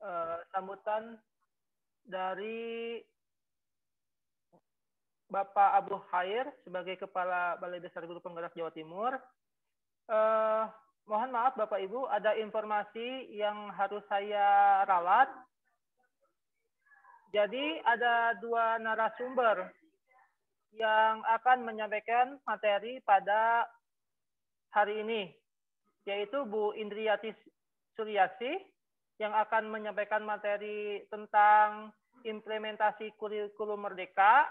Eh, sambutan dari Bapak Abu Khair sebagai Kepala Balai Besar Guru Penggerak Jawa Timur. Eh, mohon maaf Bapak Ibu, ada informasi yang harus saya ralat. Jadi ada dua narasumber yang akan menyampaikan materi pada hari ini, yaitu Bu Indriyati Suryasi yang akan menyampaikan materi tentang implementasi kurikulum merdeka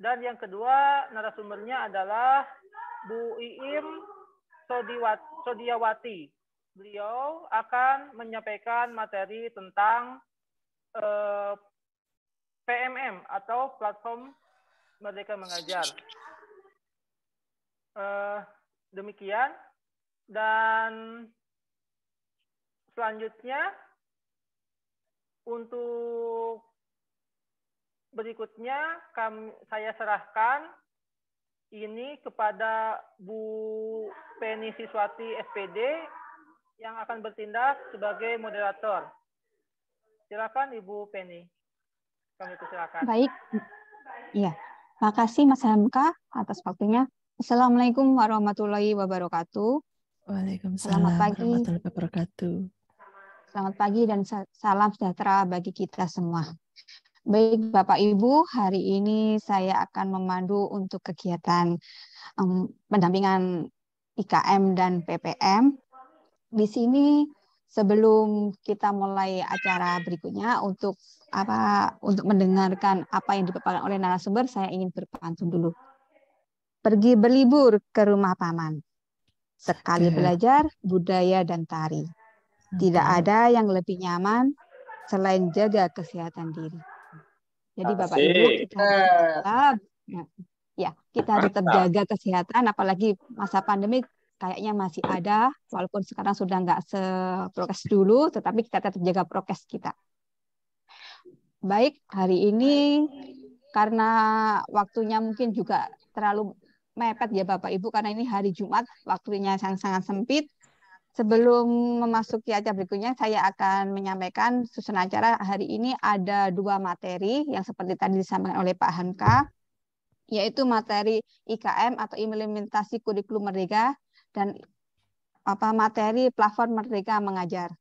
dan yang kedua narasumbernya adalah Bu Iim Sodiawati. Beliau akan menyampaikan materi tentang eh, PMM atau platform Merdeka Mengajar. Eh, demikian dan selanjutnya untuk berikutnya kami, saya serahkan ini kepada Bu Penny Siswati SPD yang akan bertindak sebagai moderator. Silakan Ibu Penny. Kami persilakan. Baik. Iya. Makasih Mas Hamka atas waktunya. Assalamualaikum warahmatullahi wabarakatuh. Waalaikumsalam Selamat pagi. warahmatullahi wabarakatuh. Selamat pagi dan salam sejahtera bagi kita semua. Baik Bapak Ibu, hari ini saya akan memandu untuk kegiatan um, pendampingan IKM dan PPM. Di sini sebelum kita mulai acara berikutnya untuk apa untuk mendengarkan apa yang dipaparkan oleh narasumber, saya ingin berpantun dulu. Pergi berlibur ke rumah paman. Sekali belajar budaya dan tari tidak ada yang lebih nyaman selain jaga kesehatan diri. Jadi Bapak Ibu kita tetap, ya, ya kita tetap jaga kesehatan, apalagi masa pandemi kayaknya masih ada, walaupun sekarang sudah nggak seprokes dulu, tetapi kita tetap jaga prokes kita. Baik, hari ini karena waktunya mungkin juga terlalu mepet ya Bapak Ibu, karena ini hari Jumat, waktunya sangat-sangat sempit. Sebelum memasuki acara berikutnya, saya akan menyampaikan susunan acara hari ini ada dua materi yang seperti tadi disampaikan oleh Pak Hamka, yaitu materi IKM atau implementasi kurikulum merdeka dan apa materi platform merdeka mengajar.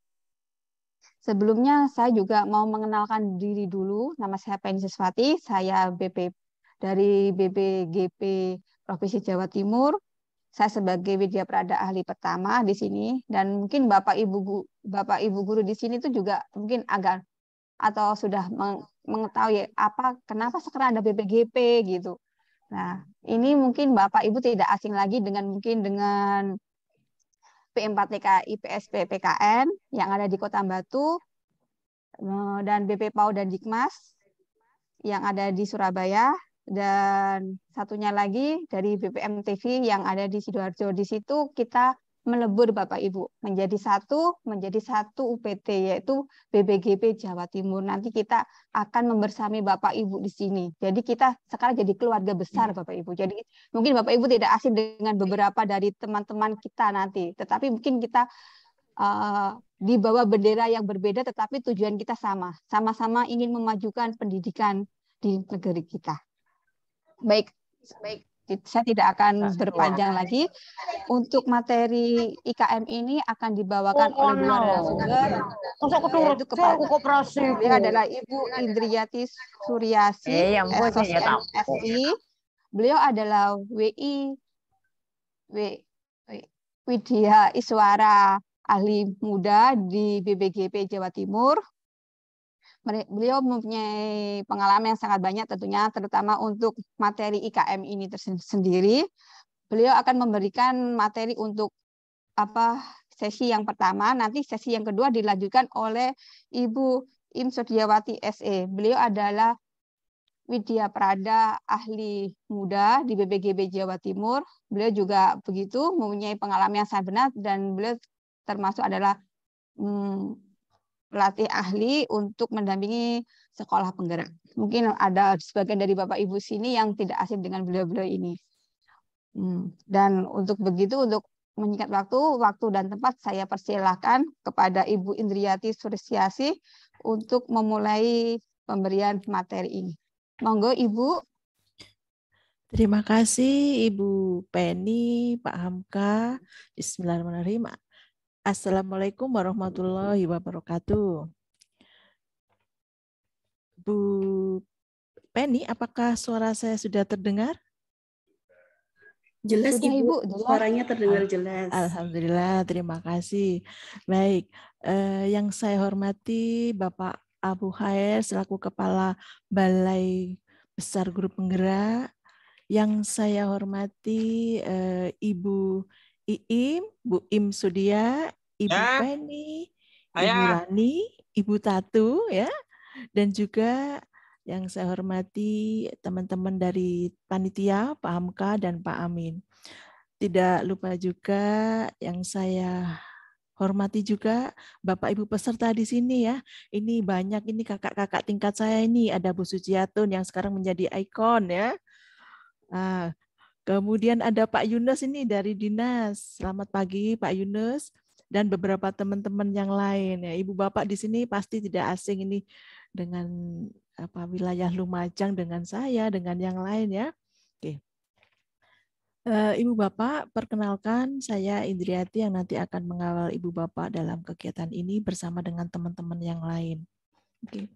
Sebelumnya saya juga mau mengenalkan diri dulu. Nama saya Penny Siswati, saya BP dari BPGP Provinsi Jawa Timur saya sebagai Widya Prada ahli pertama di sini dan mungkin Bapak Ibu Bapak Ibu guru di sini itu juga mungkin agak atau sudah mengetahui apa kenapa sekarang ada BPGP gitu. Nah, ini mungkin Bapak Ibu tidak asing lagi dengan mungkin dengan PM4TK IPSP PKN yang ada di Kota Batu eh, dan BP PAU dan Dikmas yang ada di Surabaya dan satunya lagi dari BPM TV yang ada di Sidoarjo. Di situ kita melebur Bapak Ibu menjadi satu menjadi satu UPT yaitu BBGP Jawa Timur. Nanti kita akan membersami Bapak Ibu di sini. Jadi kita sekarang jadi keluarga besar iya. Bapak Ibu. Jadi mungkin Bapak Ibu tidak asing dengan beberapa dari teman-teman kita nanti, tetapi mungkin kita uh, di bawah bendera yang berbeda tetapi tujuan kita sama. Sama-sama ingin memajukan pendidikan di negeri kita. Baik, baik. Saya tidak akan nah, iya. berpanjang lagi. Untuk materi IKM ini akan dibawakan oh, oleh narasumber yaitu kepala koperasi. Dia adalah Ibu Indriyati Suryasi, eh, Beliau adalah WI W, Widya Iswara ahli muda di BBGP Jawa Timur beliau mempunyai pengalaman yang sangat banyak tentunya terutama untuk materi IKM ini tersendiri. Beliau akan memberikan materi untuk apa sesi yang pertama, nanti sesi yang kedua dilanjutkan oleh Ibu Im Sodiawati SE. Beliau adalah Widya Prada ahli muda di BBGB Jawa Timur. Beliau juga begitu mempunyai pengalaman yang sangat benar dan beliau termasuk adalah hmm, pelatih ahli untuk mendampingi sekolah penggerak. Mungkin ada sebagian dari Bapak Ibu sini yang tidak asing dengan beliau-beliau ini. Hmm. Dan untuk begitu, untuk menyingkat waktu, waktu dan tempat saya persilahkan kepada Ibu Indriyati Sursiasi untuk memulai pemberian materi ini. Monggo Ibu. Terima kasih Ibu Penny, Pak Hamka. Bismillahirrahmanirrahim. Assalamualaikum warahmatullahi wabarakatuh. Bu Penny, apakah suara saya sudah terdengar? Jelas sudah, Ibu, suaranya terdengar ah, jelas. Alhamdulillah, terima kasih. Baik, eh, yang saya hormati Bapak Abu Khair selaku Kepala Balai Besar Grup Penggerak, yang saya hormati eh, Ibu Iim, Bu Im Sudia, Ibu ya. Penny, Ibu Rani, Ibu Tatu ya, dan juga yang saya hormati teman-teman dari panitia Pak Hamka dan Pak Amin. Tidak lupa juga yang saya hormati juga Bapak Ibu peserta di sini ya. Ini banyak ini kakak-kakak tingkat saya ini ada Bu Suciatun yang sekarang menjadi ikon ya. Ah, Kemudian ada Pak Yunus ini dari Dinas. Selamat pagi Pak Yunus dan beberapa teman-teman yang lain. Ya, Ibu Bapak di sini pasti tidak asing ini dengan apa wilayah Lumajang dengan saya dengan yang lain ya. Oke. Eh, ibu Bapak, perkenalkan saya Indriati yang nanti akan mengawal Ibu Bapak dalam kegiatan ini bersama dengan teman-teman yang lain. Oke.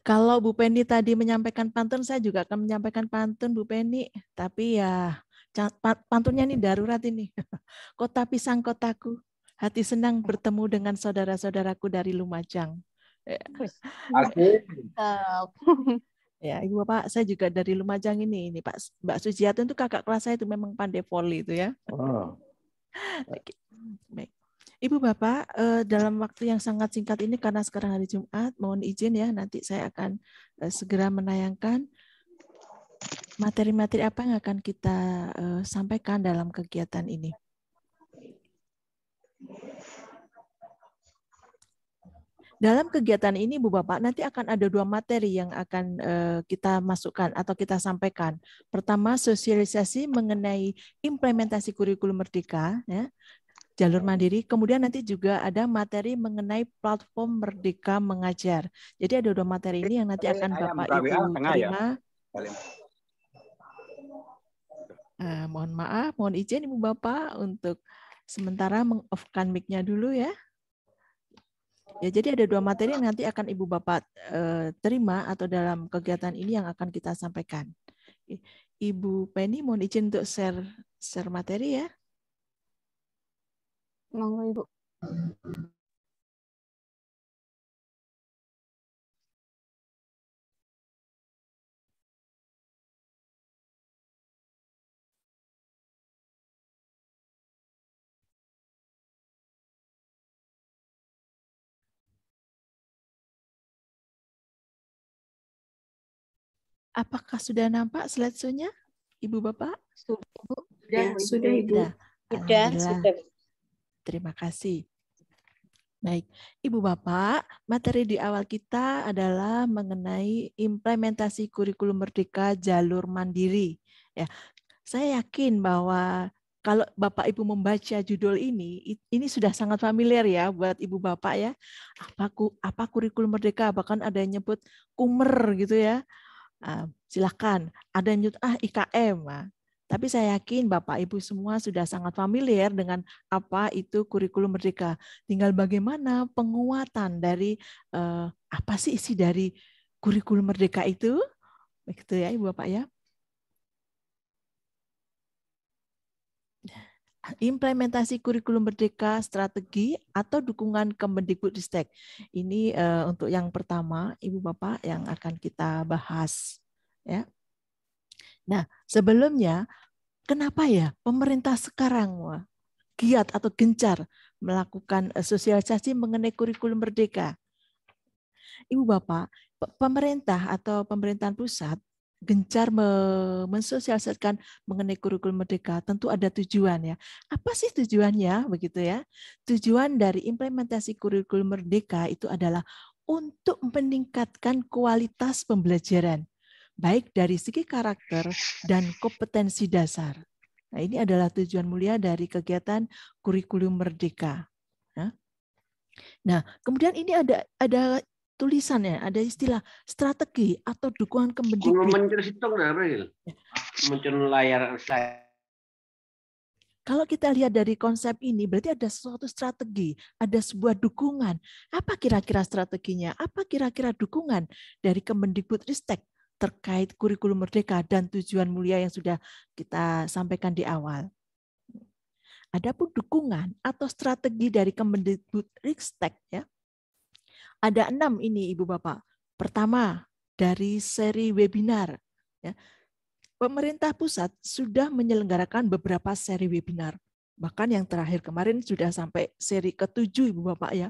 Kalau Bu Penny tadi menyampaikan pantun, saya juga akan menyampaikan pantun Bu Penny. Tapi ya pantunnya ini darurat ini. Kota pisang kotaku, hati senang oh. bertemu dengan saudara-saudaraku dari Lumajang. Eh, ya, Ibu Pak, saya juga dari Lumajang ini. Ini Pak Mbak Sujiatun itu kakak kelas saya itu memang pandai voli itu ya. Oh. Baik. Ibu Bapak, eh, dalam waktu yang sangat singkat ini karena sekarang hari Jumat, mohon izin ya nanti saya akan eh, segera menayangkan materi-materi apa yang akan kita eh, sampaikan dalam kegiatan ini. Dalam kegiatan ini, Bu Bapak, nanti akan ada dua materi yang akan kita masukkan atau kita sampaikan. Pertama, sosialisasi mengenai implementasi kurikulum merdeka. Ya jalur mandiri. Kemudian nanti juga ada materi mengenai platform Merdeka Mengajar. Jadi ada dua materi ini yang nanti akan Bapak Ibu ya? terima. Uh, mohon maaf, mohon izin Ibu Bapak untuk sementara meng-off-kan mic-nya dulu ya. Ya, jadi ada dua materi yang nanti akan Ibu Bapak eh, terima atau dalam kegiatan ini yang akan kita sampaikan. Ibu Penny mohon izin untuk share share materi ya. Monggo Ibu. Apakah sudah nampak slide nya Ibu Bapak? Sudah, Ibu. Ya, sudah, sudah Ibu. Sudah, sudah. Terima kasih. Baik, Ibu Bapak, materi di awal kita adalah mengenai implementasi kurikulum merdeka jalur mandiri. Ya, saya yakin bahwa kalau Bapak Ibu membaca judul ini, ini sudah sangat familiar ya buat Ibu Bapak ya. Apa apa kurikulum merdeka bahkan ada yang nyebut kumer gitu ya. Ah, silakan, ada yang nyebut ah IKM. Ah, tapi saya yakin Bapak Ibu semua sudah sangat familiar dengan apa itu kurikulum merdeka. Tinggal bagaimana penguatan dari eh, apa sih isi dari kurikulum merdeka itu? Begitu ya Ibu Bapak ya. implementasi kurikulum merdeka strategi atau dukungan Kemendikbudristek. Ini eh, untuk yang pertama, Ibu Bapak yang akan kita bahas ya. Nah, sebelumnya kenapa ya pemerintah sekarang wah, giat atau gencar melakukan eh, sosialisasi mengenai kurikulum merdeka? Ibu Bapak, pemerintah atau pemerintahan pusat gencar mensosialisasikan mengenai kurikulum merdeka tentu ada tujuan ya. Apa sih tujuannya begitu ya? Tujuan dari implementasi kurikulum merdeka itu adalah untuk meningkatkan kualitas pembelajaran baik dari segi karakter dan kompetensi dasar. Nah, ini adalah tujuan mulia dari kegiatan kurikulum merdeka. Ya. Nah, kemudian ini ada ada tulisannya, ada istilah strategi atau dukungan kemendikbud. Muncul ya. layar saya. kalau kita lihat dari konsep ini, berarti ada suatu strategi, ada sebuah dukungan. Apa kira-kira strateginya? Apa kira-kira dukungan dari Kemendikbud Ristek terkait kurikulum merdeka dan tujuan mulia yang sudah kita sampaikan di awal. Adapun dukungan atau strategi dari Kemendikbudristek ya. Ada enam ini Ibu Bapak. Pertama, dari seri webinar ya. Pemerintah pusat sudah menyelenggarakan beberapa seri webinar. Bahkan yang terakhir kemarin sudah sampai seri ketujuh Ibu Bapak ya.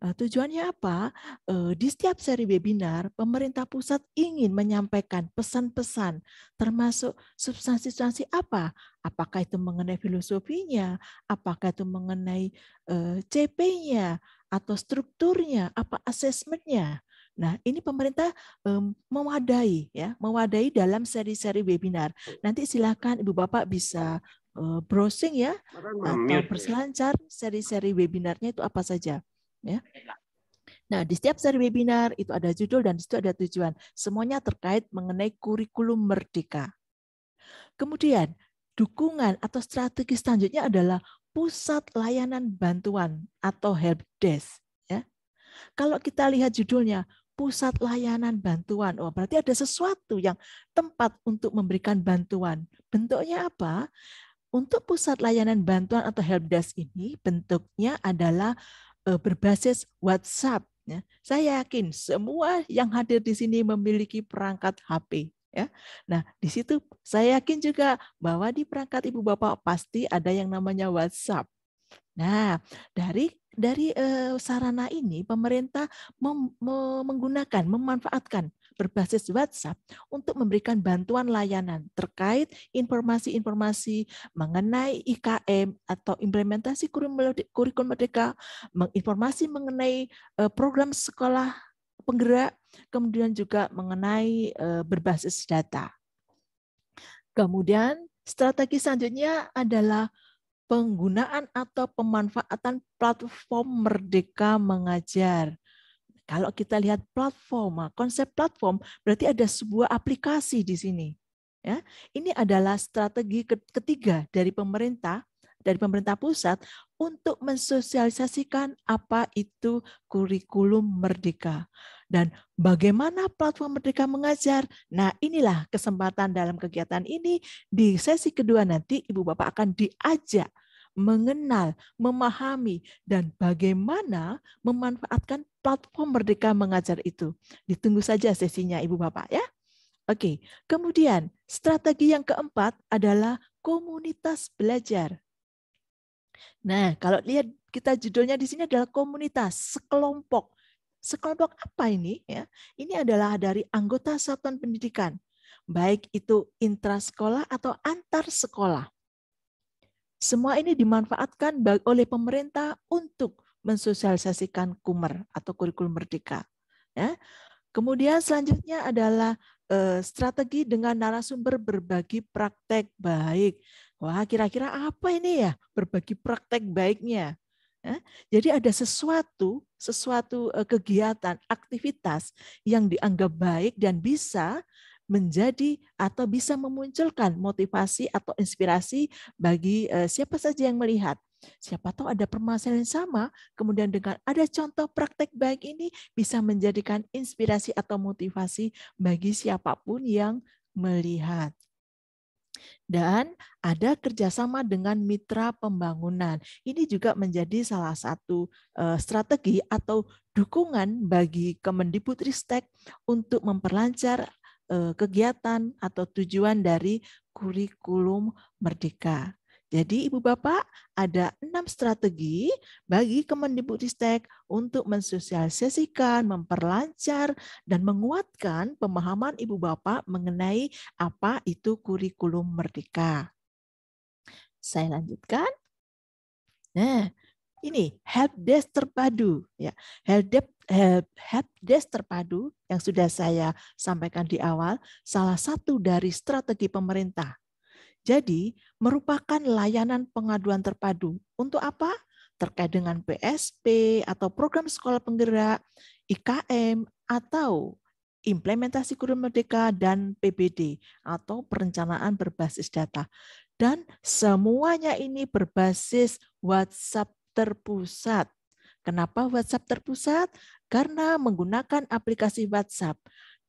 Eh, tujuannya apa? Eh, di setiap seri webinar, pemerintah pusat ingin menyampaikan pesan-pesan termasuk substansi-substansi apa? Apakah itu mengenai filosofinya? Apakah itu mengenai eh, CP-nya? Atau strukturnya? Apa asesmennya? Nah, ini pemerintah um, mewadai ya, mewadai dalam seri-seri webinar. Nanti silakan Ibu Bapak bisa Eh, browsing ya atau berselancar ya. seri-seri webinarnya itu apa saja ya. Nah, di setiap seri webinar itu ada judul dan di situ ada tujuan. Semuanya terkait mengenai kurikulum merdeka. Kemudian, dukungan atau strategi selanjutnya adalah pusat layanan bantuan atau help desk ya. Kalau kita lihat judulnya pusat layanan bantuan. Oh, berarti ada sesuatu yang tempat untuk memberikan bantuan. Bentuknya apa? Untuk pusat layanan bantuan atau helpdesk ini bentuknya adalah eh, berbasis WhatsApp. Ya. Saya yakin semua yang hadir di sini memiliki perangkat HP. Ya. Nah, di situ saya yakin juga bahwa di perangkat ibu bapak pasti ada yang namanya WhatsApp. Nah, dari dari eh, sarana ini pemerintah mem, mem, menggunakan memanfaatkan berbasis WhatsApp untuk memberikan bantuan layanan terkait informasi-informasi mengenai IKM atau implementasi kurikulum merdeka, informasi mengenai eh, program sekolah penggerak, kemudian juga mengenai eh, berbasis data. Kemudian strategi selanjutnya adalah penggunaan atau pemanfaatan platform Merdeka Mengajar. Kalau kita lihat platform, ah, konsep platform berarti ada sebuah aplikasi di sini. Ya, ini adalah strategi ketiga dari pemerintah dari pemerintah pusat untuk mensosialisasikan apa itu kurikulum merdeka dan bagaimana platform merdeka mengajar. Nah, inilah kesempatan dalam kegiatan ini di sesi kedua nanti Ibu Bapak akan diajak mengenal, memahami, dan bagaimana memanfaatkan platform Merdeka Mengajar itu. Ditunggu saja sesinya Ibu Bapak ya. Oke, kemudian strategi yang keempat adalah komunitas belajar. Nah, kalau lihat kita judulnya di sini adalah komunitas, sekelompok. Sekelompok apa ini? Ya, ini adalah dari anggota satuan pendidikan, baik itu intrasekolah atau antar sekolah. Semua ini dimanfaatkan oleh pemerintah untuk mensosialisasikan kumer atau kurikulum merdeka. Ya. Kemudian selanjutnya adalah eh, strategi dengan narasumber berbagi praktek baik. Wah, kira-kira apa ini ya berbagi praktek baiknya? Ya, jadi ada sesuatu, sesuatu eh, kegiatan, aktivitas yang dianggap baik dan bisa menjadi atau bisa memunculkan motivasi atau inspirasi bagi eh, siapa saja yang melihat. Siapa tahu ada permasalahan yang sama, kemudian dengan ada contoh praktek baik ini bisa menjadikan inspirasi atau motivasi bagi siapapun yang melihat. Dan ada kerjasama dengan mitra pembangunan. Ini juga menjadi salah satu eh, strategi atau dukungan bagi Kemendikbudristek untuk memperlancar eh, kegiatan atau tujuan dari kurikulum Merdeka. Jadi Ibu Bapak ada enam strategi bagi Kemendikbudristek untuk mensosialisasikan, memperlancar, dan menguatkan pemahaman Ibu Bapak mengenai apa itu kurikulum merdeka. Saya lanjutkan. Nah, ini desk terpadu ya desk help, desk terpadu yang sudah saya sampaikan di awal salah satu dari strategi pemerintah jadi, merupakan layanan pengaduan terpadu. Untuk apa? Terkait dengan PSP atau program sekolah penggerak, IKM, atau implementasi kurikulum merdeka dan PBD atau perencanaan berbasis data. Dan semuanya ini berbasis WhatsApp terpusat. Kenapa WhatsApp terpusat? Karena menggunakan aplikasi WhatsApp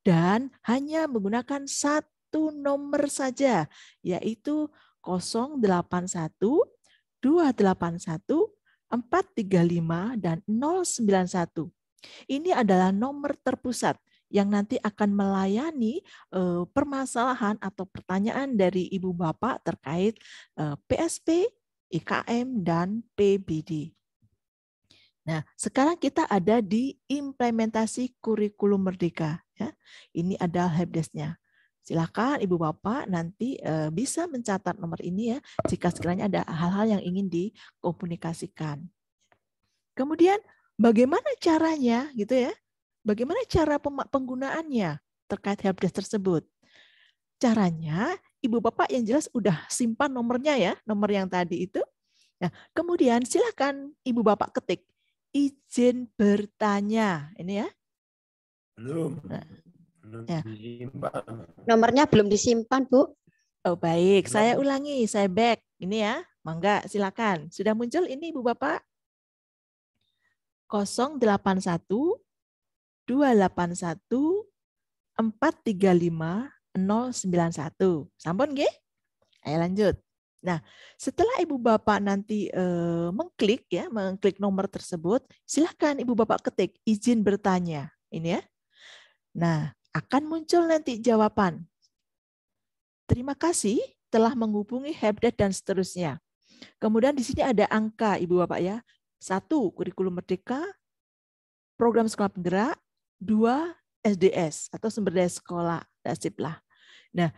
dan hanya menggunakan satu satu nomor saja, yaitu 081 281 435 dan 091. Ini adalah nomor terpusat yang nanti akan melayani eh, permasalahan atau pertanyaan dari Ibu Bapak terkait eh, PSP, IKM, dan PBD. Nah, sekarang kita ada di implementasi kurikulum merdeka. Ya. Ini adalah helpdesk-nya silakan Ibu Bapak nanti eh, bisa mencatat nomor ini ya jika sekiranya ada hal-hal yang ingin dikomunikasikan. Kemudian bagaimana caranya gitu ya? Bagaimana cara penggunaannya terkait helpdesk tersebut? Caranya Ibu Bapak yang jelas udah simpan nomornya ya, nomor yang tadi itu. Nah, kemudian silakan Ibu Bapak ketik izin bertanya. Ini ya. Belum. Nah, ya. Nomornya belum disimpan, Bu. Oh, baik. Saya ulangi, saya back. Ini ya. Mangga, silakan. Sudah muncul ini Ibu Bapak? 081 281 435 091. Sampun G? Ayo lanjut. Nah, setelah Ibu Bapak nanti e, mengklik ya, mengklik nomor tersebut, silahkan Ibu Bapak ketik izin bertanya. Ini ya. Nah, akan muncul nanti jawaban. Terima kasih telah menghubungi Hebdad dan seterusnya. Kemudian di sini ada angka, Ibu Bapak ya. Satu, kurikulum merdeka, program sekolah penggerak, dua, SDS atau sumber daya sekolah, dasip lah. Nah,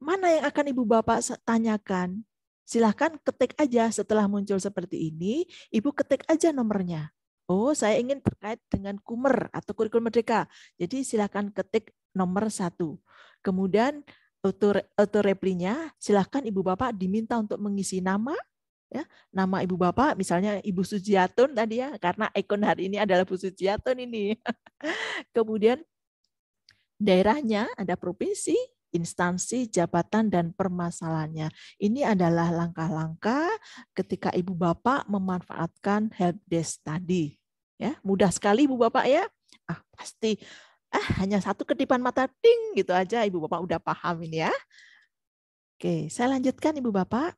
mana yang akan Ibu Bapak tanyakan? Silahkan ketik aja setelah muncul seperti ini, Ibu ketik aja nomornya. Oh, saya ingin terkait dengan Kumer atau kurikulum merdeka. Jadi silakan ketik nomor satu. Kemudian auto replinya silakan ibu bapak diminta untuk mengisi nama ya nama ibu bapak misalnya ibu Sujiatun tadi ya karena ikon hari ini adalah Bu Sujiatun ini kemudian daerahnya ada provinsi instansi jabatan dan permasalahannya ini adalah langkah-langkah ketika ibu bapak memanfaatkan help desk tadi Ya, mudah sekali Ibu Bapak ya. Ah, pasti ah hanya satu kedipan mata ding gitu aja Ibu Bapak udah paham ini ya. Oke, saya lanjutkan Ibu Bapak.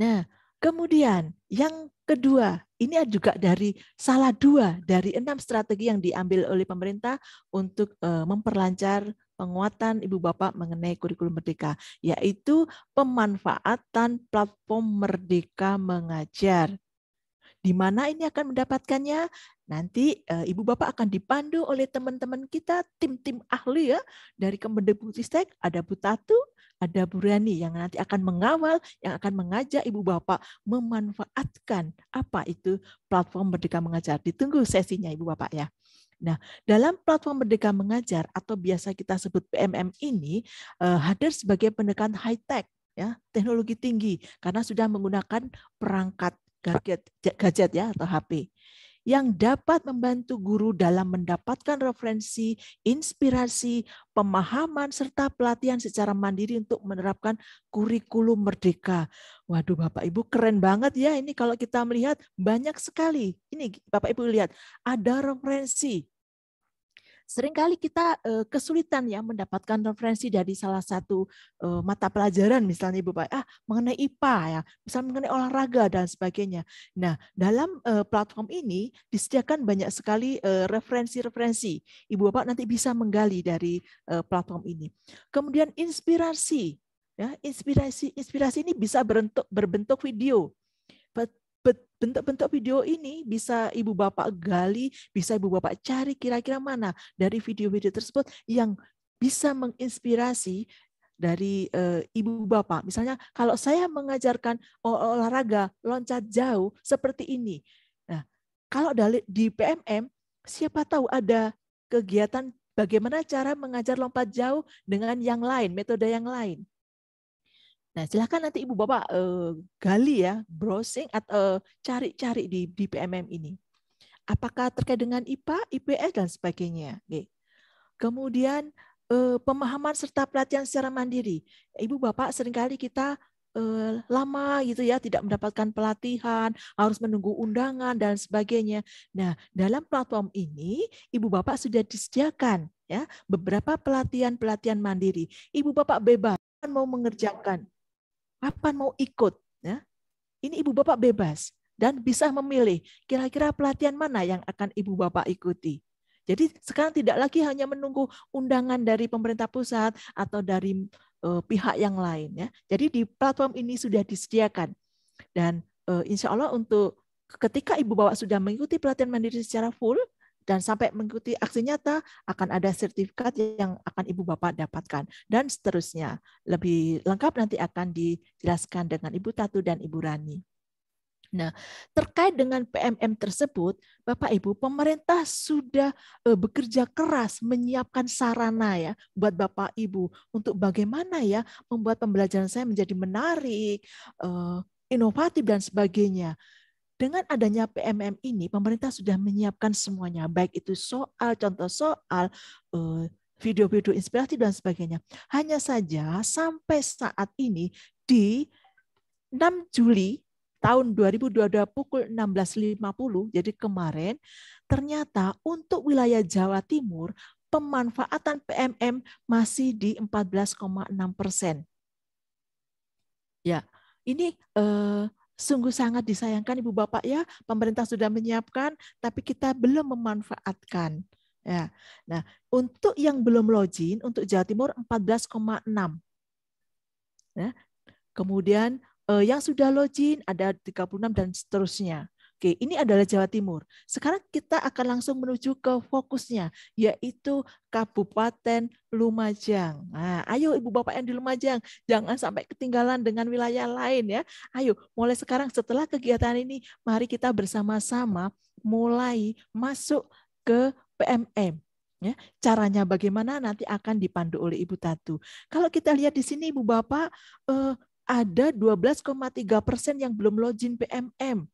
Nah, kemudian yang kedua, ini juga dari salah dua dari enam strategi yang diambil oleh pemerintah untuk eh, memperlancar penguatan Ibu Bapak mengenai kurikulum merdeka, yaitu pemanfaatan platform merdeka mengajar. Di mana ini akan mendapatkannya? Nanti eh, Ibu Bapak akan dipandu oleh teman-teman kita, tim-tim ahli ya, dari Kemendikbudristek, ada Bu Tatu, ada Bu Burani yang nanti akan mengawal, yang akan mengajak Ibu Bapak memanfaatkan apa itu platform Merdeka Mengajar. Ditunggu sesinya Ibu Bapak ya. Nah, dalam platform Merdeka Mengajar atau biasa kita sebut PMM ini eh, hadir sebagai pendekatan high tech ya, teknologi tinggi karena sudah menggunakan perangkat gadget, gadget ya atau HP yang dapat membantu guru dalam mendapatkan referensi, inspirasi, pemahaman, serta pelatihan secara mandiri untuk menerapkan kurikulum merdeka. Waduh Bapak Ibu keren banget ya ini kalau kita melihat banyak sekali. Ini Bapak Ibu lihat ada referensi Seringkali kita eh, kesulitan ya mendapatkan referensi dari salah satu eh, mata pelajaran misalnya Ibu Pak, ah mengenai IPA ya, bisa mengenai olahraga dan sebagainya. Nah, dalam eh, platform ini disediakan banyak sekali referensi-referensi. Ibu Bapak nanti bisa menggali dari platform ini. Kemudian inspirasi ya, inspirasi inspirasi ini bisa berbentuk berbentuk video bentuk-bentuk video ini bisa ibu bapak gali, bisa ibu bapak cari kira-kira mana dari video-video tersebut yang bisa menginspirasi dari e, ibu bapak. Misalnya kalau saya mengajarkan olahraga loncat jauh seperti ini. Nah, kalau di PMM siapa tahu ada kegiatan bagaimana cara mengajar lompat jauh dengan yang lain, metode yang lain. Nah, silahkan nanti Ibu Bapak uh, gali ya, browsing atau eh, cari-cari di, di PMM ini. Apakah terkait dengan IPA, IPS, dan sebagainya. Okay. Kemudian uh, pemahaman serta pelatihan secara mandiri. Ibu Bapak seringkali kita uh, lama gitu ya tidak mendapatkan pelatihan harus menunggu undangan dan sebagainya nah dalam platform ini ibu bapak sudah disediakan ya beberapa pelatihan pelatihan mandiri ibu bapak bebas mau mengerjakan kapan mau ikut. Ya. Ini ibu bapak bebas dan bisa memilih kira-kira pelatihan mana yang akan ibu bapak ikuti. Jadi sekarang tidak lagi hanya menunggu undangan dari pemerintah pusat atau dari uh, pihak yang lain ya. Jadi di platform ini sudah disediakan dan uh, insya Allah untuk ketika ibu bapak sudah mengikuti pelatihan mandiri secara full dan sampai mengikuti aksi nyata akan ada sertifikat yang akan Ibu Bapak dapatkan dan seterusnya. Lebih lengkap nanti akan dijelaskan dengan Ibu Tatu dan Ibu Rani. Nah, terkait dengan PMM tersebut, Bapak Ibu, pemerintah sudah eh, bekerja keras menyiapkan sarana ya buat Bapak Ibu untuk bagaimana ya membuat pembelajaran saya menjadi menarik, eh, inovatif dan sebagainya. Dengan adanya PMM ini, pemerintah sudah menyiapkan semuanya, baik itu soal, contoh soal, eh, video-video inspiratif dan sebagainya. Hanya saja sampai saat ini di 6 Juli tahun 2022 pukul 16.50, jadi kemarin, ternyata untuk wilayah Jawa Timur, pemanfaatan PMM masih di 14,6 persen. Ya, ini eh, sungguh sangat disayangkan Ibu Bapak ya, pemerintah sudah menyiapkan tapi kita belum memanfaatkan. Ya. Nah, untuk yang belum login untuk Jawa Timur 14,6. Ya. Kemudian eh, yang sudah login ada 36 dan seterusnya. Oke, ini adalah Jawa Timur. Sekarang kita akan langsung menuju ke fokusnya, yaitu Kabupaten Lumajang. Nah, ayo Ibu Bapak yang di Lumajang, jangan sampai ketinggalan dengan wilayah lain ya. Ayo, mulai sekarang setelah kegiatan ini, mari kita bersama-sama mulai masuk ke PMM. Ya, caranya bagaimana nanti akan dipandu oleh Ibu Tatu. Kalau kita lihat di sini Ibu Bapak, eh, ada 12,3 persen yang belum login PMM.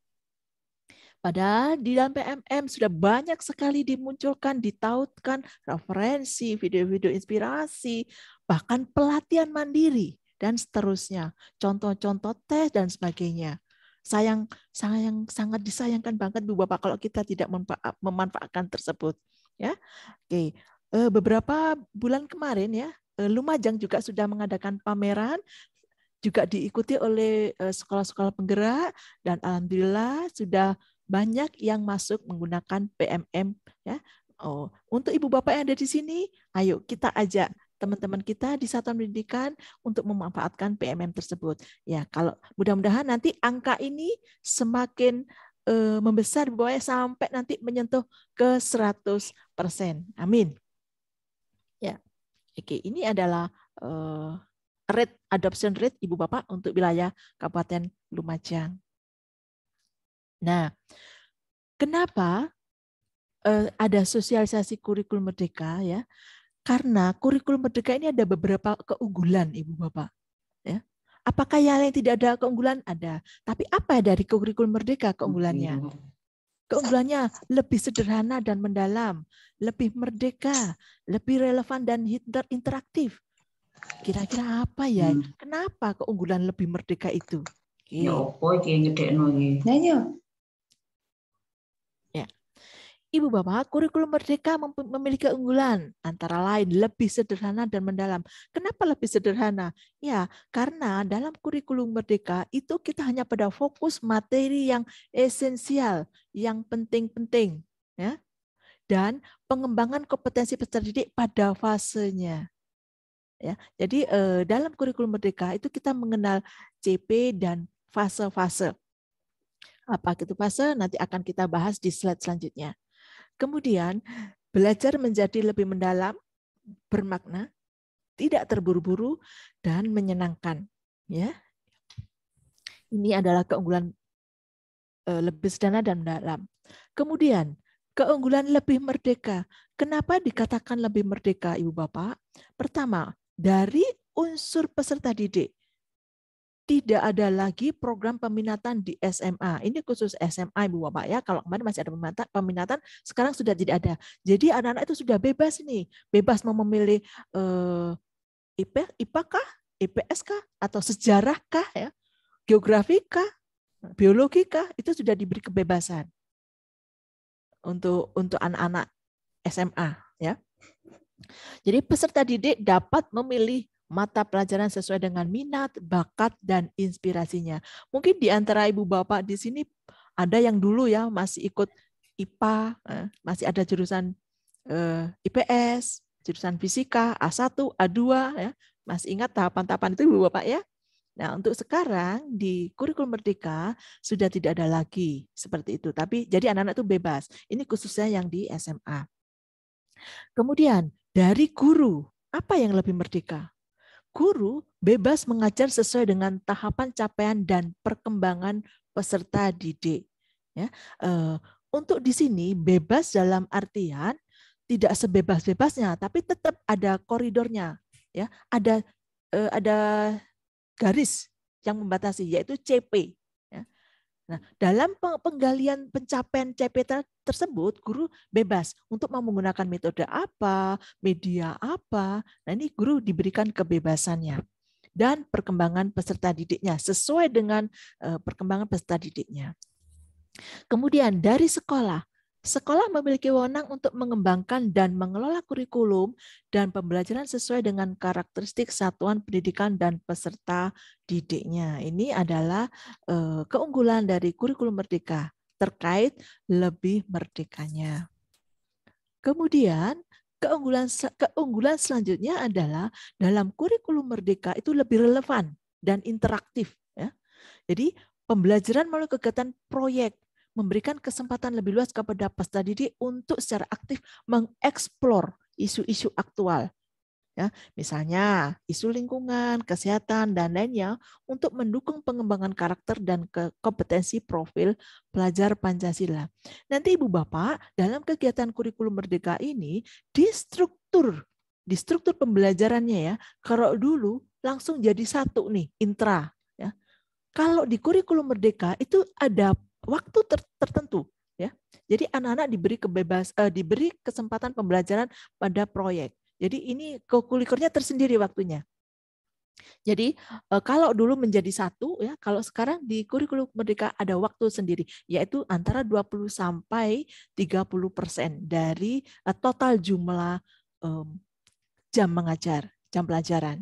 Padahal di dalam PMM sudah banyak sekali dimunculkan, ditautkan referensi, video-video inspirasi, bahkan pelatihan mandiri dan seterusnya, contoh-contoh tes dan sebagainya. Sayang, sayang sangat disayangkan banget Bu Bapak kalau kita tidak memanfaatkan tersebut, ya. Oke, eh, beberapa bulan kemarin ya, eh, Lumajang juga sudah mengadakan pameran juga diikuti oleh eh, sekolah-sekolah penggerak dan alhamdulillah sudah banyak yang masuk menggunakan PMM ya. Oh, untuk ibu bapak yang ada di sini, ayo kita ajak teman-teman kita di satuan pendidikan untuk memanfaatkan PMM tersebut. Ya, kalau mudah-mudahan nanti angka ini semakin uh, membesar bahwa sampai nanti menyentuh ke 100%. Amin. Ya. Oke, ini adalah uh, rate adoption rate Ibu Bapak untuk wilayah Kabupaten Lumajang. Nah, kenapa uh, ada sosialisasi kurikulum merdeka ya? Karena kurikulum merdeka ini ada beberapa keunggulan Ibu Bapak ya. Apakah yang lain tidak ada keunggulan? Ada. Tapi apa dari kurikulum merdeka keunggulannya? Keunggulannya lebih sederhana dan mendalam, lebih merdeka, lebih relevan dan interaktif. Kira-kira apa ya? Hmm. Kenapa keunggulan lebih merdeka itu? Ya apa yang ngedekno Ibu Bapak, kurikulum Merdeka memiliki unggulan, antara lain lebih sederhana dan mendalam. Kenapa lebih sederhana? Ya, karena dalam kurikulum Merdeka itu kita hanya pada fokus materi yang esensial, yang penting-penting. ya Dan pengembangan kompetensi peserta didik pada fasenya. Ya, jadi eh, dalam kurikulum Merdeka itu kita mengenal CP dan fase-fase. Apa itu fase? Nanti akan kita bahas di slide selanjutnya. Kemudian, belajar menjadi lebih mendalam, bermakna, tidak terburu-buru, dan menyenangkan. Ya, Ini adalah keunggulan eh, lebih sederhana dan mendalam. Kemudian, keunggulan lebih merdeka. Kenapa dikatakan lebih merdeka, Ibu Bapak? Pertama, dari unsur peserta didik tidak ada lagi program peminatan di SMA. Ini khusus SMA Ibu Bapak ya. Kalau kemarin masih ada peminatan, peminatan sekarang sudah tidak ada. Jadi anak-anak itu sudah bebas nih, bebas mau memilih eh, IP, IPA kah, IPS kah, atau sejarah kah ya, geografi kah, biologi kah, itu sudah diberi kebebasan untuk untuk anak-anak SMA ya. Jadi peserta didik dapat memilih mata pelajaran sesuai dengan minat, bakat, dan inspirasinya. Mungkin di antara ibu bapak di sini ada yang dulu ya masih ikut IPA, eh, masih ada jurusan eh, IPS, jurusan fisika A1, A2 ya. Masih ingat tahapan-tahapan itu Ibu Bapak ya? Nah, untuk sekarang di kurikulum merdeka sudah tidak ada lagi seperti itu. Tapi jadi anak-anak itu bebas. Ini khususnya yang di SMA. Kemudian dari guru, apa yang lebih merdeka? guru bebas mengajar sesuai dengan tahapan capaian dan perkembangan peserta didik. Ya, eh, untuk di sini bebas dalam artian tidak sebebas-bebasnya, tapi tetap ada koridornya, ya, ada eh, ada garis yang membatasi yaitu CP Nah, dalam penggalian pencapaian CPT tersebut, guru bebas untuk mau menggunakan metode apa, media apa. Nah, ini guru diberikan kebebasannya dan perkembangan peserta didiknya sesuai dengan eh, perkembangan peserta didiknya. Kemudian dari sekolah, Sekolah memiliki wewenang untuk mengembangkan dan mengelola kurikulum dan pembelajaran sesuai dengan karakteristik satuan pendidikan dan peserta didiknya. Ini adalah eh, keunggulan dari kurikulum merdeka terkait lebih merdekanya. Kemudian, keunggulan keunggulan selanjutnya adalah dalam kurikulum merdeka itu lebih relevan dan interaktif ya. Jadi, pembelajaran melalui kegiatan proyek memberikan kesempatan lebih luas kepada peserta didik untuk secara aktif mengeksplor isu-isu aktual. Ya, misalnya isu lingkungan, kesehatan, dan lainnya untuk mendukung pengembangan karakter dan kompetensi profil pelajar Pancasila. Nanti Ibu Bapak dalam kegiatan kurikulum merdeka ini di struktur di struktur pembelajarannya ya. Kalau dulu langsung jadi satu nih, intra ya. Kalau di kurikulum merdeka itu ada waktu ter tertentu ya. Jadi anak-anak diberi kebebas uh, diberi kesempatan pembelajaran pada proyek. Jadi ini kokulikurnya tersendiri waktunya. Jadi eh, kalau dulu menjadi satu ya, kalau sekarang di kurikulum merdeka ada waktu sendiri yaitu antara 20 sampai 30 persen dari eh, total jumlah mmm, jam mengajar, jam pelajaran.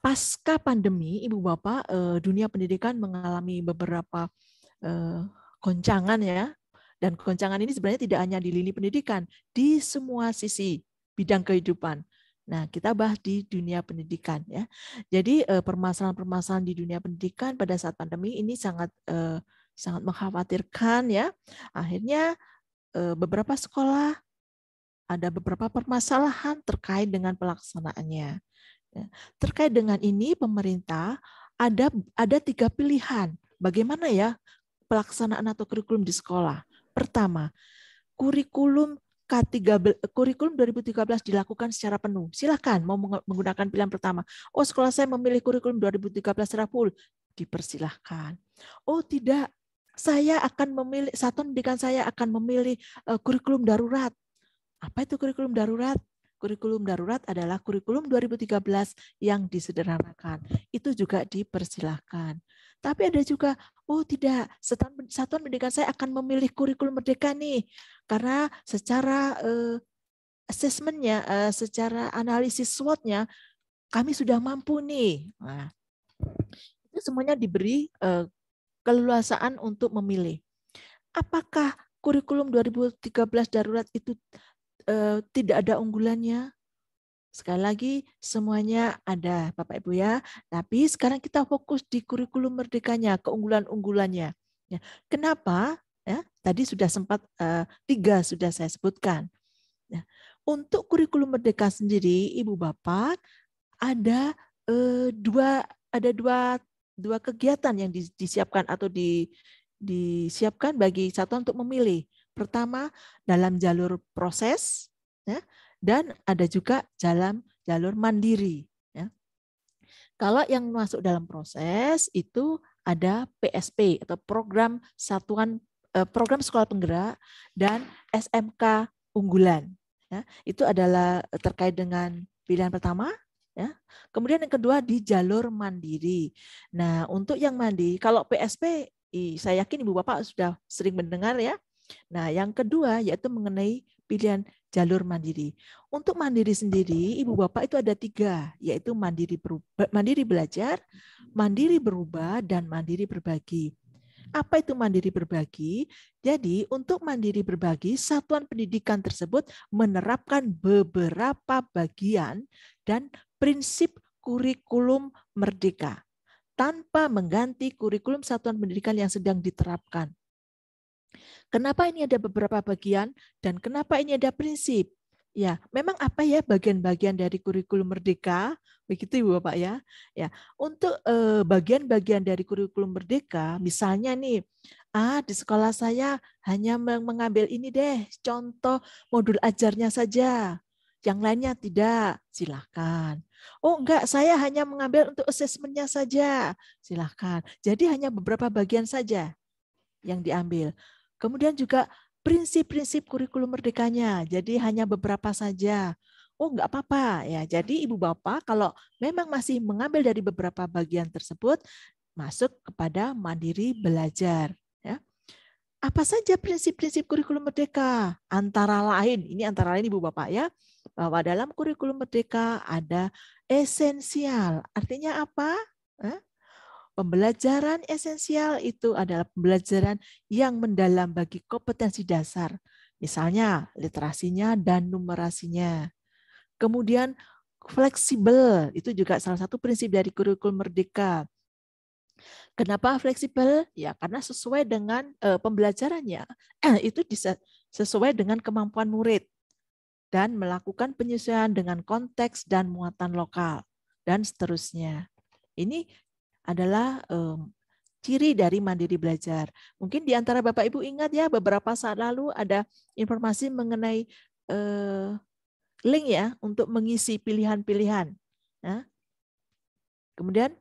pasca pandemi, Ibu Bapak, eh, dunia pendidikan mengalami beberapa eh, goncangan ya. Dan goncangan ini sebenarnya tidak hanya di lini pendidikan, di semua sisi bidang kehidupan. Nah, kita bahas di dunia pendidikan ya. Jadi eh, permasalahan-permasalahan di dunia pendidikan pada saat pandemi ini sangat eh, sangat mengkhawatirkan ya. Akhirnya eh, beberapa sekolah ada beberapa permasalahan terkait dengan pelaksanaannya. Ya. Terkait dengan ini, pemerintah ada ada tiga pilihan. Bagaimana ya pelaksanaan atau kurikulum di sekolah? Pertama, kurikulum k 3 kurikulum 2013 dilakukan secara penuh. Silakan mau menggunakan pilihan pertama. Oh, sekolah saya memilih kurikulum 2013 secara full. Dipersilahkan. Oh, tidak. Saya akan memilih satuan pendidikan saya akan memilih eh, kurikulum darurat. Apa itu kurikulum darurat? kurikulum darurat adalah kurikulum 2013 yang disederhanakan. Itu juga dipersilahkan. Tapi ada juga, oh tidak, satuan, pendidikan saya akan memilih kurikulum merdeka nih. Karena secara eh, assessmentnya, eh, secara analisis SWOT-nya, kami sudah mampu nih. Nah, itu semuanya diberi eh, keleluasaan untuk memilih. Apakah kurikulum 2013 darurat itu eh, tidak ada unggulannya? Sekali lagi, semuanya ada, Bapak Ibu ya. Tapi sekarang kita fokus di kurikulum merdekanya, keunggulan-unggulannya. Ya. Kenapa? Ya, tadi sudah sempat eh, tiga sudah saya sebutkan. Ya. Untuk kurikulum merdeka sendiri, Ibu Bapak ada eh, dua ada dua dua kegiatan yang disiapkan atau di, disiapkan bagi satuan untuk memilih. Pertama, dalam jalur proses, ya, dan ada juga dalam jalur mandiri. Ya. Kalau yang masuk dalam proses itu ada PSP atau program satuan eh, program sekolah penggerak dan SMK unggulan. Ya, itu adalah terkait dengan pilihan pertama. Ya. Kemudian yang kedua di jalur mandiri. Nah untuk yang mandiri, kalau PSP, saya yakin ibu bapak sudah sering mendengar ya Nah, yang kedua yaitu mengenai pilihan jalur mandiri. Untuk mandiri sendiri, ibu bapak itu ada tiga, yaitu mandiri berubah, mandiri belajar, mandiri berubah, dan mandiri berbagi. Apa itu mandiri berbagi? Jadi, untuk mandiri berbagi, satuan pendidikan tersebut menerapkan beberapa bagian dan prinsip kurikulum merdeka tanpa mengganti kurikulum satuan pendidikan yang sedang diterapkan. Kenapa ini ada beberapa bagian dan kenapa ini ada prinsip? Ya, memang apa ya bagian-bagian dari kurikulum merdeka? Begitu Ibu Bapak ya. Ya, untuk eh, bagian-bagian dari kurikulum merdeka, misalnya nih, ah di sekolah saya hanya mengambil ini deh, contoh modul ajarnya saja. Yang lainnya tidak, silahkan. Oh enggak, saya hanya mengambil untuk asesmennya saja, silahkan. Jadi hanya beberapa bagian saja yang diambil. Kemudian juga prinsip-prinsip kurikulum merdekanya. Jadi hanya beberapa saja. Oh, enggak apa-apa ya. Jadi Ibu Bapak kalau memang masih mengambil dari beberapa bagian tersebut masuk kepada mandiri belajar ya. Apa saja prinsip-prinsip kurikulum merdeka? Antara lain, ini antara lain Ibu Bapak ya, bahwa dalam kurikulum merdeka ada esensial. Artinya apa? Eh? Pembelajaran esensial itu adalah pembelajaran yang mendalam bagi kompetensi dasar, misalnya literasinya dan numerasinya. Kemudian fleksibel, itu juga salah satu prinsip dari kurikulum merdeka. Kenapa fleksibel? Ya, karena sesuai dengan eh, pembelajarannya. Eh, itu sesuai dengan kemampuan murid dan melakukan penyesuaian dengan konteks dan muatan lokal dan seterusnya. Ini adalah um, ciri dari mandiri belajar. Mungkin di antara Bapak Ibu ingat ya beberapa saat lalu ada informasi mengenai uh, link ya untuk mengisi pilihan-pilihan. Nah, kemudian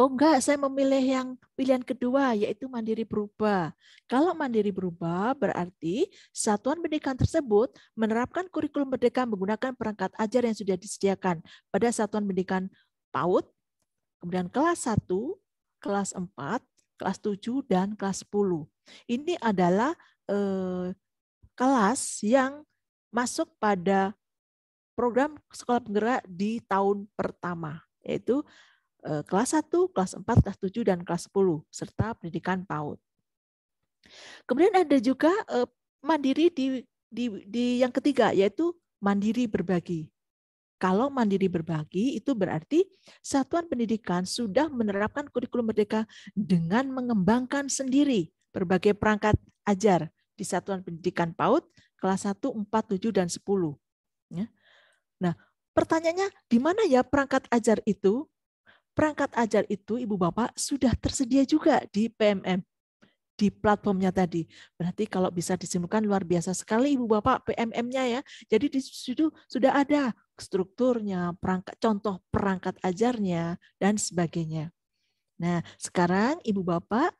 oh enggak saya memilih yang pilihan kedua yaitu mandiri berubah. Kalau mandiri berubah berarti satuan pendidikan tersebut menerapkan kurikulum merdeka menggunakan perangkat ajar yang sudah disediakan pada satuan pendidikan PAUD kemudian kelas 1, kelas 4, kelas 7, dan kelas 10. Ini adalah eh, kelas yang masuk pada program sekolah penggerak di tahun pertama, yaitu eh, kelas 1, kelas 4, kelas 7, dan kelas 10, serta pendidikan PAUD. Kemudian ada juga eh, mandiri di, di, di yang ketiga, yaitu mandiri berbagi. Kalau mandiri berbagi itu berarti satuan pendidikan sudah menerapkan kurikulum merdeka dengan mengembangkan sendiri berbagai perangkat ajar di satuan pendidikan PAUD kelas 1, 4, 7 dan 10. Ya. Nah, pertanyaannya di mana ya perangkat ajar itu? Perangkat ajar itu Ibu Bapak sudah tersedia juga di PMM di platformnya tadi. Berarti kalau bisa disimpulkan luar biasa sekali Ibu Bapak PMM-nya ya. Jadi di situ sudah ada strukturnya, perangkat contoh perangkat ajarnya dan sebagainya. Nah, sekarang Ibu Bapak,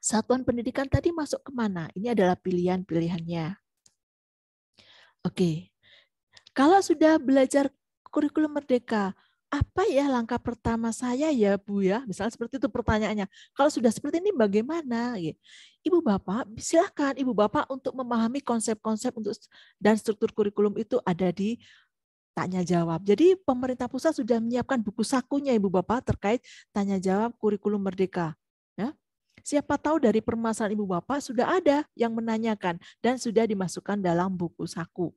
satuan pendidikan tadi masuk ke mana? Ini adalah pilihan-pilihannya. Oke. Kalau sudah belajar kurikulum merdeka, apa ya langkah pertama saya ya Bu ya? Misalnya seperti itu pertanyaannya. Kalau sudah seperti ini bagaimana? Gitu. Ibu Bapak, silakan Ibu Bapak untuk memahami konsep-konsep untuk dan struktur kurikulum itu ada di tanya jawab. Jadi pemerintah pusat sudah menyiapkan buku sakunya Ibu Bapak terkait tanya jawab kurikulum merdeka. Ya. Siapa tahu dari permasalahan Ibu Bapak sudah ada yang menanyakan dan sudah dimasukkan dalam buku saku.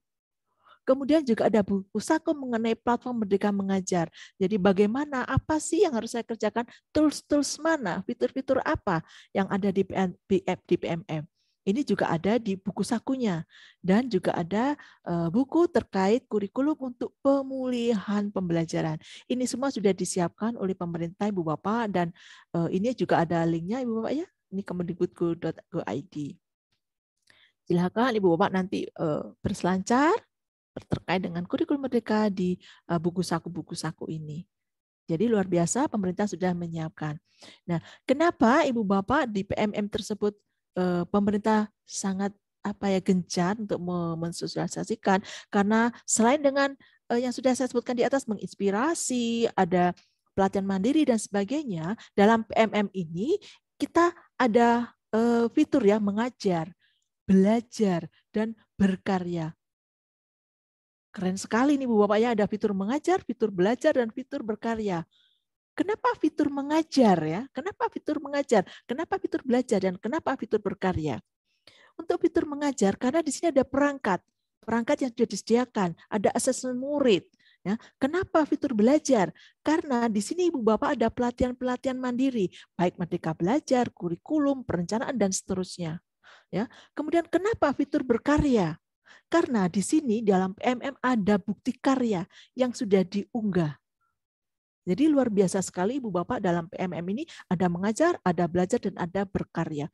Kemudian juga ada buku saku mengenai platform Merdeka Mengajar. Jadi bagaimana, apa sih yang harus saya kerjakan, tools-tools mana, fitur-fitur apa yang ada di, PM, di PMM. Ini juga ada di buku sakunya dan juga ada eh, buku terkait kurikulum untuk pemulihan pembelajaran. Ini semua sudah disiapkan oleh pemerintah Ibu Bapak dan eh, ini juga ada linknya Ibu Bapak ya. Ini kemendikbudgo.go.id. Silakan Ibu Bapak nanti eh, berselancar terkait dengan kurikulum merdeka di buku saku-buku saku ini. Jadi luar biasa pemerintah sudah menyiapkan. Nah, kenapa Ibu Bapak di PMM tersebut Eh, pemerintah sangat apa ya gencar untuk mensosialisasikan karena selain dengan eh, yang sudah saya sebutkan di atas menginspirasi, ada pelatihan mandiri dan sebagainya, dalam PMM ini kita ada eh, fitur ya mengajar, belajar dan berkarya. Keren sekali nih Bu Bapak ya ada fitur mengajar, fitur belajar dan fitur berkarya. Kenapa fitur mengajar ya? Kenapa fitur mengajar? Kenapa fitur belajar dan kenapa fitur berkarya? Untuk fitur mengajar karena di sini ada perangkat, perangkat yang sudah disediakan, ada asesmen murid. Ya, kenapa fitur belajar? Karena di sini Ibu Bapak ada pelatihan-pelatihan mandiri, baik merdeka belajar, kurikulum, perencanaan dan seterusnya. Ya. Kemudian kenapa fitur berkarya? Karena di sini dalam PMM ada bukti karya yang sudah diunggah jadi luar biasa sekali Ibu Bapak dalam PMM ini ada mengajar, ada belajar, dan ada berkarya.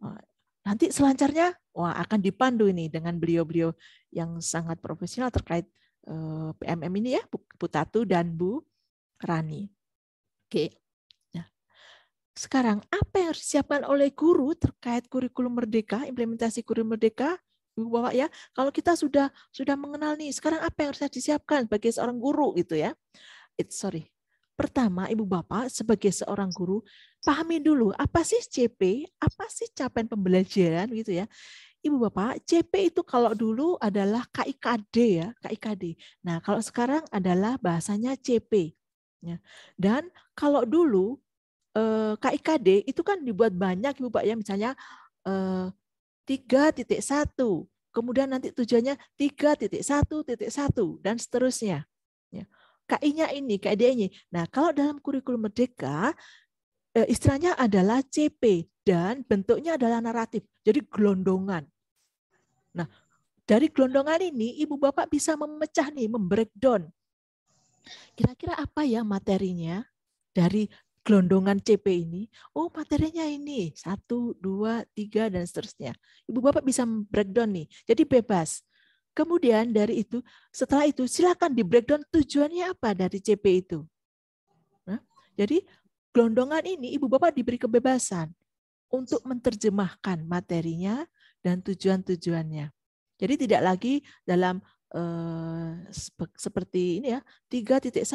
Eh, nanti selancarnya wah akan dipandu ini dengan beliau-beliau yang sangat profesional terkait eh, PMM ini ya, Bu Tatu dan Bu Rani. Oke. Nah, sekarang apa yang harus disiapkan oleh guru terkait kurikulum merdeka, implementasi kurikulum merdeka? Ibu Bapak ya, kalau kita sudah sudah mengenal nih, sekarang apa yang harus disiapkan bagi seorang guru gitu ya? It's sorry, Pertama, Ibu Bapak sebagai seorang guru, pahami dulu apa sih CP, apa sih capaian pembelajaran gitu ya. Ibu Bapak, CP itu kalau dulu adalah KIKD ya, KIKD. Nah, kalau sekarang adalah bahasanya CP. Ya. Dan kalau dulu eh, KIKD itu kan dibuat banyak Ibu Bapak ya, misalnya eh, 3.1, kemudian nanti tujuannya 3.1.1 dan seterusnya. KI-nya ini, KID-nya. Nah, kalau dalam kurikulum merdeka eh, istilahnya adalah CP dan bentuknya adalah naratif. Jadi gelondongan. Nah, dari gelondongan ini Ibu Bapak bisa memecah nih, membreakdown. Kira-kira apa ya materinya dari gelondongan CP ini? Oh, materinya ini. Satu, dua, tiga, dan seterusnya. Ibu Bapak bisa breakdown nih. Jadi bebas. Kemudian dari itu, setelah itu silakan di breakdown tujuannya apa dari CP itu. Nah, jadi gelondongan ini ibu bapak diberi kebebasan untuk menerjemahkan materinya dan tujuan-tujuannya. Jadi tidak lagi dalam eh, seperti ini ya, tiga tiga titik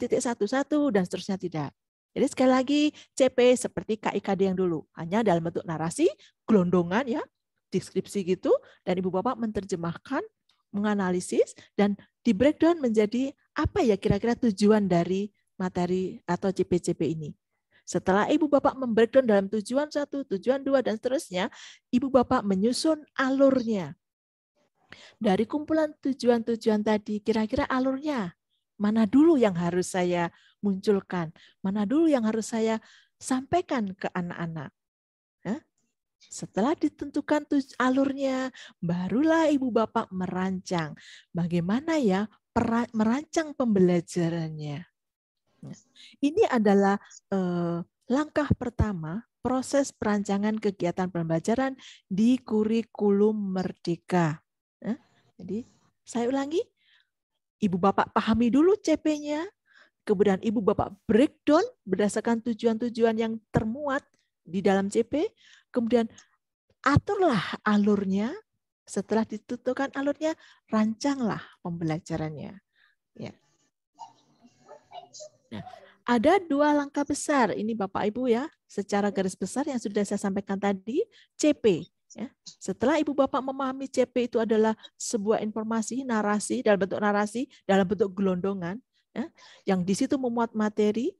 titik satu satu satu dan seterusnya tidak. Jadi sekali lagi CP seperti KIKD yang dulu, hanya dalam bentuk narasi, gelondongan ya, deskripsi gitu dan ibu bapak menerjemahkan, menganalisis dan di breakdown menjadi apa ya kira-kira tujuan dari materi atau CPCP ini. Setelah ibu bapak membreakdown dalam tujuan satu, tujuan dua, dan seterusnya, ibu bapak menyusun alurnya. Dari kumpulan tujuan-tujuan tadi, kira-kira alurnya mana dulu yang harus saya munculkan, mana dulu yang harus saya sampaikan ke anak-anak. Setelah ditentukan alurnya, barulah ibu bapak merancang. Bagaimana ya merancang pembelajarannya? Nah, ini adalah eh, langkah pertama proses perancangan kegiatan pembelajaran di kurikulum merdeka. Eh, jadi saya ulangi, ibu bapak pahami dulu CP-nya, kemudian ibu bapak breakdown berdasarkan tujuan-tujuan yang termuat di dalam CP, Kemudian aturlah alurnya. Setelah ditentukan alurnya, rancanglah pembelajarannya. Ya. Nah, ada dua langkah besar ini Bapak Ibu ya, secara garis besar yang sudah saya sampaikan tadi, CP. Ya. Setelah Ibu Bapak memahami CP itu adalah sebuah informasi, narasi, dalam bentuk narasi, dalam bentuk gelondongan, ya, yang di situ memuat materi,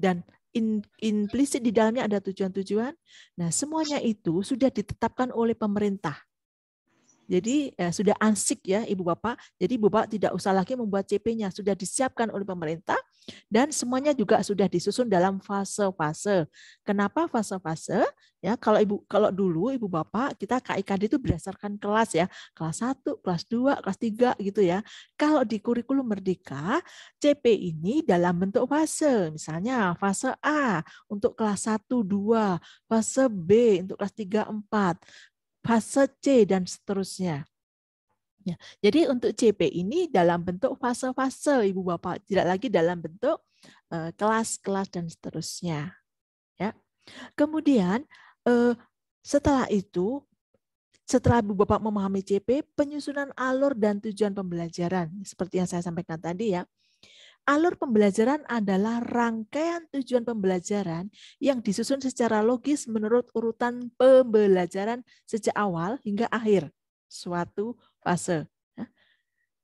dan in, implisit di dalamnya ada tujuan-tujuan. Nah, semuanya itu sudah ditetapkan oleh pemerintah. Jadi ya, sudah ansik ya Ibu Bapak. Jadi Ibu Bapak tidak usah lagi membuat CP-nya, sudah disiapkan oleh pemerintah dan semuanya juga sudah disusun dalam fase-fase. Kenapa fase-fase? Ya, kalau Ibu kalau dulu Ibu Bapak kita KIKD itu berdasarkan kelas ya, kelas 1, kelas 2, kelas 3 gitu ya. Kalau di kurikulum Merdeka, CP ini dalam bentuk fase. Misalnya fase A untuk kelas 1 2, fase B untuk kelas 3 4, fase C dan seterusnya. Ya, jadi untuk CP ini dalam bentuk fase-fase Ibu Bapak, tidak lagi dalam bentuk eh, kelas-kelas dan seterusnya. Ya. Kemudian eh, setelah itu setelah Ibu Bapak memahami CP, penyusunan alur dan tujuan pembelajaran seperti yang saya sampaikan tadi ya. Alur pembelajaran adalah rangkaian tujuan pembelajaran yang disusun secara logis menurut urutan pembelajaran sejak awal hingga akhir suatu fase.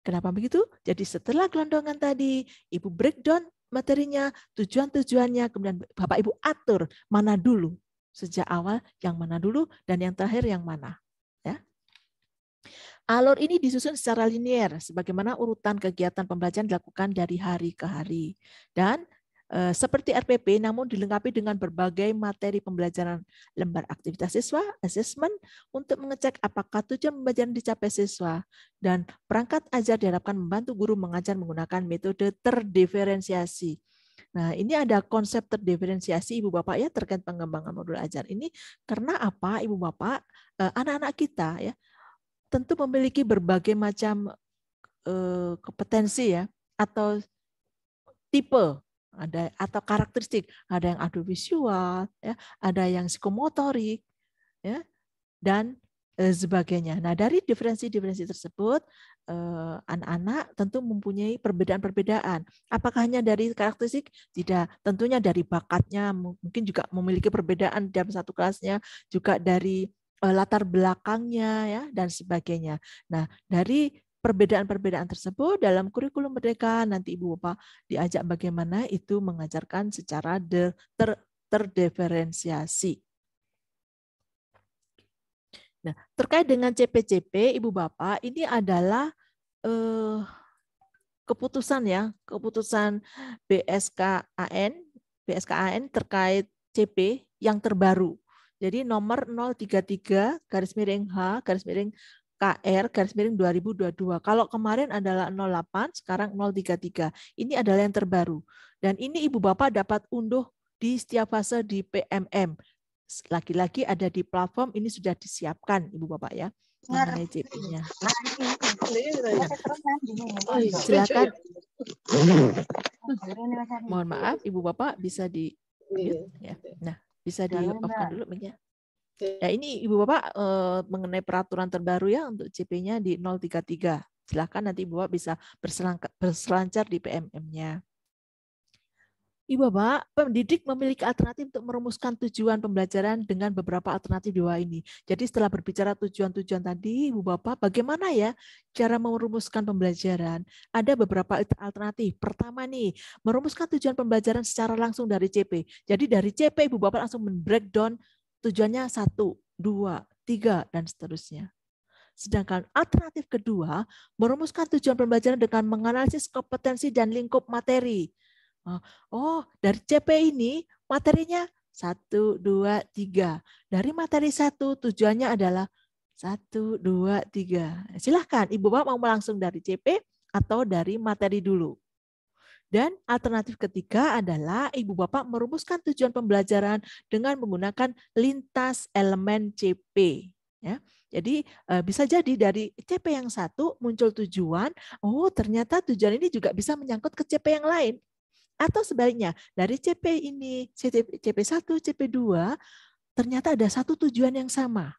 Kenapa begitu? Jadi setelah gelondongan tadi, Ibu breakdown materinya, tujuan-tujuannya, kemudian Bapak Ibu atur mana dulu sejak awal yang mana dulu dan yang terakhir yang mana. Ya. Alur ini disusun secara linier, sebagaimana urutan kegiatan pembelajaran dilakukan dari hari ke hari. Dan eh, seperti RPP, namun dilengkapi dengan berbagai materi pembelajaran lembar aktivitas siswa, assessment, untuk mengecek apakah tujuan pembelajaran dicapai siswa, dan perangkat ajar diharapkan membantu guru mengajar menggunakan metode terdiferensiasi. Nah, ini ada konsep terdiferensiasi Ibu Bapak ya terkait pengembangan modul ajar ini karena apa Ibu Bapak eh, anak-anak kita ya tentu memiliki berbagai macam eh, kompetensi ya atau tipe ada atau karakteristik ada yang audiovisual ya ada yang psikomotorik ya dan eh, sebagainya nah dari diferensi-diferensi tersebut eh, anak-anak tentu mempunyai perbedaan-perbedaan apakah hanya dari karakteristik tidak tentunya dari bakatnya mungkin juga memiliki perbedaan dalam satu kelasnya juga dari Eh, latar belakangnya ya dan sebagainya. Nah, dari perbedaan-perbedaan tersebut dalam kurikulum merdeka nanti Ibu Bapak diajak bagaimana itu mengajarkan secara de, ter, terdiferensiasi. Nah, terkait dengan CPCP Ibu Bapak ini adalah eh, keputusan ya, keputusan BSKAN BSKAN terkait CP yang terbaru jadi nomor 033 garis miring H garis miring KR garis miring 2022. Kalau kemarin adalah 08, sekarang 033. Ini adalah yang terbaru. Dan ini Ibu Bapak dapat unduh di setiap fase di PMM. Lagi-lagi ada di platform, ini sudah disiapkan Ibu Bapak ya. Mengenai JP-nya. Oh, nah, iya, silakan. Mohon maaf, Ibu Bapak bisa di... Iya. Ya. Nah, bisa iya, di offkan dulu ya. ya ini Ibu Bapak eh, mengenai peraturan terbaru ya untuk CP-nya di 033. Silakan nanti Ibu Bapak bisa berselancar di PMM-nya. Ibu iya, Bapak, pendidik memiliki alternatif untuk merumuskan tujuan pembelajaran dengan beberapa alternatif di bawah ini. Jadi setelah berbicara tujuan-tujuan tadi, Ibu Bapak, bagaimana ya cara merumuskan pembelajaran? Ada beberapa alternatif. Pertama nih, merumuskan tujuan pembelajaran secara langsung dari CP. Jadi dari CP Ibu Bapak langsung men-breakdown tujuannya satu, dua, tiga, dan seterusnya. Sedangkan alternatif kedua, merumuskan tujuan pembelajaran dengan menganalisis kompetensi dan lingkup materi. Oh, oh, dari CP ini materinya satu, dua, tiga. Dari materi satu tujuannya adalah satu, dua, tiga. Silahkan, Ibu Bapak mau langsung dari CP atau dari materi dulu. Dan alternatif ketiga adalah Ibu Bapak merumuskan tujuan pembelajaran dengan menggunakan lintas elemen CP. Ya, jadi eh, bisa jadi dari CP yang satu muncul tujuan, oh ternyata tujuan ini juga bisa menyangkut ke CP yang lain. Atau sebaliknya, dari CP ini, CP1, CP2, ternyata ada satu tujuan yang sama.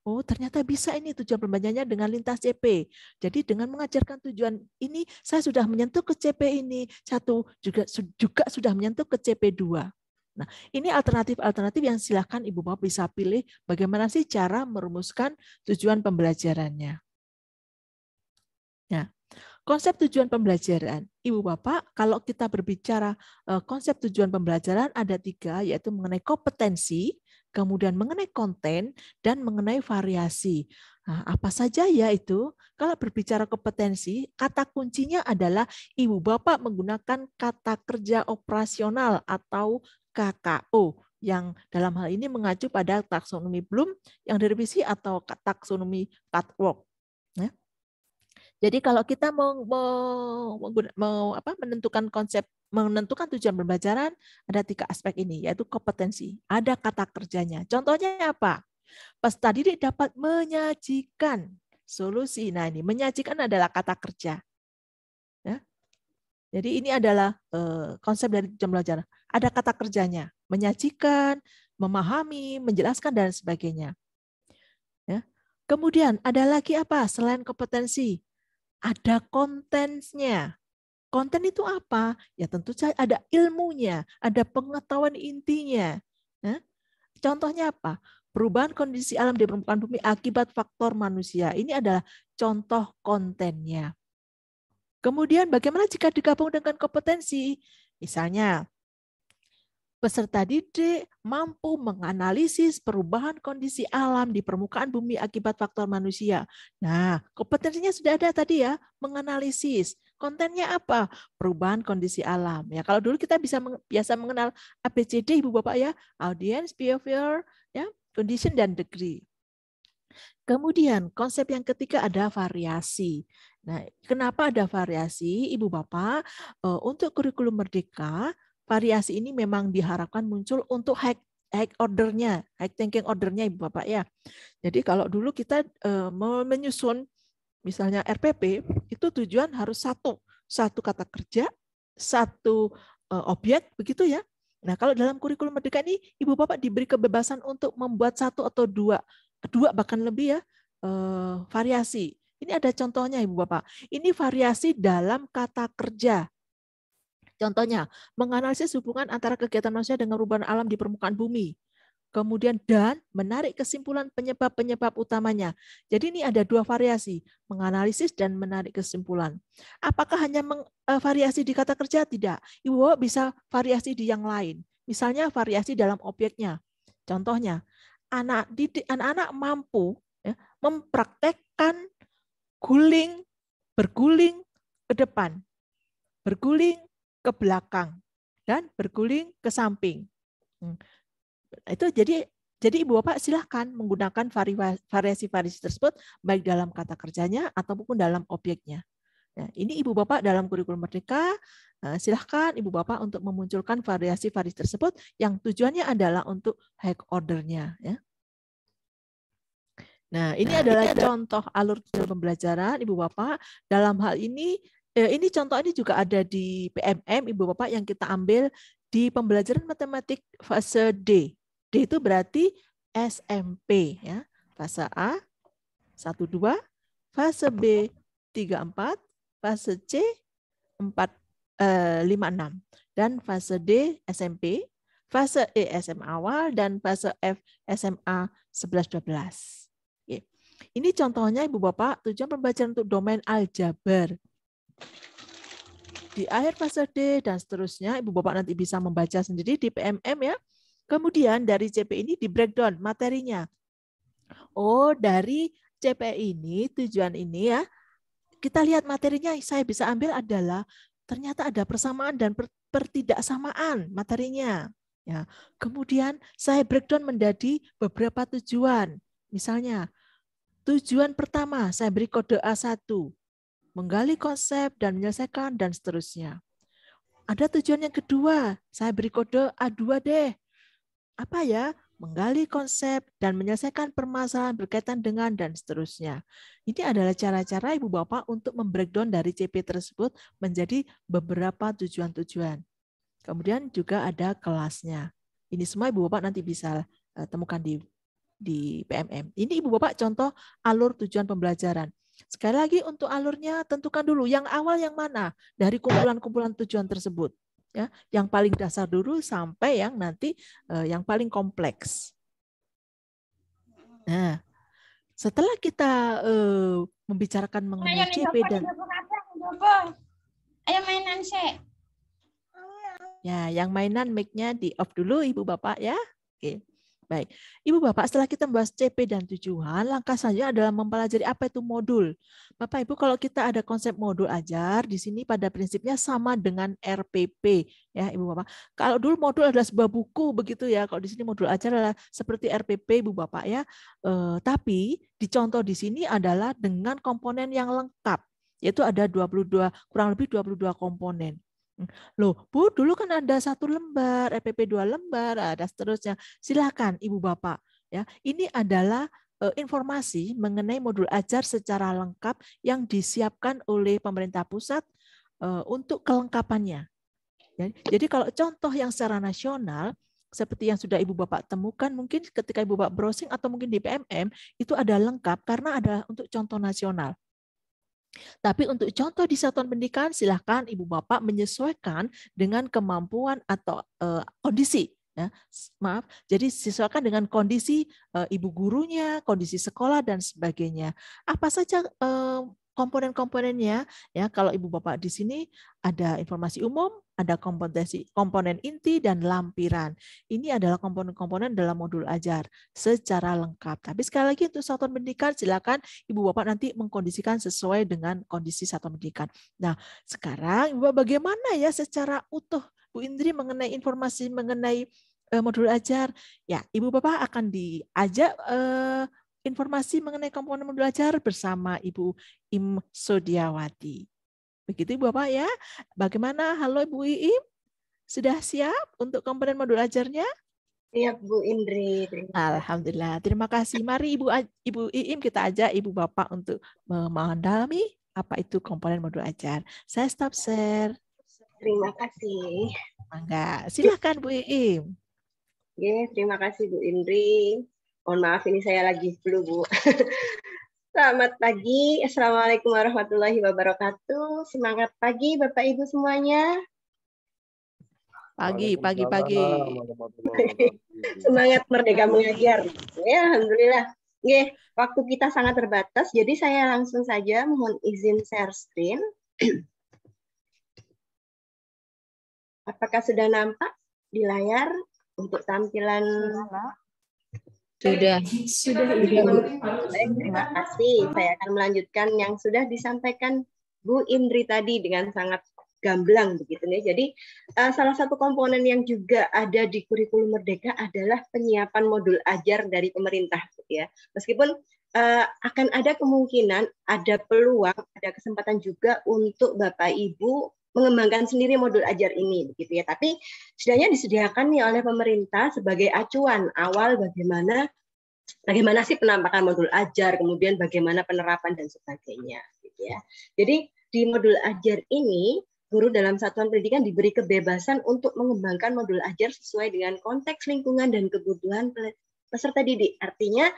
Oh, ternyata bisa ini tujuan pembelajarannya dengan lintas CP. Jadi dengan mengajarkan tujuan ini, saya sudah menyentuh ke CP ini satu juga juga sudah menyentuh ke CP 2 Nah, ini alternatif-alternatif yang silahkan Ibu Bapak bisa pilih bagaimana sih cara merumuskan tujuan pembelajarannya. Nah, Konsep tujuan pembelajaran. Ibu Bapak, kalau kita berbicara eh, konsep tujuan pembelajaran ada tiga, yaitu mengenai kompetensi, kemudian mengenai konten, dan mengenai variasi. Nah, apa saja ya itu? Kalau berbicara kompetensi, kata kuncinya adalah Ibu Bapak menggunakan kata kerja operasional atau KKO yang dalam hal ini mengacu pada taksonomi Bloom yang direvisi atau taksonomi Catwalk. Jadi kalau kita mau, mau, mau apa, menentukan konsep, menentukan tujuan pembelajaran, ada tiga aspek ini, yaitu kompetensi. Ada kata kerjanya. Contohnya apa? Peserta didik dapat menyajikan solusi. Nah ini, menyajikan adalah kata kerja. Ya. Jadi ini adalah eh, konsep dari tujuan pembelajaran. Ada kata kerjanya, menyajikan, memahami, menjelaskan, dan sebagainya. Ya. Kemudian ada lagi apa selain kompetensi? ada kontennya. Konten itu apa? Ya tentu saja ada ilmunya, ada pengetahuan intinya. contohnya apa? Perubahan kondisi alam di permukaan bumi akibat faktor manusia. Ini adalah contoh kontennya. Kemudian bagaimana jika digabung dengan kompetensi? Misalnya, Peserta didik mampu menganalisis perubahan kondisi alam di permukaan bumi akibat faktor manusia. Nah, kompetensinya sudah ada tadi ya, menganalisis. Kontennya apa? Perubahan kondisi alam. Ya, kalau dulu kita bisa biasa mengenal ABCD Ibu Bapak ya, audience, behavior, ya, condition dan degree. Kemudian konsep yang ketiga ada variasi. Nah, kenapa ada variasi, Ibu Bapak? Eh, untuk kurikulum merdeka, variasi ini memang diharapkan muncul untuk high high ordernya, high thinking ordernya ibu bapak ya. Jadi kalau dulu kita eh, menyusun misalnya RPP itu tujuan harus satu satu kata kerja, satu eh, objek begitu ya. Nah kalau dalam kurikulum merdeka ini ibu bapak diberi kebebasan untuk membuat satu atau dua dua bahkan lebih ya eh, variasi. Ini ada contohnya Ibu Bapak. Ini variasi dalam kata kerja. Contohnya, menganalisis hubungan antara kegiatan manusia dengan perubahan alam di permukaan bumi. Kemudian dan menarik kesimpulan penyebab-penyebab utamanya. Jadi ini ada dua variasi, menganalisis dan menarik kesimpulan. Apakah hanya e, variasi di kata kerja? Tidak. Ibu bisa variasi di yang lain. Misalnya variasi dalam objeknya. Contohnya, anak anak-anak mampu ya, mempraktekkan guling berguling ke depan, berguling ke belakang dan berguling ke samping. Hmm. Itu jadi jadi Ibu Bapak silahkan menggunakan variasi-variasi tersebut baik dalam kata kerjanya ataupun dalam objeknya. Nah, ini Ibu Bapak dalam kurikulum merdeka, eh, silahkan Ibu Bapak untuk memunculkan variasi-variasi tersebut yang tujuannya adalah untuk high ordernya. Ya. Nah, ini nah, adalah contoh alur pembelajaran Ibu Bapak. Dalam hal ini Eh, ini contoh ini juga ada di PMM Ibu Bapak yang kita ambil di pembelajaran matematik fase D. D itu berarti SMP ya. Fase A 1 2, fase B 3 4, fase C 4 eh, 6 dan fase D SMP, fase E SMA awal dan fase F SMA 11 12. Ini contohnya Ibu Bapak tujuan pembelajaran untuk domain aljabar. Di akhir fase D dan seterusnya, Ibu Bapak nanti bisa membaca sendiri di PMM ya. Kemudian dari CP ini di breakdown materinya. Oh, dari CP ini tujuan ini ya. Kita lihat materinya saya bisa ambil adalah ternyata ada persamaan dan pertidaksamaan materinya. Ya. Kemudian saya breakdown menjadi beberapa tujuan. Misalnya, tujuan pertama saya beri kode A1 menggali konsep dan menyelesaikan, dan seterusnya. Ada tujuan yang kedua, saya beri kode A2 deh. Apa ya? Menggali konsep dan menyelesaikan permasalahan berkaitan dengan dan seterusnya. Ini adalah cara-cara Ibu Bapak untuk membreakdown dari CP tersebut menjadi beberapa tujuan-tujuan. Kemudian juga ada kelasnya. Ini semua Ibu Bapak nanti bisa eh, temukan di di PMM. Ini Ibu Bapak contoh alur tujuan pembelajaran. Sekali lagi untuk alurnya tentukan dulu yang awal yang mana dari kumpulan-kumpulan tujuan tersebut. Ya, yang paling dasar dulu sampai yang nanti eh, yang paling kompleks. Nah, setelah kita eh, membicarakan mengenai CP dan Ayo mainan sih. Ya, yang mainan mic-nya di off dulu Ibu Bapak ya. Oke. Baik, Ibu Bapak, setelah kita membahas CP dan tujuan, langkah saja adalah mempelajari apa itu modul. Bapak Ibu, kalau kita ada konsep modul ajar, di sini pada prinsipnya sama dengan RPP, ya Ibu Bapak. Kalau dulu modul adalah sebuah buku begitu ya, kalau di sini modul ajar adalah seperti RPP, Ibu Bapak ya. E, tapi dicontoh di sini adalah dengan komponen yang lengkap, yaitu ada 22 kurang lebih 22 komponen. Loh, Bu, dulu kan ada satu lembar, RPP e dua lembar, ada seterusnya. Silakan, Ibu Bapak. Ya, ini adalah eh, informasi mengenai modul ajar secara lengkap yang disiapkan oleh pemerintah pusat eh, untuk kelengkapannya. Ya, jadi kalau contoh yang secara nasional seperti yang sudah Ibu Bapak temukan mungkin ketika Ibu Bapak browsing atau mungkin di PMM itu ada lengkap karena ada untuk contoh nasional. Tapi untuk contoh di satuan pendidikan, silahkan Ibu Bapak menyesuaikan dengan kemampuan atau uh, kondisi ya maaf jadi sesuaikan dengan kondisi e, ibu gurunya kondisi sekolah dan sebagainya apa saja e, komponen-komponennya ya kalau ibu bapak di sini ada informasi umum ada kompetensi, komponen inti dan lampiran ini adalah komponen-komponen dalam modul ajar secara lengkap tapi sekali lagi untuk satuan pendidikan silakan ibu bapak nanti mengkondisikan sesuai dengan kondisi satuan pendidikan nah sekarang ibu bapak bagaimana ya secara utuh Bu Indri mengenai informasi mengenai eh, modul ajar. Ya, Ibu Bapak akan diajak eh, informasi mengenai komponen belajar bersama Ibu Im Sodiawati. Begitu Ibu Bapak ya. Bagaimana? Halo Ibu Im. Sudah siap untuk komponen modul ajarnya? Siap Bu Indri. Alhamdulillah. Terima kasih. Mari Ibu Ibu Iim kita ajak Ibu Bapak untuk memahami apa itu komponen modul ajar. Saya stop share. Terima kasih. Mangga. Silahkan Bu Iim. Oke terima kasih Bu Indri. Mohon maaf ini saya lagi flu, Bu. Selamat pagi. Assalamualaikum warahmatullahi wabarakatuh. Semangat pagi Bapak Ibu semuanya. Pagi, pagi, pagi. Semangat merdeka mengajar. Ya, alhamdulillah. Oke, waktu kita sangat terbatas, jadi saya langsung saja mohon izin share screen. Apakah sudah nampak di layar untuk tampilan sudah. Sudah. terima kasih. Saya akan melanjutkan yang sudah disampaikan Bu Indri tadi dengan sangat gamblang begitu ya. Jadi eh, salah satu komponen yang juga ada di kurikulum merdeka adalah penyiapan modul ajar dari pemerintah gitu ya. Meskipun eh, akan ada kemungkinan ada peluang, ada kesempatan juga untuk Bapak Ibu mengembangkan sendiri modul ajar ini begitu ya. Tapi setidaknya disediakan nih oleh pemerintah sebagai acuan awal bagaimana bagaimana sih penampakan modul ajar, kemudian bagaimana penerapan dan sebagainya gitu ya. Jadi di modul ajar ini guru dalam satuan pendidikan diberi kebebasan untuk mengembangkan modul ajar sesuai dengan konteks lingkungan dan kebutuhan peserta didik. Artinya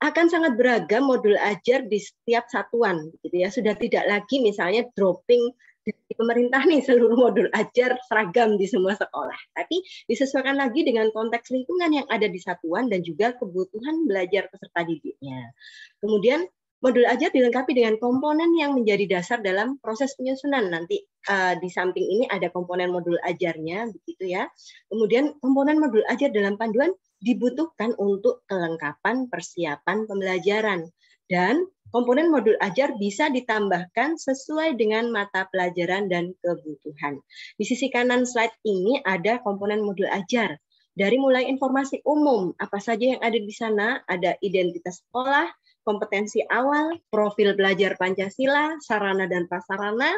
akan sangat beragam modul ajar di setiap satuan gitu ya. Sudah tidak lagi misalnya dropping dari pemerintah nih seluruh modul ajar seragam di semua sekolah, tapi disesuaikan lagi dengan konteks lingkungan yang ada di satuan dan juga kebutuhan belajar peserta didiknya. Kemudian modul ajar dilengkapi dengan komponen yang menjadi dasar dalam proses penyusunan nanti uh, di samping ini ada komponen modul ajarnya begitu ya. Kemudian komponen modul ajar dalam panduan dibutuhkan untuk kelengkapan persiapan pembelajaran dan komponen modul ajar bisa ditambahkan sesuai dengan mata pelajaran dan kebutuhan. Di sisi kanan slide ini ada komponen modul ajar. Dari mulai informasi umum, apa saja yang ada di sana, ada identitas sekolah, kompetensi awal, profil belajar Pancasila, sarana dan prasarana,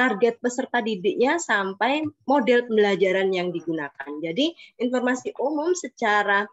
target peserta didiknya sampai model pembelajaran yang digunakan. Jadi informasi umum secara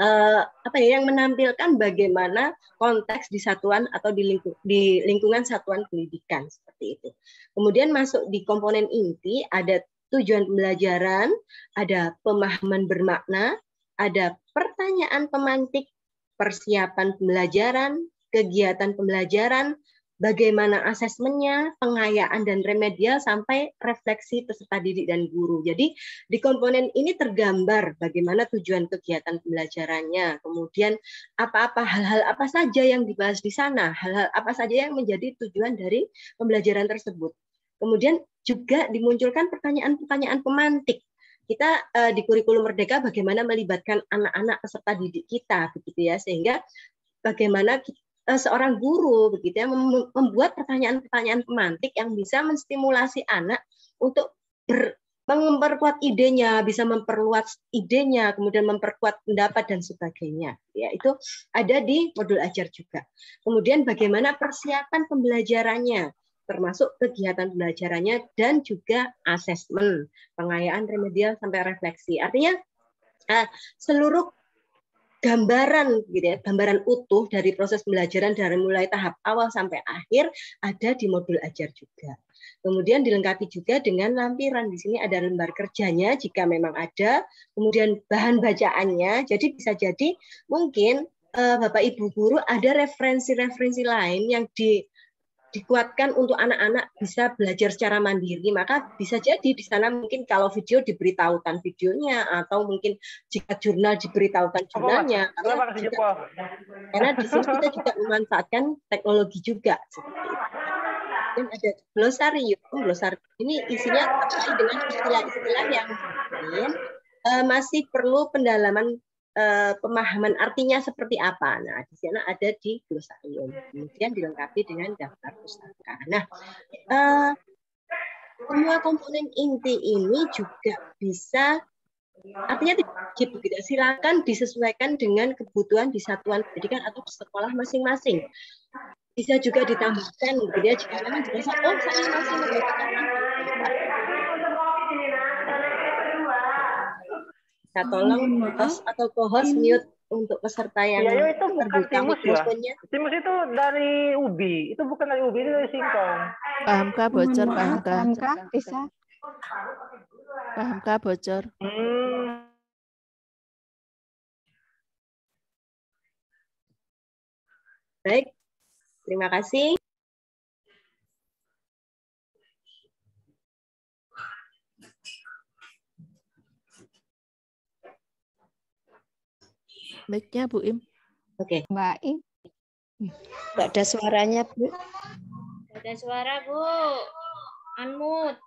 uh, apa ya yang menampilkan bagaimana konteks di satuan atau di, lingku, di lingkungan satuan pendidikan seperti itu. Kemudian masuk di komponen inti ada tujuan pembelajaran, ada pemahaman bermakna, ada pertanyaan pemantik, persiapan pembelajaran, kegiatan pembelajaran, bagaimana asesmennya, pengayaan dan remedial sampai refleksi peserta didik dan guru. Jadi di komponen ini tergambar bagaimana tujuan kegiatan pembelajarannya, kemudian apa-apa hal-hal apa saja yang dibahas di sana, hal-hal apa saja yang menjadi tujuan dari pembelajaran tersebut. Kemudian juga dimunculkan pertanyaan-pertanyaan pemantik kita eh, di kurikulum merdeka bagaimana melibatkan anak-anak peserta didik kita begitu ya sehingga bagaimana Eh, seorang guru begitu ya membuat pertanyaan-pertanyaan pemantik yang bisa menstimulasi anak untuk ber, memperkuat idenya, bisa memperluas idenya, kemudian memperkuat pendapat dan sebagainya. Ya, itu ada di modul ajar juga. Kemudian bagaimana persiapan pembelajarannya, termasuk kegiatan pembelajarannya dan juga asesmen, pengayaan remedial sampai refleksi. Artinya eh, seluruh gambaran gitu ya, gambaran utuh dari proses pembelajaran dari mulai tahap awal sampai akhir ada di modul ajar juga. Kemudian dilengkapi juga dengan lampiran. Di sini ada lembar kerjanya jika memang ada, kemudian bahan bacaannya. Jadi bisa jadi mungkin eh, Bapak Ibu guru ada referensi-referensi lain yang di dikuatkan untuk anak-anak bisa belajar secara mandiri, maka bisa jadi di sana mungkin kalau video diberitahukan videonya atau mungkin jika jurnal diberitahukan jurnalnya. karena, karena di sini kita juga memanfaatkan teknologi juga. Dan ada glosari glosari ini isinya terkait dengan istilah-istilah yang mungkin eh, masih perlu pendalaman Eh, pemahaman artinya seperti apa. Nah, di sana ada di glosarium. Kemudian dilengkapi dengan daftar pustaka. Nah, eh, semua komponen inti ini juga bisa artinya tidak silakan disesuaikan dengan kebutuhan di satuan pendidikan atau sekolah masing-masing bisa juga ditambahkan gitu ya jika memang dirasa oh saya masih Nah, hmm. tolong host hmm. atau co-host hmm. mute untuk peserta yang ya, itu bukan timus ya. Timus itu dari ubi, itu bukan dari ubi, itu dari singkong. Paham kah bocor? Paham kah? Paham kah? Bisa. Paham kah bocor? Hmm. Baik, terima kasih. Baiknya Bu Im. Oke. Okay. Mbak Im. Gak ada suaranya, Bu. Gak ada suara, Bu. Unmute.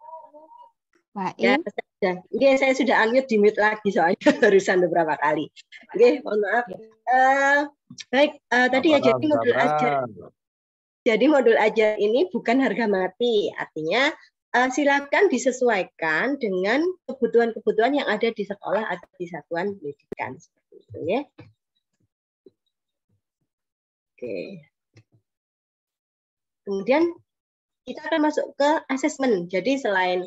Mbak ya, Im. Ya, ya, saya sudah unmute di mute lagi soalnya barusan beberapa kali. Oke, okay, mohon maaf. Uh, baik, uh, tadi ya jadi modul ajar. Jadi modul ajar ini bukan harga mati, artinya uh, silakan disesuaikan dengan kebutuhan-kebutuhan yang ada di sekolah atau di satuan pendidikan gitu ya. Oke. Kemudian kita akan masuk ke asesmen. Jadi selain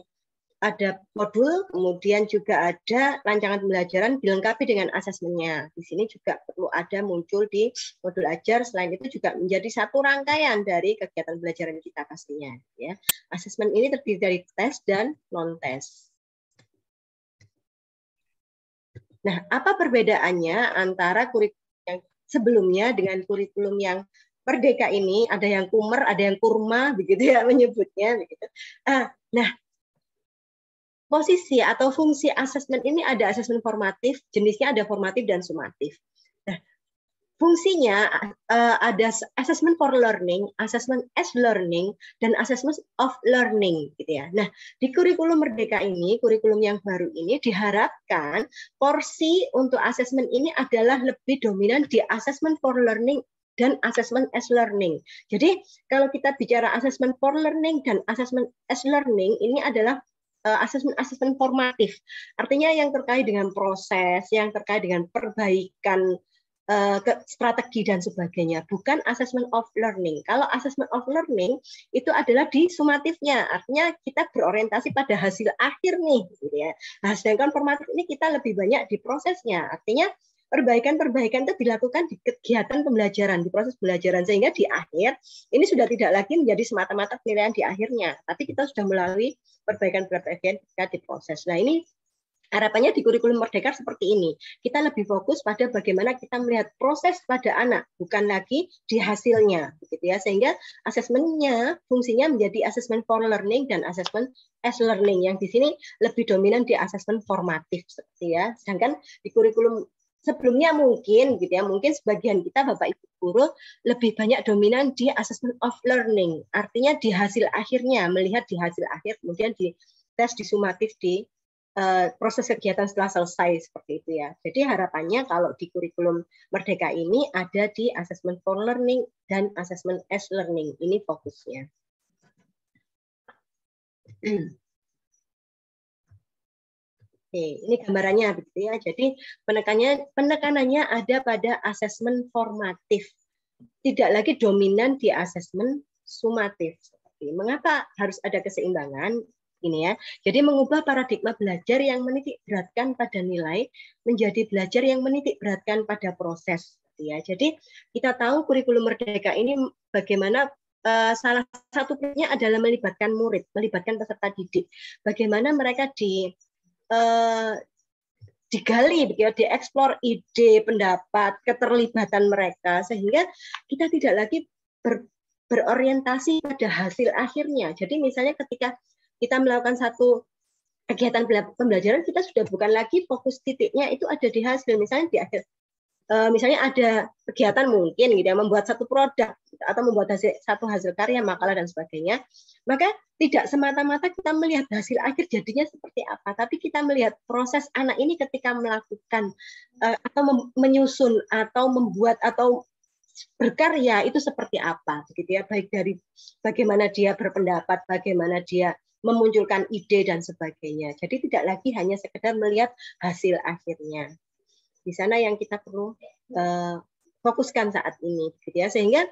ada modul, kemudian juga ada rancangan pembelajaran dilengkapi dengan asesmennya. Di sini juga perlu ada muncul di modul ajar. Selain itu juga menjadi satu rangkaian dari kegiatan pembelajaran kita pastinya. Ya, asesmen ini terdiri dari tes dan non-tes. Nah, apa perbedaannya antara kurikulum yang sebelumnya dengan kurikulum yang merdeka ini? Ada yang kumer, ada yang kurma, begitu ya menyebutnya. Begitu. Ah, nah, posisi atau fungsi asesmen ini ada asesmen formatif, jenisnya ada formatif dan sumatif fungsinya uh, ada assessment for learning, assessment as learning, dan assessment of learning gitu ya. Nah, di kurikulum Merdeka ini, kurikulum yang baru ini diharapkan porsi untuk assessment ini adalah lebih dominan di assessment for learning dan assessment as learning. Jadi, kalau kita bicara assessment for learning dan assessment as learning ini adalah eh, assessment assessment formatif. Artinya yang terkait dengan proses, yang terkait dengan perbaikan Eh, strategi dan sebagainya, bukan assessment of learning. Kalau assessment of learning itu adalah di sumatifnya, artinya kita berorientasi pada hasil akhir nih, gitu ya. Nah, sedangkan formatif ini kita lebih banyak di prosesnya, artinya perbaikan-perbaikan itu dilakukan di kegiatan pembelajaran, di proses pembelajaran sehingga di akhir ini sudah tidak lagi menjadi semata-mata penilaian di akhirnya, tapi kita sudah melalui perbaikan-perbaikan ketika proses. Nah ini Harapannya di kurikulum merdeka seperti ini. Kita lebih fokus pada bagaimana kita melihat proses pada anak, bukan lagi di hasilnya, gitu ya. Sehingga asesmennya fungsinya menjadi asesmen for learning dan asesmen as learning yang di sini lebih dominan di asesmen formatif gitu ya. Sedangkan di kurikulum sebelumnya mungkin gitu ya mungkin sebagian kita bapak ibu guru lebih banyak dominan di asesmen of learning artinya di hasil akhirnya melihat di hasil akhir kemudian di tes disumatif di Eh, proses kegiatan setelah selesai seperti itu ya. Jadi harapannya kalau di kurikulum Merdeka ini ada di assessment for learning dan assessment as learning. Ini fokusnya. Oke, ini gambarannya begitu ya. Jadi penekannya penekanannya ada pada assessment formatif. Tidak lagi dominan di assessment sumatif. Mengapa harus ada keseimbangan? ini ya. Jadi mengubah paradigma belajar yang menitik beratkan pada nilai menjadi belajar yang menitik beratkan pada proses gitu ya. Jadi kita tahu kurikulum merdeka ini bagaimana uh, salah satu punya adalah melibatkan murid, melibatkan peserta didik. Bagaimana mereka di uh, digali, gitu ya, dieksplor ide, pendapat, keterlibatan mereka sehingga kita tidak lagi ber, berorientasi pada hasil akhirnya. Jadi misalnya ketika kita melakukan satu kegiatan pembelajaran kita sudah bukan lagi fokus titiknya itu ada di hasil misalnya di akhir eh, misalnya ada kegiatan mungkin gitu ya membuat satu produk atau membuat hasil, satu hasil karya makalah dan sebagainya maka tidak semata-mata kita melihat hasil akhir jadinya seperti apa tapi kita melihat proses anak ini ketika melakukan eh, atau menyusun atau membuat atau berkarya itu seperti apa begitu ya baik dari bagaimana dia berpendapat bagaimana dia memunculkan ide dan sebagainya. Jadi tidak lagi hanya sekedar melihat hasil akhirnya. Di sana yang kita perlu uh, fokuskan saat ini, gitu ya. Sehingga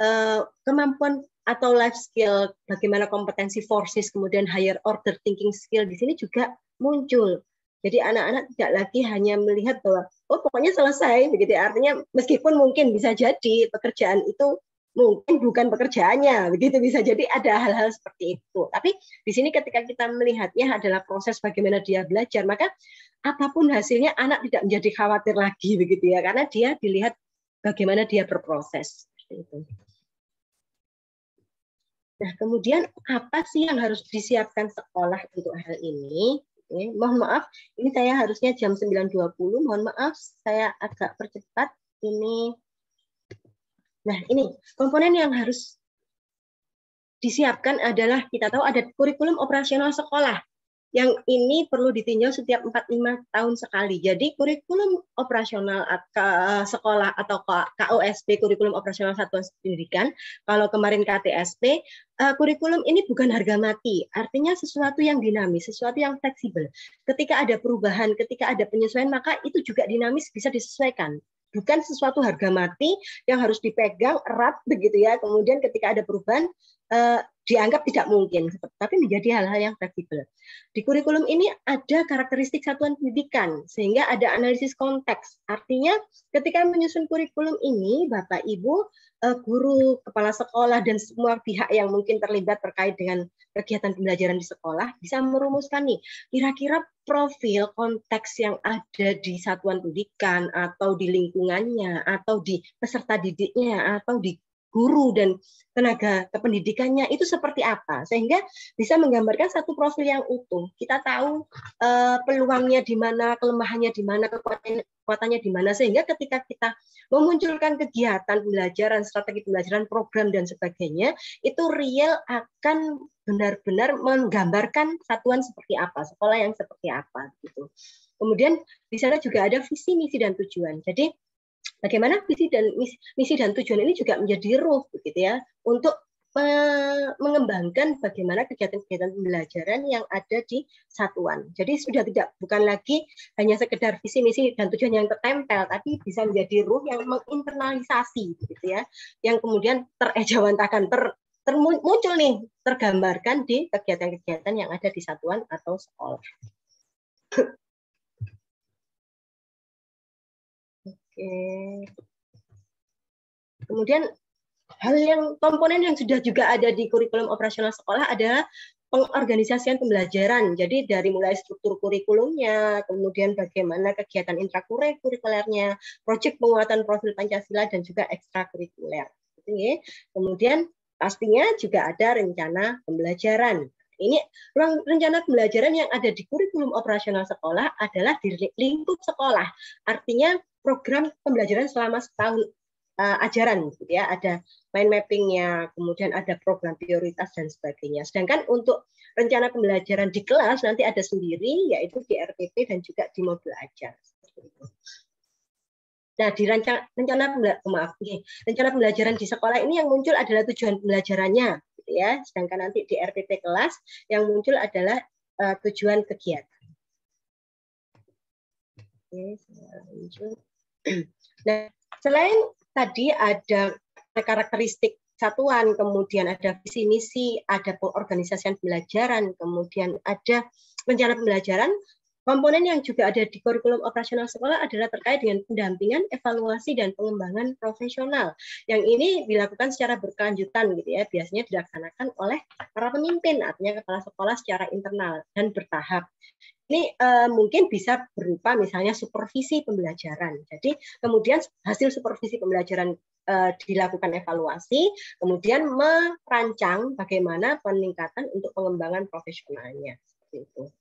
uh, kemampuan atau life skill, bagaimana kompetensi forces, kemudian higher order thinking skill di sini juga muncul. Jadi anak-anak tidak lagi hanya melihat bahwa oh pokoknya selesai begitu ya. artinya meskipun mungkin bisa jadi pekerjaan itu mungkin bukan pekerjaannya begitu bisa jadi ada hal-hal seperti itu tapi di sini ketika kita melihatnya adalah proses bagaimana dia belajar maka apapun hasilnya anak tidak menjadi khawatir lagi begitu ya karena dia dilihat bagaimana dia berproses nah kemudian apa sih yang harus disiapkan sekolah untuk hal ini mohon maaf ini saya harusnya jam 9.20 mohon maaf saya agak percepat ini Nah, ini komponen yang harus disiapkan adalah kita tahu ada kurikulum operasional sekolah. Yang ini perlu ditinjau setiap 4-5 tahun sekali. Jadi kurikulum operasional sekolah atau KOSP, kurikulum operasional satuan pendidikan, kalau kemarin KTSP, eh, kurikulum ini bukan harga mati. Artinya sesuatu yang dinamis, sesuatu yang fleksibel. Ketika ada perubahan, ketika ada penyesuaian, maka itu juga dinamis bisa disesuaikan bukan sesuatu harga mati yang harus dipegang erat begitu ya. Kemudian ketika ada perubahan uh, dianggap tidak mungkin, tapi menjadi hal-hal yang fleksibel. Di kurikulum ini ada karakteristik satuan pendidikan, sehingga ada analisis konteks. Artinya, ketika menyusun kurikulum ini, Bapak Ibu, eh, guru, kepala sekolah, dan semua pihak yang mungkin terlibat terkait dengan kegiatan pembelajaran di sekolah bisa merumuskan nih, kira-kira profil konteks yang ada di satuan pendidikan atau di lingkungannya atau di peserta didiknya atau di guru dan tenaga kependidikannya itu seperti apa sehingga bisa menggambarkan satu profil yang utuh kita tahu uh, peluangnya di mana kelemahannya di mana kekuatannya, kekuatannya di mana sehingga ketika kita memunculkan kegiatan pembelajaran strategi pembelajaran program dan sebagainya itu real akan benar-benar menggambarkan satuan seperti apa sekolah yang seperti apa gitu kemudian di sana juga ada visi misi dan tujuan jadi Bagaimana visi dan misi, misi dan tujuan ini juga menjadi ruh begitu ya untuk mengembangkan bagaimana kegiatan-kegiatan pembelajaran yang ada di satuan. Jadi sudah tidak bukan lagi hanya sekedar visi misi dan tujuan yang tertempel, tapi bisa menjadi ruh yang menginternalisasi, gitu ya, yang kemudian terejawantakan, ter, termuncul nih tergambarkan di kegiatan-kegiatan yang ada di satuan atau sekolah. Oke. Kemudian hal yang komponen yang sudah juga ada di kurikulum operasional sekolah adalah pengorganisasian pembelajaran. Jadi dari mulai struktur kurikulumnya, kemudian bagaimana kegiatan intrakurikulernya, proyek penguatan profil Pancasila dan juga ekstrakurikuler. Kemudian pastinya juga ada rencana pembelajaran ini ruang rencana pembelajaran yang ada di kurikulum operasional sekolah adalah di lingkup sekolah. Artinya program pembelajaran selama setahun uh, ajaran gitu ya ada mind mappingnya kemudian ada program prioritas dan sebagainya sedangkan untuk rencana pembelajaran di kelas nanti ada sendiri yaitu di RPP dan juga di mobil ajar Nah, di rencana, rencana maaf, rencana pembelajaran di sekolah ini yang muncul adalah tujuan pembelajarannya, gitu ya. Sedangkan nanti di RPP kelas yang muncul adalah uh, tujuan kegiatan. Nah, selain tadi ada karakteristik satuan, kemudian ada visi misi, ada pengorganisasian pembelajaran, kemudian ada rencana pembelajaran. Komponen yang juga ada di kurikulum operasional sekolah adalah terkait dengan pendampingan, evaluasi, dan pengembangan profesional. Yang ini dilakukan secara berkelanjutan gitu ya, biasanya dilaksanakan oleh para pemimpin, artinya kepala sekolah secara internal dan bertahap. Ini e, mungkin bisa berupa misalnya supervisi pembelajaran. Jadi kemudian hasil supervisi pembelajaran e, dilakukan evaluasi, kemudian merancang bagaimana peningkatan untuk pengembangan profesionalnya. Seperti itu.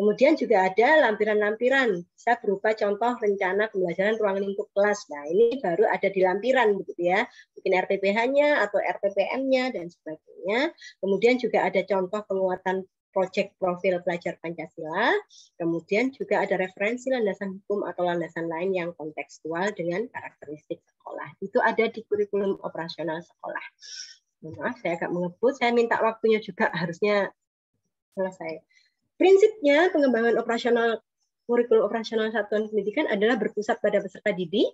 Kemudian juga ada lampiran-lampiran, saya berupa contoh rencana pembelajaran ruang lingkup kelas. Nah, ini baru ada di lampiran begitu ya. Mungkin RPPH-nya atau RPPM-nya dan sebagainya. Kemudian juga ada contoh penguatan proyek profil pelajar Pancasila, kemudian juga ada referensi landasan hukum atau landasan lain yang kontekstual dengan karakteristik sekolah. Itu ada di kurikulum operasional sekolah. Maaf, saya agak mengebut. Saya minta waktunya juga harusnya selesai. Prinsipnya pengembangan operasional kurikulum operasional satuan pendidikan adalah berpusat pada peserta didik,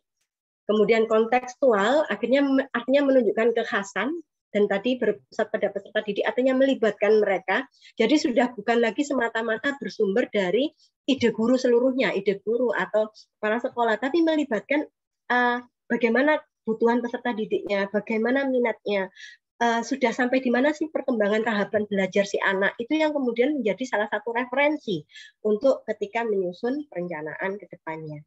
kemudian kontekstual akhirnya artinya menunjukkan kekhasan dan tadi berpusat pada peserta didik artinya melibatkan mereka. Jadi sudah bukan lagi semata-mata bersumber dari ide guru seluruhnya, ide guru atau para sekolah, tapi melibatkan uh, bagaimana kebutuhan peserta didiknya, bagaimana minatnya, Eh, sudah sampai di mana sih perkembangan tahapan belajar si anak itu yang kemudian menjadi salah satu referensi untuk ketika menyusun perencanaan ke depannya.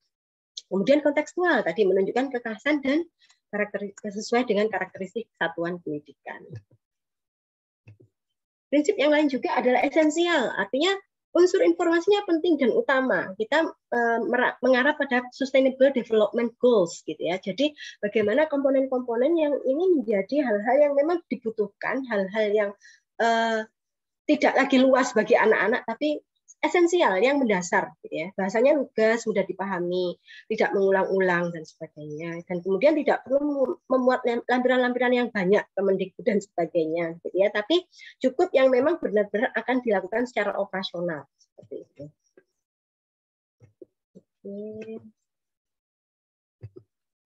Kemudian kontekstual tadi menunjukkan kekhasan dan karakter sesuai dengan karakteristik satuan pendidikan. Prinsip yang lain juga adalah esensial, artinya unsur informasinya penting dan utama. Kita eh, mengarah pada Sustainable Development Goals gitu ya. Jadi bagaimana komponen-komponen yang ini menjadi hal-hal yang memang dibutuhkan, hal-hal yang uh, tidak lagi luas bagi anak-anak, tapi esensial yang mendasar gitu ya bahasanya lugas mudah dipahami tidak mengulang-ulang dan sebagainya dan kemudian tidak perlu memuat lampiran-lampiran yang banyak kemendikbud dan sebagainya gitu ya tapi cukup yang memang benar-benar akan dilakukan secara operasional seperti itu Oke.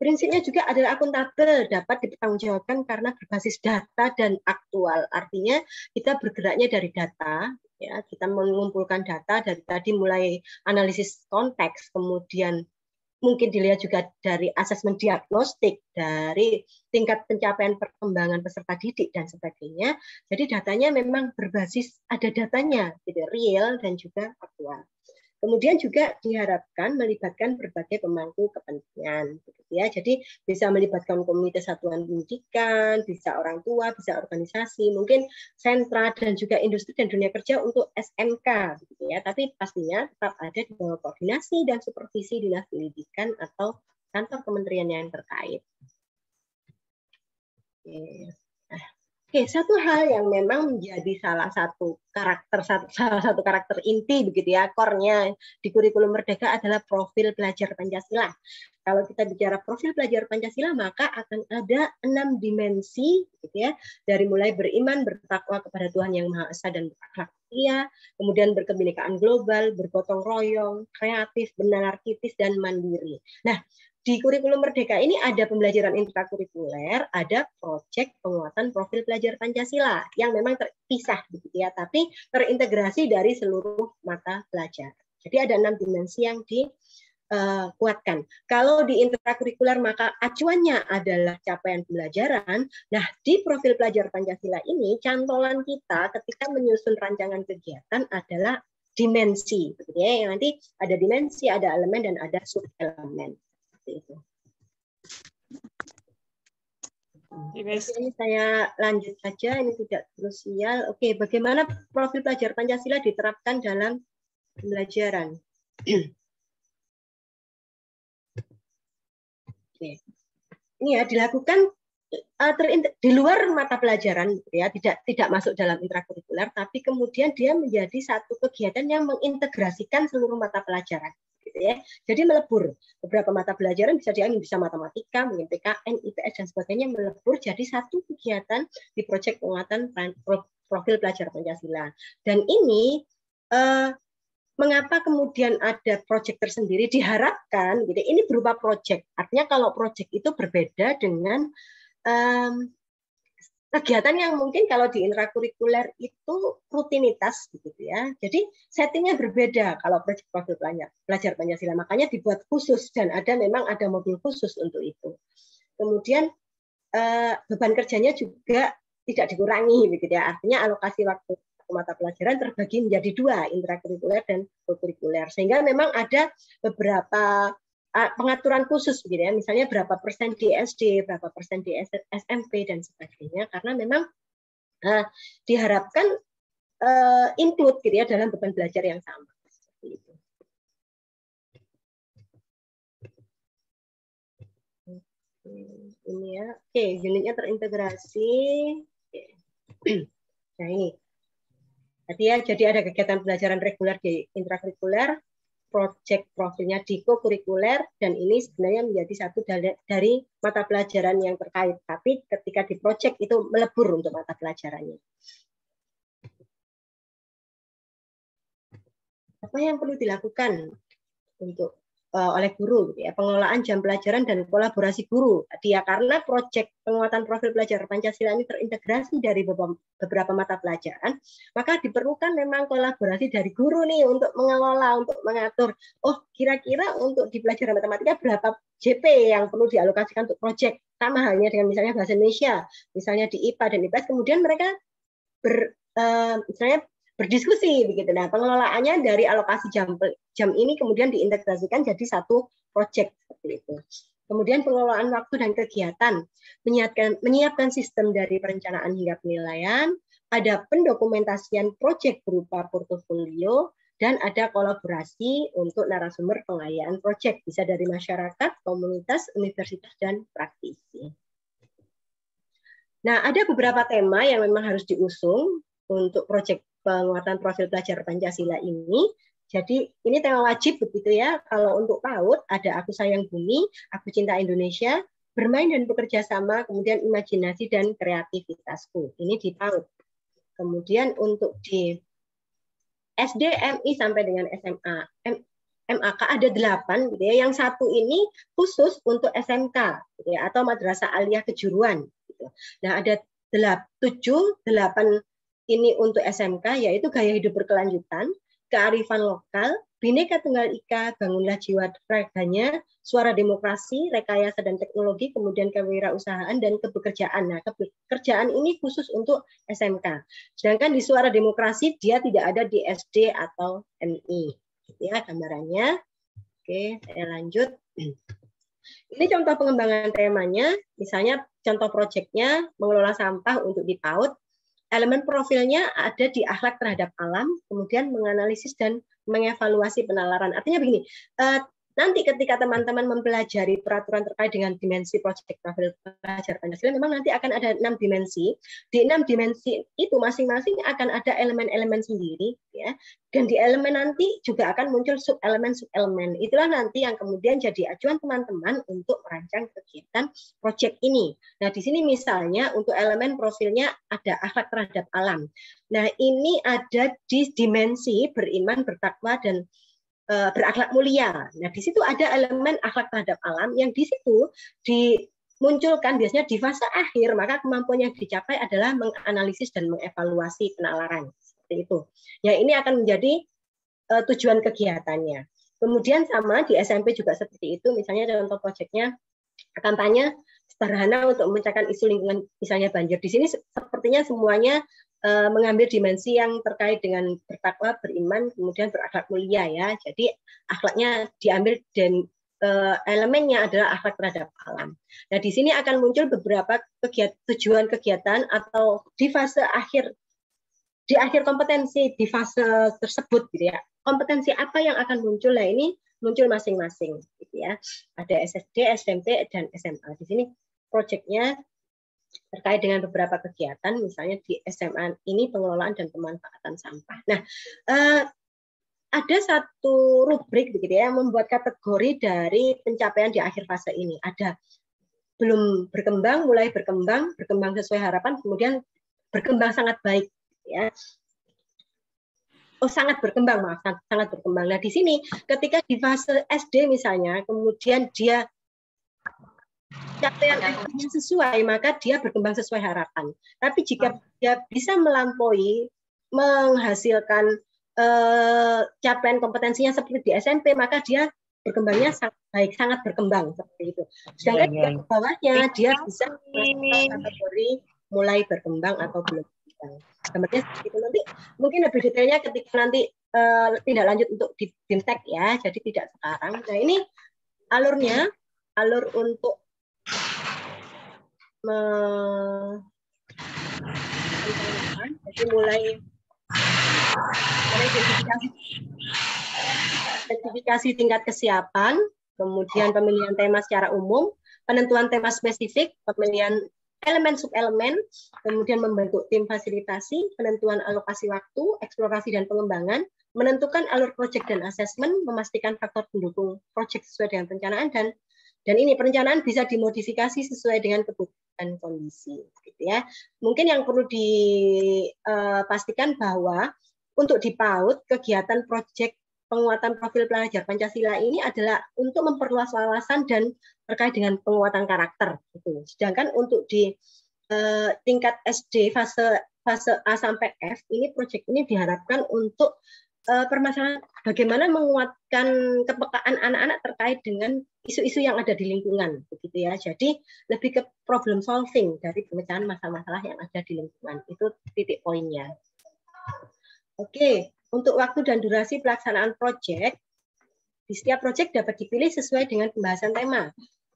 Prinsipnya juga adalah akuntabel, dapat dipertanggungjawabkan karena berbasis data dan aktual. Artinya kita bergeraknya dari data ya kita mengumpulkan data dari tadi mulai analisis konteks kemudian mungkin dilihat juga dari asesmen diagnostik dari tingkat pencapaian perkembangan peserta didik dan sebagainya jadi datanya memang berbasis ada datanya tidak real dan juga aktual Kemudian juga diharapkan melibatkan berbagai pemangku kepentingan, ya. Jadi bisa melibatkan Komite satuan pendidikan, bisa orang tua, bisa organisasi, mungkin sentra dan juga industri dan dunia kerja untuk SMK, gitu ya. Tapi pastinya tetap ada di bawah koordinasi dan supervisi dinas pendidikan atau kantor kementerian yang terkait. Oke. Oke, satu hal yang memang menjadi salah satu karakter salah satu karakter inti begitu ya, core di kurikulum Merdeka adalah profil belajar Pancasila. Kalau kita bicara profil pelajar Pancasila, maka akan ada enam dimensi, gitu ya, dari mulai beriman, bertakwa kepada Tuhan yang Maha Esa dan berakhlak mulia, kemudian berkebinekaan global, bergotong royong, kreatif, benar kritis dan mandiri. Nah, di kurikulum Merdeka ini ada pembelajaran intrakurikuler, ada proyek penguatan profil pelajar Pancasila yang memang terpisah begitu ya, tapi terintegrasi dari seluruh mata pelajar. Jadi ada enam dimensi yang di Eh, kuatkan. Kalau di intrakurikuler maka acuannya adalah capaian pembelajaran. Nah, di profil pelajar Pancasila ini cantolan kita ketika menyusun rancangan kegiatan adalah dimensi, gitu ya. Yang nanti ada dimensi, ada elemen dan ada sub elemen. Seperti itu. Ini saya lanjut saja, ini tidak krusial. Oke, bagaimana profil pelajar Pancasila diterapkan dalam pembelajaran? Ini ya dilakukan eh, di luar mata pelajaran gitu ya, tidak tidak masuk dalam intrakurikuler, tapi kemudian dia menjadi satu kegiatan yang mengintegrasikan seluruh mata pelajaran gitu ya. Jadi melebur. Beberapa mata pelajaran bisa diambil bisa matematika, mungkin PKN, IPS dan sebagainya melebur jadi satu kegiatan di proyek penguatan profil pelajar Pancasila. Dan ini eh, mengapa kemudian ada proyek tersendiri diharapkan gitu ini berupa proyek artinya kalau proyek itu berbeda dengan um, kegiatan yang mungkin kalau di intrakurikuler itu rutinitas gitu ya jadi settingnya berbeda kalau proyek profil pelajar pancasila makanya dibuat khusus dan ada memang ada mobil khusus untuk itu kemudian uh, beban kerjanya juga tidak dikurangi begitu ya artinya alokasi waktu mata pelajaran terbagi menjadi dua, intrakurikuler dan kurikuler. Sehingga memang ada beberapa pengaturan khusus gitu ya, misalnya berapa persen di SD, berapa persen di SMP dan sebagainya karena memang uh, diharapkan uh, include gitu ya dalam beban belajar yang sama. Ini ya, oke unitnya terintegrasi. Oke. Nah ini jadi ya, jadi ada kegiatan pelajaran reguler di intrakurikuler, project profilnya di kurikuler, dan ini sebenarnya menjadi satu dari, mata pelajaran yang terkait. Tapi ketika di project itu melebur untuk mata pelajarannya. Apa yang perlu dilakukan untuk Eh, oleh guru gitu ya pengelolaan jam pelajaran dan kolaborasi guru dia ya, karena proyek penguatan profil pelajar Pancasila ini terintegrasi dari beberapa mata pelajaran maka diperlukan memang kolaborasi dari guru nih untuk mengelola untuk mengatur oh kira-kira untuk di pelajaran matematika berapa JP yang perlu dialokasikan untuk proyek sama halnya dengan misalnya bahasa Indonesia misalnya di IPA dan IPS kemudian mereka ber, uh, misalnya berdiskusi begitu. Nah, pengelolaannya dari alokasi jam jam ini kemudian diintegrasikan jadi satu proyek seperti itu. Kemudian pengelolaan waktu dan kegiatan, menyiapkan menyiapkan sistem dari perencanaan hingga penilaian, ada pendokumentasian proyek berupa portofolio dan ada kolaborasi untuk narasumber pengayaan proyek bisa dari masyarakat, komunitas, universitas dan praktisi. Nah, ada beberapa tema yang memang harus diusung untuk proyek penguatan profil pelajar Pancasila ini. Jadi ini tema wajib begitu ya. Kalau untuk PAUD ada Aku Sayang Bumi, Aku Cinta Indonesia, Bermain dan Bekerja Sama, kemudian Imajinasi dan Kreativitasku. Ini di PAUD. Kemudian untuk di SD, MI sampai dengan SMA. M MAK ada delapan, gitu ya. Yang satu ini khusus untuk SMK, gitu ya, atau Madrasah Aliyah Kejuruan. Gitu. Nah ada delap tujuh, delapan ini untuk SMK yaitu gaya hidup berkelanjutan, kearifan lokal, bineka tunggal ika, bangunlah jiwa raganya, suara demokrasi, rekayasa dan teknologi, kemudian kewirausahaan dan kebekerjaan. Nah, kebekerjaan ini khusus untuk SMK. Sedangkan di suara demokrasi dia tidak ada di SD atau MI. Gitu ya, gambarannya. Oke, saya lanjut. Ini contoh pengembangan temanya, misalnya contoh proyeknya mengelola sampah untuk di PAUD, elemen profilnya ada di akhlak terhadap alam, kemudian menganalisis dan mengevaluasi penalaran. Artinya begini, eh, nanti ketika teman-teman mempelajari peraturan terkait dengan dimensi proyek travel pelajar Pancasila memang nanti akan ada enam dimensi di enam dimensi itu masing-masing akan ada elemen-elemen sendiri ya dan di elemen nanti juga akan muncul sub elemen sub elemen itulah nanti yang kemudian jadi acuan teman-teman untuk merancang kegiatan proyek ini nah di sini misalnya untuk elemen profilnya ada akhlak terhadap alam nah ini ada di dimensi beriman bertakwa dan Eh, berakhlak mulia. Nah, di situ ada elemen akhlak terhadap alam yang di situ dimunculkan biasanya di fase akhir, maka kemampuan yang dicapai adalah menganalisis dan mengevaluasi penalaran. Seperti itu. Ya, ini akan menjadi uh, tujuan kegiatannya. Kemudian sama di SMP juga seperti itu, misalnya contoh proyeknya kampanye sederhana untuk memecahkan isu lingkungan misalnya banjir. Di sini sepertinya semuanya Eh, mengambil dimensi yang terkait dengan bertakwa, beriman, kemudian berakhlak mulia ya. Jadi akhlaknya diambil dan uh, elemennya adalah akhlak terhadap alam. Nah, di sini akan muncul beberapa kegiatan, tujuan kegiatan atau di fase akhir di akhir kompetensi di fase tersebut gitu ya. Kompetensi apa yang akan muncul? Nah, ini muncul masing-masing gitu ya. Ada SSD, SMP dan SMA. Di sini proyeknya terkait dengan beberapa kegiatan, misalnya di SMA ini pengelolaan dan pemanfaatan sampah. Nah, eh, ada satu rubrik begitu ya yang membuat kategori dari pencapaian di akhir fase ini. Ada belum berkembang, mulai berkembang, berkembang sesuai harapan, kemudian berkembang sangat baik ya. Oh, sangat berkembang, maaf, sangat, sangat berkembang. Nah, di sini ketika di fase SD misalnya, kemudian dia capaian yang sesuai maka dia berkembang sesuai harapan. Tapi jika hmm. dia bisa melampaui menghasilkan eh, capaian kompetensinya seperti di SMP maka dia berkembangnya hmm. sangat baik, sangat berkembang seperti itu. Sedangkan ya, ya. di bawahnya dia bisa kategori mulai berkembang atau belum berkembang. Sebenarnya itu nanti mungkin lebih detailnya ketika nanti eh, tidak lanjut untuk di bimtek ya, jadi tidak sekarang. Nah ini alurnya alur untuk jadi mulai identifikasi, identifikasi tingkat kesiapan, kemudian pemilihan tema secara umum, penentuan tema spesifik, pemilihan elemen sub elemen, kemudian membentuk tim fasilitasi, penentuan alokasi waktu, eksplorasi dan pengembangan, menentukan alur project dan assessment, memastikan faktor pendukung project sesuai dengan perencanaan dan dan ini perencanaan bisa dimodifikasi sesuai dengan kebutuhan dan kondisi gitu ya. Mungkin yang perlu dipastikan eh, bahwa untuk dipaut kegiatan proyek penguatan profil pelajar Pancasila ini adalah untuk memperluas wawasan dan terkait dengan penguatan karakter gitu. Sedangkan untuk di eh, tingkat SD fase fase A sampai F ini proyek ini diharapkan untuk uh, permasalahan bagaimana menguatkan kepekaan anak-anak terkait dengan isu-isu yang ada di lingkungan begitu ya. Jadi lebih ke problem solving dari pemecahan masalah-masalah yang ada di lingkungan. Itu titik poinnya. Oke, untuk waktu dan durasi pelaksanaan proyek di setiap proyek dapat dipilih sesuai dengan pembahasan tema.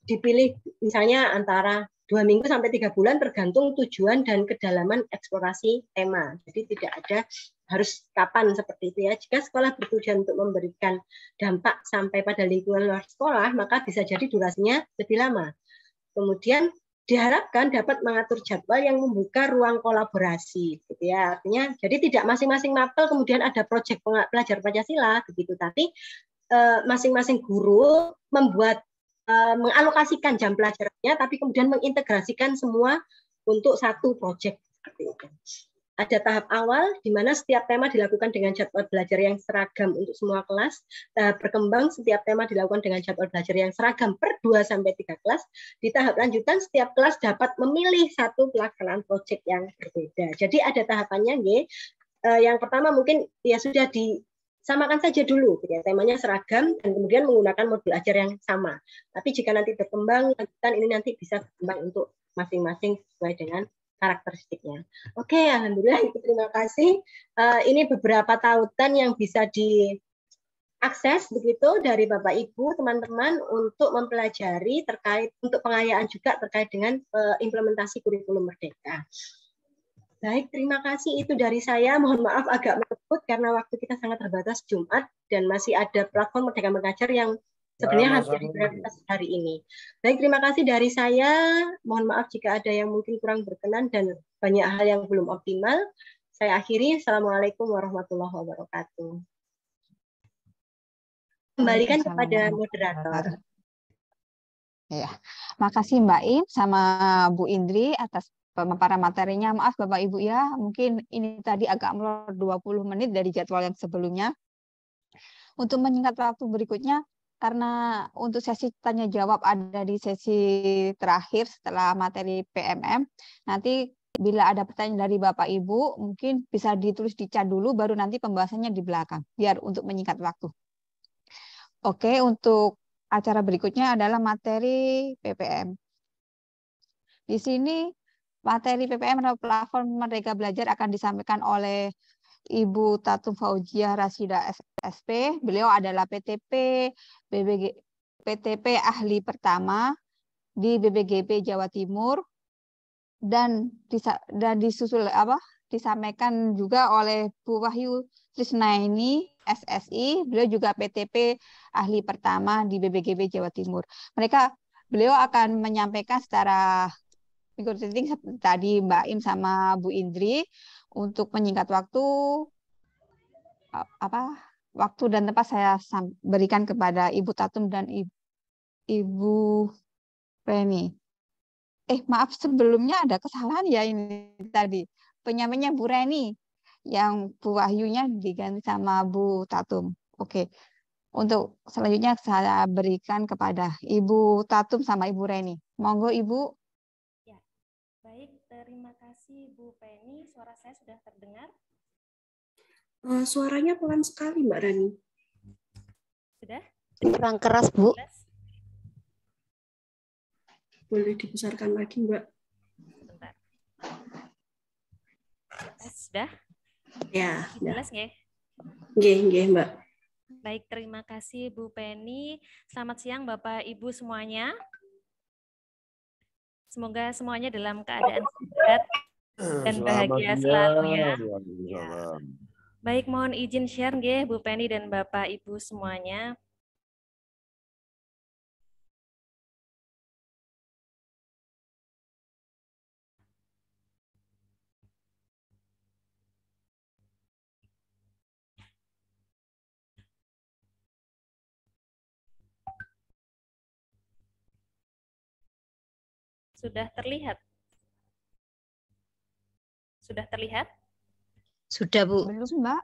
Dipilih misalnya antara dua minggu sampai tiga bulan tergantung tujuan dan kedalaman eksplorasi tema. Jadi tidak ada harus kapan seperti itu ya. Jika sekolah bertujuan untuk memberikan dampak sampai pada lingkungan luar sekolah, maka bisa jadi durasinya lebih lama. Kemudian diharapkan dapat mengatur jadwal yang membuka ruang kolaborasi gitu ya artinya jadi tidak masing-masing mapel kemudian ada proyek pelajar Pancasila begitu tapi eh, masing-masing e, guru membuat e, mengalokasikan jam pelajarannya tapi kemudian mengintegrasikan semua untuk satu proyek ada tahap awal di mana setiap tema dilakukan dengan jadwal belajar yang seragam untuk semua kelas. Tahap berkembang setiap tema dilakukan dengan jadwal belajar yang seragam per 2 sampai 3 kelas. Di tahap lanjutan setiap kelas dapat memilih satu pelaksanaan proyek yang berbeda. Jadi ada tahapannya nggih. Eh, yang pertama mungkin ya sudah di samakan saja dulu gitu ya. temanya seragam dan kemudian menggunakan modul ajar yang sama tapi jika nanti berkembang lanjutan ini nanti bisa berkembang untuk masing-masing sesuai dengan karakteristiknya. Oke, okay, alhamdulillah itu terima kasih. Uh, ini beberapa tautan yang bisa diakses begitu dari Bapak Ibu, teman-teman untuk mempelajari terkait untuk pengayaan juga terkait dengan uh, implementasi kurikulum merdeka. Baik, terima kasih itu dari saya. Mohon maaf agak mengebut karena waktu kita sangat terbatas Jumat dan masih ada platform Merdeka Mengajar yang sebenarnya harus jadi prioritas hari ini. Baik, terima kasih dari saya. Mohon maaf jika ada yang mungkin kurang berkenan dan banyak hal yang belum optimal. Saya akhiri. Assalamualaikum warahmatullahi wabarakatuh. Kembalikan kepada moderator. Ya, makasih Mbak Im sama Bu Indri atas pemaparan materinya. Maaf Bapak Ibu ya, mungkin ini tadi agak melor 20 menit dari jadwal yang sebelumnya. Untuk menyingkat waktu berikutnya, karena untuk sesi tanya jawab ada di sesi terakhir setelah materi PMM. Nanti bila ada pertanyaan dari Bapak Ibu, mungkin bisa ditulis di chat dulu, baru nanti pembahasannya di belakang, biar untuk menyingkat waktu. Oke, untuk acara berikutnya adalah materi PPM. Di sini materi PPM atau platform Merdeka Belajar akan disampaikan oleh Ibu Tatum Faujiah Rasida S.S.P. Beliau adalah PTP BBG, PTP ahli pertama di BBGP Jawa Timur dan dan disusul apa disampaikan juga oleh Bu Wahyu Trisnaini SSI. Beliau juga PTP ahli pertama di BBGP Jawa Timur. Mereka beliau akan menyampaikan secara microtrending tadi Mbak Im sama Bu Indri untuk menyingkat waktu, apa waktu dan tempat saya berikan kepada Ibu Tatum dan Ibu, Ibu Reni. Eh maaf sebelumnya ada kesalahan ya ini tadi penyampainya Bu Reni yang Bu Wahyunya diganti sama Bu Tatum. Oke. Untuk selanjutnya saya berikan kepada Ibu Tatum sama Ibu Reni. Monggo Ibu. Ya. Baik, terima kasih kasih Bu Penny. Suara saya sudah terdengar. Uh, suaranya pelan sekali, Mbak Rani. Sudah? Kurang keras, Bu. Boleh dibesarkan lagi, Mbak. Sebentar. Eh, sudah? Ya. Jelas nggih? Nggih, nggih, Mbak. Baik, terima kasih Bu Penny. Selamat siang Bapak Ibu semuanya. Semoga semuanya dalam keadaan sehat dan bahagia selalu ya. Iya. Baik, mohon izin share nggih Bu Penny dan Bapak Ibu semuanya. Sudah terlihat sudah terlihat? Sudah, Bu. Belum, Mbak.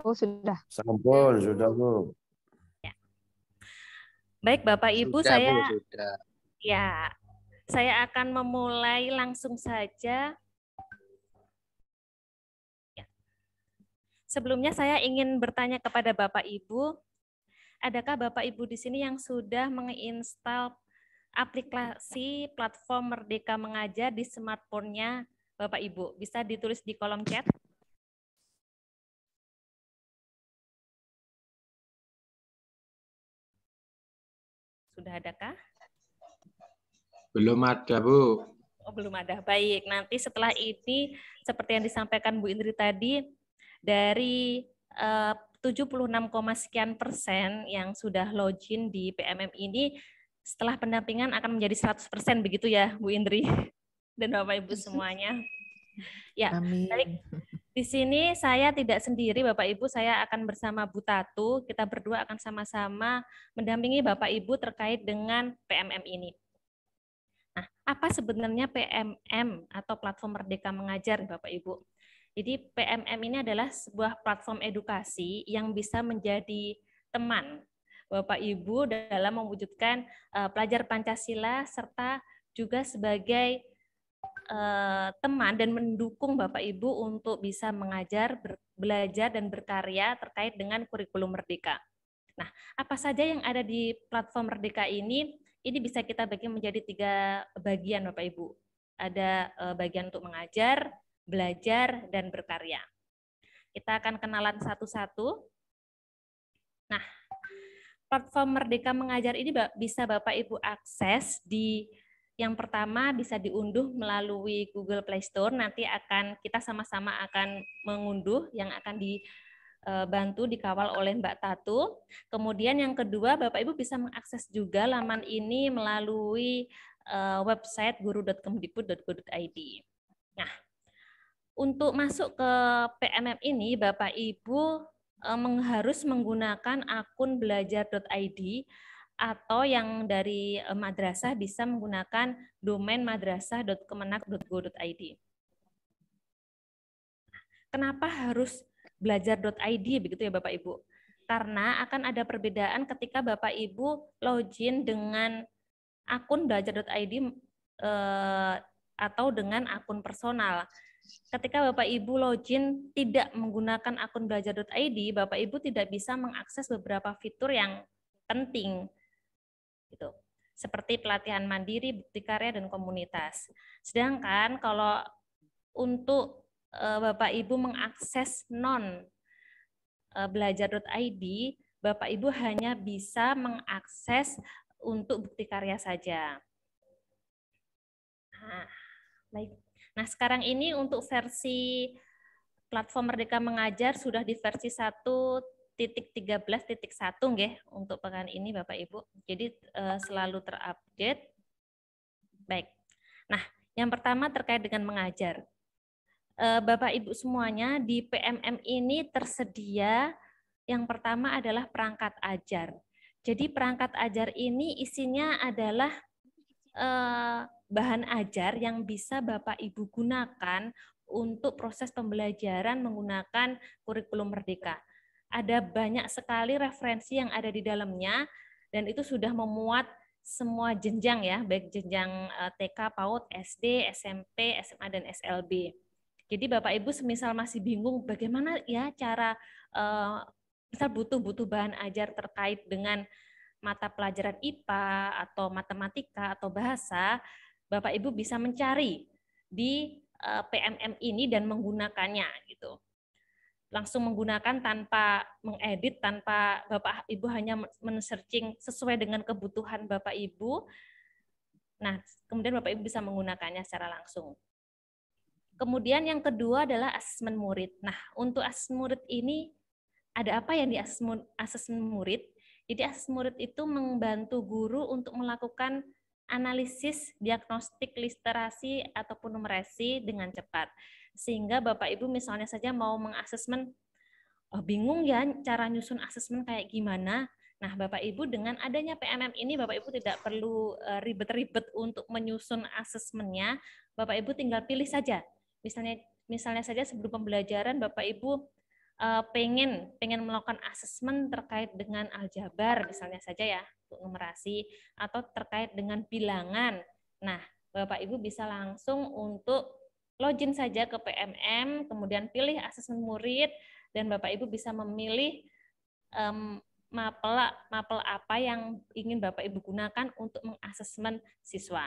Oh, sudah. Sampun, sudah, Bu. Ya. Baik, Bapak Ibu, sudah, saya sudah. Ya. Saya akan memulai langsung saja. Ya. Sebelumnya saya ingin bertanya kepada Bapak Ibu, adakah Bapak Ibu di sini yang sudah menginstal aplikasi platform Merdeka Mengajar di smartphone-nya Bapak Ibu. Bisa ditulis di kolom chat. Sudah adakah? Belum ada, Bu. Oh, belum ada. Baik, nanti setelah ini seperti yang disampaikan Bu Indri tadi dari eh, 76, sekian persen yang sudah login di PMM ini setelah pendampingan akan menjadi 100 persen begitu ya Bu Indri? dan Bapak Ibu semuanya. Ya, Amin. baik. Di sini saya tidak sendiri Bapak Ibu, saya akan bersama Bu Tatu, kita berdua akan sama-sama mendampingi Bapak Ibu terkait dengan PMM ini. Nah, apa sebenarnya PMM atau platform Merdeka Mengajar Bapak Ibu? Jadi PMM ini adalah sebuah platform edukasi yang bisa menjadi teman Bapak Ibu dalam mewujudkan eh, pelajar Pancasila serta juga sebagai Eh, teman dan mendukung Bapak Ibu untuk bisa mengajar, belajar dan berkarya terkait dengan kurikulum Merdeka. Nah, apa saja yang ada di platform Merdeka ini? Ini bisa kita bagi menjadi tiga bagian Bapak Ibu. Ada eh, bagian untuk mengajar, belajar dan berkarya. Kita akan kenalan satu-satu. Nah, platform Merdeka Mengajar ini bisa Bapak Ibu akses di yang pertama bisa diunduh melalui Google Play Store. Nanti akan kita sama-sama akan mengunduh yang akan dibantu e, dikawal oleh Mbak Tatu. Kemudian yang kedua, Bapak Ibu bisa mengakses juga laman ini melalui e, website guru.kemdikbud.go.id. Nah, untuk masuk ke PMM ini Bapak Ibu e, harus menggunakan akun belajar.id atau yang dari eh, madrasah bisa menggunakan domain madrasah.kemenak.go.id. Kenapa harus belajar.id begitu ya Bapak Ibu? Karena akan ada perbedaan ketika Bapak Ibu login dengan akun belajar.id eh, atau dengan akun personal. Ketika Bapak Ibu login tidak menggunakan akun belajar.id, Bapak Ibu tidak bisa mengakses beberapa fitur yang penting gitu seperti pelatihan mandiri, bukti karya, dan komunitas. Sedangkan kalau untuk eh, Bapak Ibu mengakses non eh, belajar.id, Bapak Ibu hanya bisa mengakses untuk bukti karya saja. Nah, baik. Nah, sekarang ini untuk versi platform Merdeka Mengajar sudah di versi titik tiga belas titik satu untuk pekan ini Bapak Ibu. Jadi uh, selalu terupdate. Baik. Nah, yang pertama terkait dengan mengajar. uh, Bapak Ibu semuanya di PMM ini tersedia yang pertama adalah perangkat ajar. Jadi perangkat ajar ini isinya adalah uh, bahan ajar yang bisa Bapak Ibu gunakan untuk proses pembelajaran menggunakan kurikulum merdeka ada banyak sekali referensi yang ada di dalamnya dan itu sudah memuat semua jenjang ya, baik jenjang eh, TK, PAUD, SD, SMP, SMA dan SLB. Jadi Bapak Ibu semisal masih bingung bagaimana ya cara eh, misal butuh-butuh bahan ajar terkait dengan mata pelajaran IPA atau matematika atau bahasa, Bapak Ibu bisa mencari di eh, PMM ini dan menggunakannya gitu langsung menggunakan tanpa mengedit, tanpa Bapak Ibu hanya men-searching sesuai dengan kebutuhan Bapak Ibu. Nah, kemudian Bapak Ibu bisa menggunakannya secara langsung. Kemudian yang kedua adalah asesmen murid. Nah, untuk asesmen murid ini ada apa yang di asesmen murid? Jadi asesmen murid itu membantu guru untuk melakukan analisis diagnostik literasi ataupun numerasi dengan cepat. Sehingga Bapak Ibu misalnya saja mau mengasesmen, oh, bingung ya cara nyusun asesmen kayak gimana. Nah Bapak Ibu dengan adanya PMM ini Bapak Ibu tidak perlu e, ribet-ribet untuk menyusun asesmennya. Bapak Ibu tinggal pilih saja. Misalnya misalnya saja sebelum pembelajaran Bapak Ibu e, pengen pengen melakukan asesmen terkait dengan aljabar misalnya saja ya untuk numerasi atau terkait dengan bilangan. Nah, Bapak Ibu bisa langsung untuk login saja ke PMM, kemudian pilih asesmen murid, dan Bapak Ibu bisa memilih um, mapel, mapel apa yang ingin Bapak Ibu gunakan untuk mengasesmen siswa.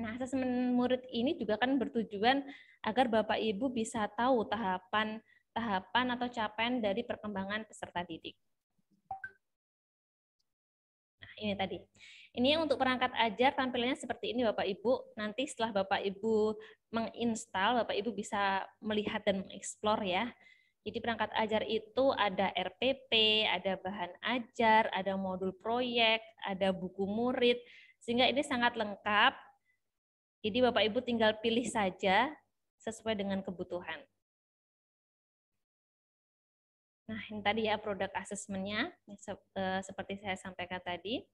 Nah, asesmen murid ini juga kan bertujuan agar Bapak Ibu bisa tahu tahapan tahapan atau capaian dari perkembangan peserta didik. Nah, ini tadi. Ini untuk perangkat ajar tampilannya seperti ini Bapak Ibu. Nanti setelah Bapak Ibu menginstal, Bapak Ibu bisa melihat dan mengeksplor ya. Jadi perangkat ajar itu ada RPP, ada bahan ajar, ada modul proyek, ada buku murid, sehingga ini sangat lengkap. Jadi Bapak Ibu tinggal pilih saja sesuai dengan kebutuhan. Nah, ini tadi ya produk asesmennya, eh, seperti saya sampaikan tadi.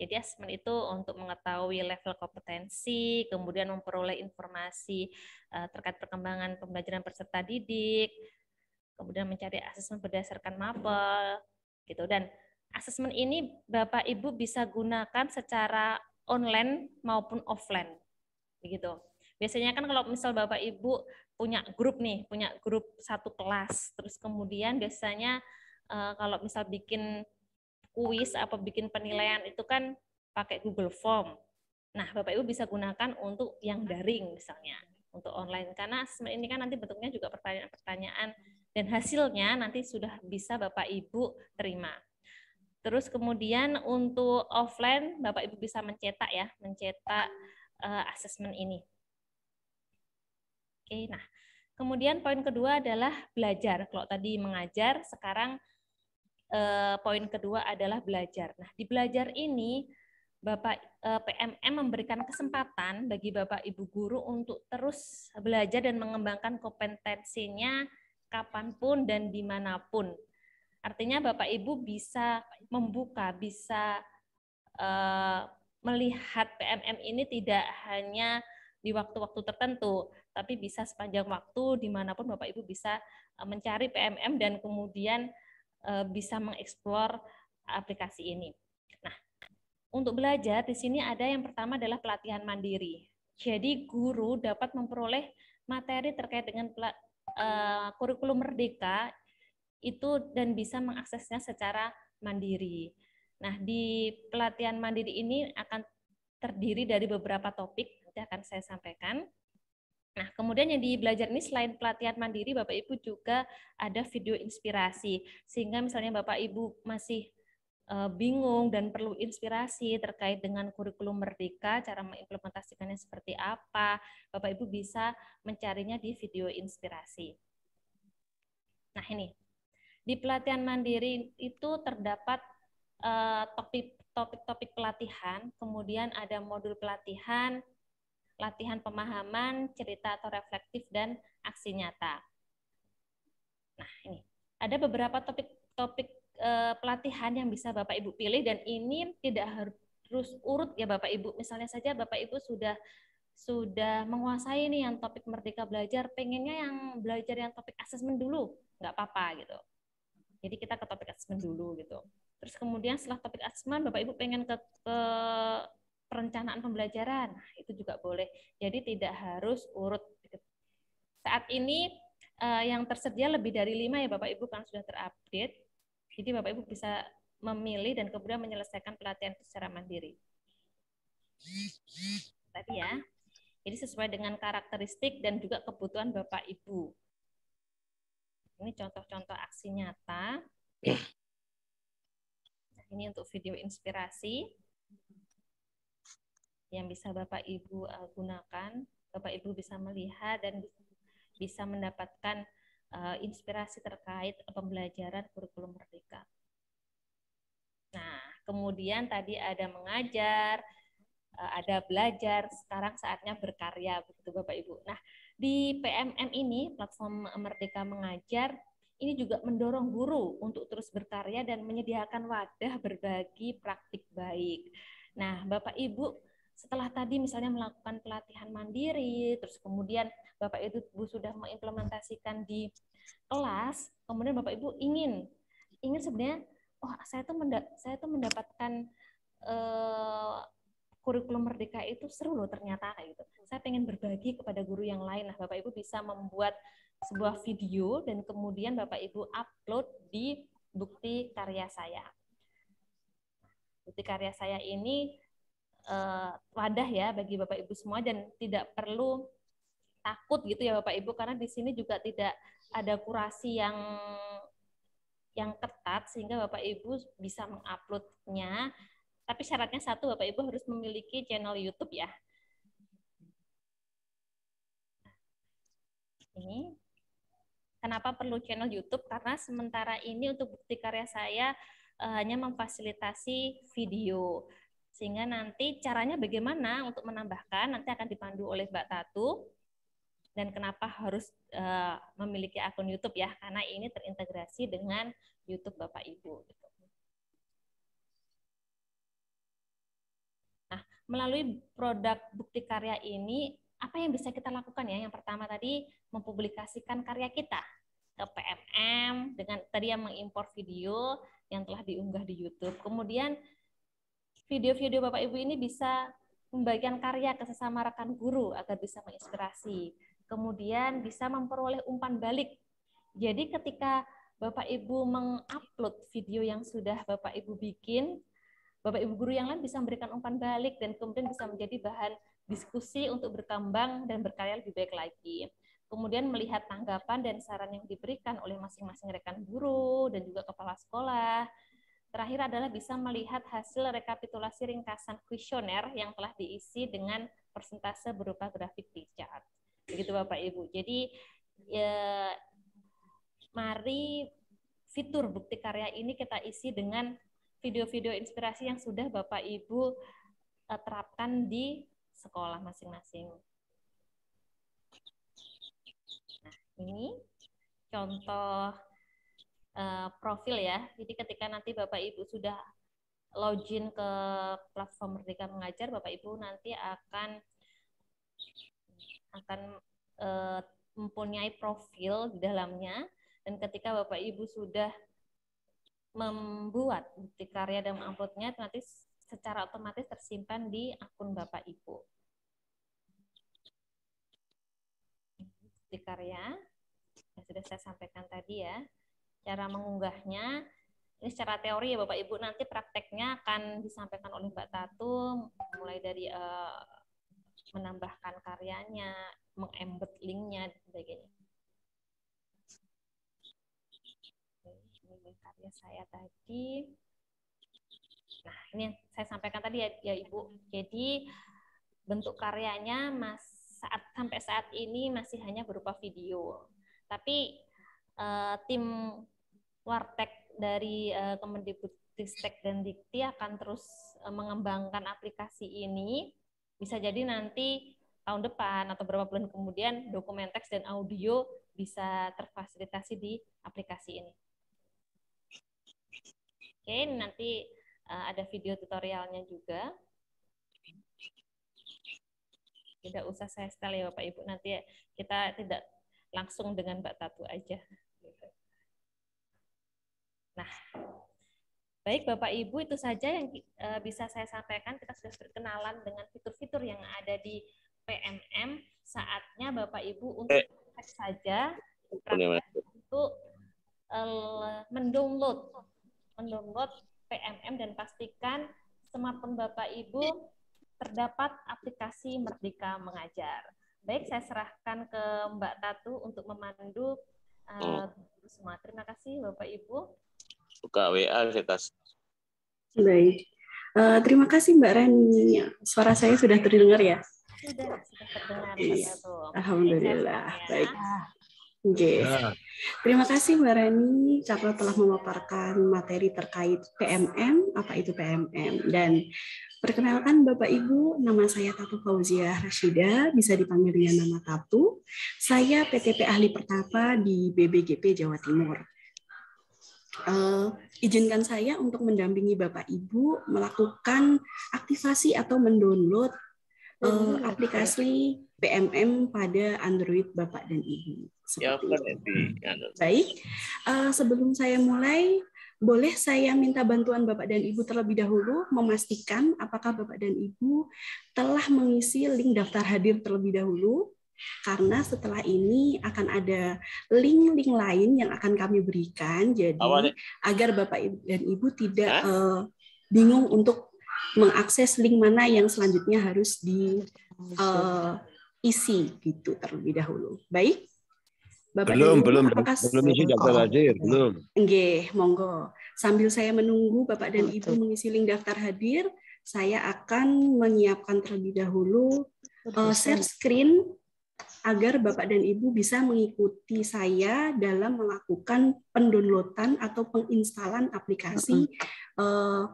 Jadi asesmen itu untuk mengetahui level kompetensi, kemudian memperoleh informasi uh, terkait perkembangan pembelajaran peserta didik, kemudian mencari asesmen berdasarkan mapel, gitu. Dan asesmen ini Bapak Ibu bisa gunakan secara online maupun offline, begitu. Biasanya kan kalau misal Bapak Ibu punya grup nih, punya grup satu kelas, terus kemudian biasanya uh, kalau misal bikin kuis apa bikin penilaian itu kan pakai Google Form. Nah, Bapak Ibu bisa gunakan untuk yang daring misalnya, untuk online karena ini kan nanti bentuknya juga pertanyaan-pertanyaan dan hasilnya nanti sudah bisa Bapak Ibu terima. Terus kemudian untuk offline Bapak Ibu bisa mencetak ya, mencetak uh, eh, asesmen ini. Oke, nah. Kemudian poin kedua adalah belajar. Kalau tadi mengajar, sekarang eh, poin kedua adalah belajar. Nah, di belajar ini Bapak eh, PMM memberikan kesempatan bagi Bapak Ibu guru untuk terus belajar dan mengembangkan kompetensinya kapanpun dan dimanapun. Artinya Bapak Ibu bisa membuka, bisa eh, melihat PMM ini tidak hanya di waktu-waktu tertentu, tapi bisa sepanjang waktu dimanapun Bapak Ibu bisa eh, mencari PMM dan kemudian Eh, bisa mengeksplor aplikasi ini. Nah, untuk belajar di sini ada yang pertama adalah pelatihan mandiri. Jadi guru dapat memperoleh materi terkait dengan eh, kurikulum merdeka itu dan bisa mengaksesnya secara mandiri. Nah, di pelatihan mandiri ini akan terdiri dari beberapa topik nanti akan saya sampaikan. Nah, kemudian yang di belajar ini selain pelatihan mandiri, Bapak Ibu juga ada video inspirasi. Sehingga misalnya Bapak Ibu masih eh, bingung dan perlu inspirasi terkait dengan kurikulum merdeka, cara mengimplementasikannya seperti apa, Bapak Ibu bisa mencarinya di video inspirasi. Nah, ini. Di pelatihan mandiri itu terdapat eh, topik-topik pelatihan, kemudian ada modul pelatihan, latihan pemahaman, cerita atau reflektif, dan aksi nyata. Nah, ini ada beberapa topik-topik e, eh, pelatihan yang bisa Bapak Ibu pilih dan ini tidak harus urut ya Bapak Ibu. Misalnya saja Bapak Ibu sudah sudah menguasai nih yang topik merdeka belajar, pengennya yang belajar yang topik asesmen dulu, nggak apa-apa gitu. Jadi kita ke topik asesmen dulu gitu. Terus kemudian setelah topik asesmen, Bapak Ibu pengen ke, ke perencanaan pembelajaran. Nah, itu juga boleh. Jadi tidak harus urut. Saat ini eh, yang tersedia lebih dari lima ya Bapak Ibu kan sudah terupdate. Jadi Bapak Ibu bisa memilih dan kemudian menyelesaikan pelatihan secara mandiri. Tadi ya. Jadi sesuai dengan karakteristik dan juga kebutuhan Bapak Ibu. Ini contoh-contoh aksi nyata. Nah, ini untuk video inspirasi yang bisa Bapak Ibu uh, gunakan, Bapak Ibu bisa melihat dan bisa mendapatkan uh, inspirasi terkait pembelajaran kurikulum merdeka. Nah, kemudian tadi ada mengajar, uh, ada belajar, sekarang saatnya berkarya begitu Bapak Ibu. Nah, di PMM ini platform Merdeka Mengajar ini juga mendorong guru untuk terus berkarya dan menyediakan wadah berbagi praktik baik. Nah, Bapak Ibu setelah tadi misalnya melakukan pelatihan mandiri, terus kemudian Bapak Ibu sudah mengimplementasikan di kelas, kemudian Bapak Ibu ingin ingin sebenarnya oh saya itu menda saya tuh mendapatkan uh, kurikulum merdeka itu seru loh ternyata kayak gitu. Saya pengen berbagi kepada guru yang lain. Nah, Bapak Ibu bisa membuat sebuah video dan kemudian Bapak Ibu upload di bukti karya saya. Bukti karya saya ini uh, wadah ya bagi Bapak Ibu semua dan tidak perlu takut gitu ya Bapak Ibu karena di sini juga tidak ada kurasi yang yang ketat sehingga Bapak Ibu bisa menguploadnya. Tapi syaratnya satu Bapak Ibu harus memiliki channel YouTube ya. Ini kenapa perlu channel YouTube? Karena sementara ini untuk bukti karya saya eh, hanya memfasilitasi video. Sehingga nanti caranya bagaimana untuk menambahkan nanti akan dipandu oleh Mbak Tatu dan kenapa harus eh, memiliki akun YouTube ya karena ini terintegrasi dengan YouTube Bapak Ibu gitu. Nah, melalui produk bukti karya ini apa yang bisa kita lakukan ya? Yang pertama tadi mempublikasikan karya kita ke PMM dengan tadi yang mengimpor video yang telah diunggah di YouTube. Kemudian video-video Bapak Ibu ini bisa membagikan karya ke sesama rekan guru agar bisa menginspirasi. Kemudian bisa memperoleh umpan balik. Jadi ketika Bapak Ibu mengupload video yang sudah Bapak Ibu bikin, Bapak Ibu guru yang lain bisa memberikan umpan balik dan kemudian bisa menjadi bahan diskusi untuk berkembang dan berkarya lebih baik lagi. Kemudian melihat tanggapan dan saran yang diberikan oleh masing-masing rekan guru dan juga kepala sekolah, Terakhir adalah bisa melihat hasil rekapitulasi ringkasan kuesioner yang telah diisi dengan persentase berupa grafik di chart. Begitu Bapak Ibu. Jadi ya, mari fitur bukti karya ini kita isi dengan video-video inspirasi yang sudah Bapak Ibu eh, terapkan di sekolah masing-masing. Nah, ini contoh Eh, profil ya. Jadi ketika nanti Bapak Ibu sudah login ke platform Merdeka Mengajar, Bapak Ibu nanti akan akan uh, mempunyai profil di dalamnya dan ketika Bapak Ibu sudah membuat bukti karya dan menguploadnya, nanti secara otomatis tersimpan di akun Bapak Ibu. Bukti karya yang sudah saya sampaikan tadi ya cara mengunggahnya. Ini secara teori ya Bapak Ibu, nanti prakteknya akan disampaikan oleh Mbak Tatu, mulai dari uh, menambahkan karyanya, mengembed linknya, dan sebagainya. Ini karya saya tadi. Nah, ini yang saya sampaikan tadi ya, ya Ibu. Jadi, bentuk karyanya mas saat sampai saat ini masih hanya berupa video. Tapi eh, tim Wartek dari uh, eh, Kemendikbudristek dan Dikti akan terus uh, mengembangkan aplikasi ini. Bisa jadi nanti tahun depan atau beberapa bulan kemudian dokumen teks dan audio bisa terfasilitasi di aplikasi ini. Oke, nanti uh, ada video tutorialnya juga. Tidak usah saya setel ya Bapak Ibu, nanti kita tidak langsung dengan Mbak Tatu aja. Nah, baik Bapak Ibu itu saja yang eh, bisa saya sampaikan. Kita sudah berkenalan dengan fitur-fitur yang ada di PMM. Saatnya Bapak Ibu untuk eh. cek saja untuk eh, mendownload mendownload PMM dan pastikan smartphone Bapak Ibu terdapat aplikasi Merdeka Mengajar. Baik, saya serahkan ke Mbak Tatu untuk memandu uh, semua. Terima kasih Bapak Ibu suka WA kita. Baik. Uh, terima kasih Mbak Rani. Ya, suara saya sudah terdengar ya? Sudah, sudah terdengar. Iya, Alhamdulillah. Baik. Okay. Ya. Ya. Terima kasih Mbak Rani karena telah memaparkan materi terkait PMM, apa itu PMM. Dan perkenalkan Bapak Ibu, nama saya Tatu Fauzia Rashida, bisa dipanggil dengan nama Tatu. Saya PTP Ahli Pertapa di BBGP Jawa Timur uh, izinkan saya untuk mendampingi Bapak Ibu melakukan aktivasi atau mendownload uh, aplikasi PMM pada Android Bapak dan Ibu. Ya, Seperti itu. Baik, uh, sebelum saya mulai, boleh saya minta bantuan Bapak dan Ibu terlebih dahulu memastikan apakah Bapak dan Ibu telah mengisi link daftar hadir terlebih dahulu? karena setelah ini akan ada link-link lain yang akan kami berikan jadi Awalnya. agar Bapak dan Ibu tidak uh, bingung untuk mengakses link mana yang selanjutnya harus di uh, isi gitu terlebih dahulu. Baik. Bapak belum, Ibu, belum, apakah... belum isi daftar hadir, oh. belum. Nggih, monggo. Sambil saya menunggu Bapak dan Ibu mengisi link daftar hadir, saya akan menyiapkan terlebih dahulu uh, share screen agar Bapak dan Ibu bisa mengikuti saya dalam melakukan pendownloadan atau penginstalan aplikasi uh,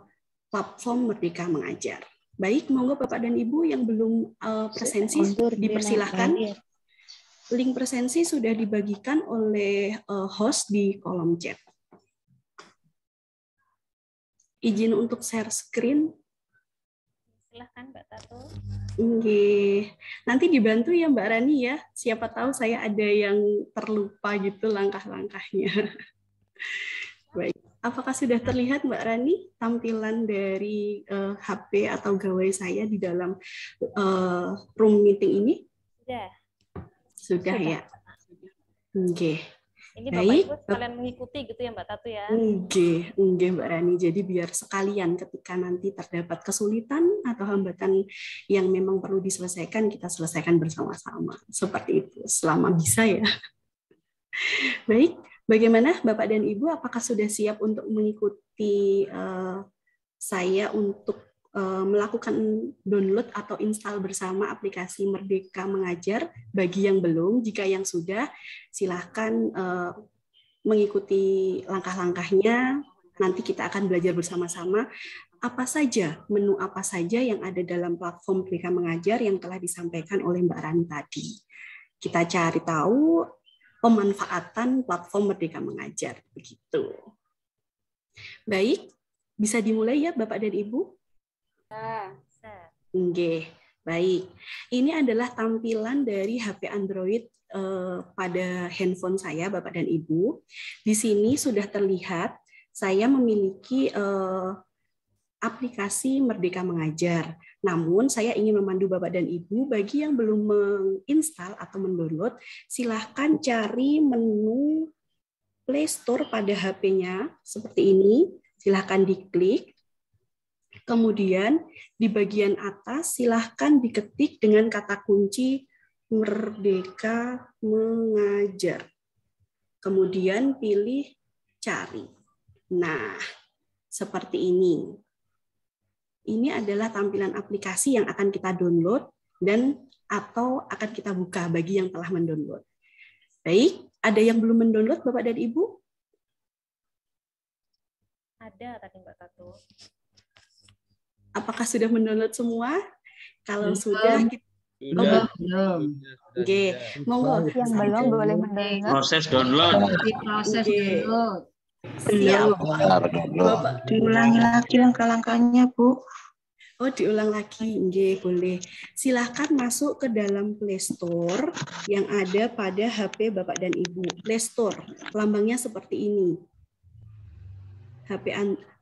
platform Merdeka Mengajar. Baik, monggo Bapak dan Ibu yang belum uh, presensi dipersilahkan. Link presensi sudah dibagikan oleh uh, host di kolom chat. Izin untuk share screen. Silahkan Mbak Tato. Oke. Nanti dibantu ya Mbak Rani ya. Siapa tahu saya ada yang terlupa gitu langkah-langkahnya. Baik. Apakah sudah terlihat Mbak Rani tampilan dari uh, eh, HP atau gawai saya di dalam uh, room meeting ini? Sudah. Sudah, ya? Sudah. ya. Oke. Okay. Ini Bapak Baik. Ibu sekalian mengikuti gitu ya Mbak Tatu ya. Oke, oke Mbak Rani. Jadi biar sekalian ketika nanti terdapat kesulitan atau hambatan yang memang perlu diselesaikan, kita selesaikan bersama-sama. Seperti itu, selama bisa ya. Baik, bagaimana Bapak dan Ibu apakah sudah siap untuk mengikuti uh, saya untuk Eh, melakukan download atau install bersama aplikasi Merdeka Mengajar bagi yang belum. Jika yang sudah, silahkan eh, mengikuti langkah-langkahnya. Nanti kita akan belajar bersama-sama apa saja, menu apa saja yang ada dalam platform Merdeka Mengajar yang telah disampaikan oleh Mbak Rani tadi. Kita cari tahu pemanfaatan platform Merdeka Mengajar. Begitu. Baik, bisa dimulai ya Bapak dan Ibu. Bisa. baik. Ini adalah tampilan dari HP Android uh, pada handphone saya, Bapak dan Ibu. Di sini sudah terlihat saya memiliki uh, aplikasi Merdeka Mengajar. Namun, saya ingin memandu Bapak dan Ibu bagi yang belum menginstal atau mendownload, silahkan cari menu Play Store pada HP-nya seperti ini. Silahkan diklik. Kemudian di bagian atas silahkan diketik dengan kata kunci merdeka mengajar. Kemudian pilih cari. Nah, seperti ini. Ini adalah tampilan aplikasi yang akan kita download dan atau akan kita buka bagi yang telah mendownload. Baik, ada yang belum mendownload Bapak dan Ibu? Ada tadi Mbak Tato. Apakah sudah mendownload semua? Kalau belum. sudah kita belum. Oh, Oke, monggo yang belum boleh mendengar Proses download. Proses download. Siap. diulangi lagi langkah-langkahnya, Bu. Oh, diulang lagi. Nggih, boleh. Silahkan masuk ke dalam Play Store yang ada pada HP Bapak dan Ibu. Play Store, lambangnya seperti ini. HP,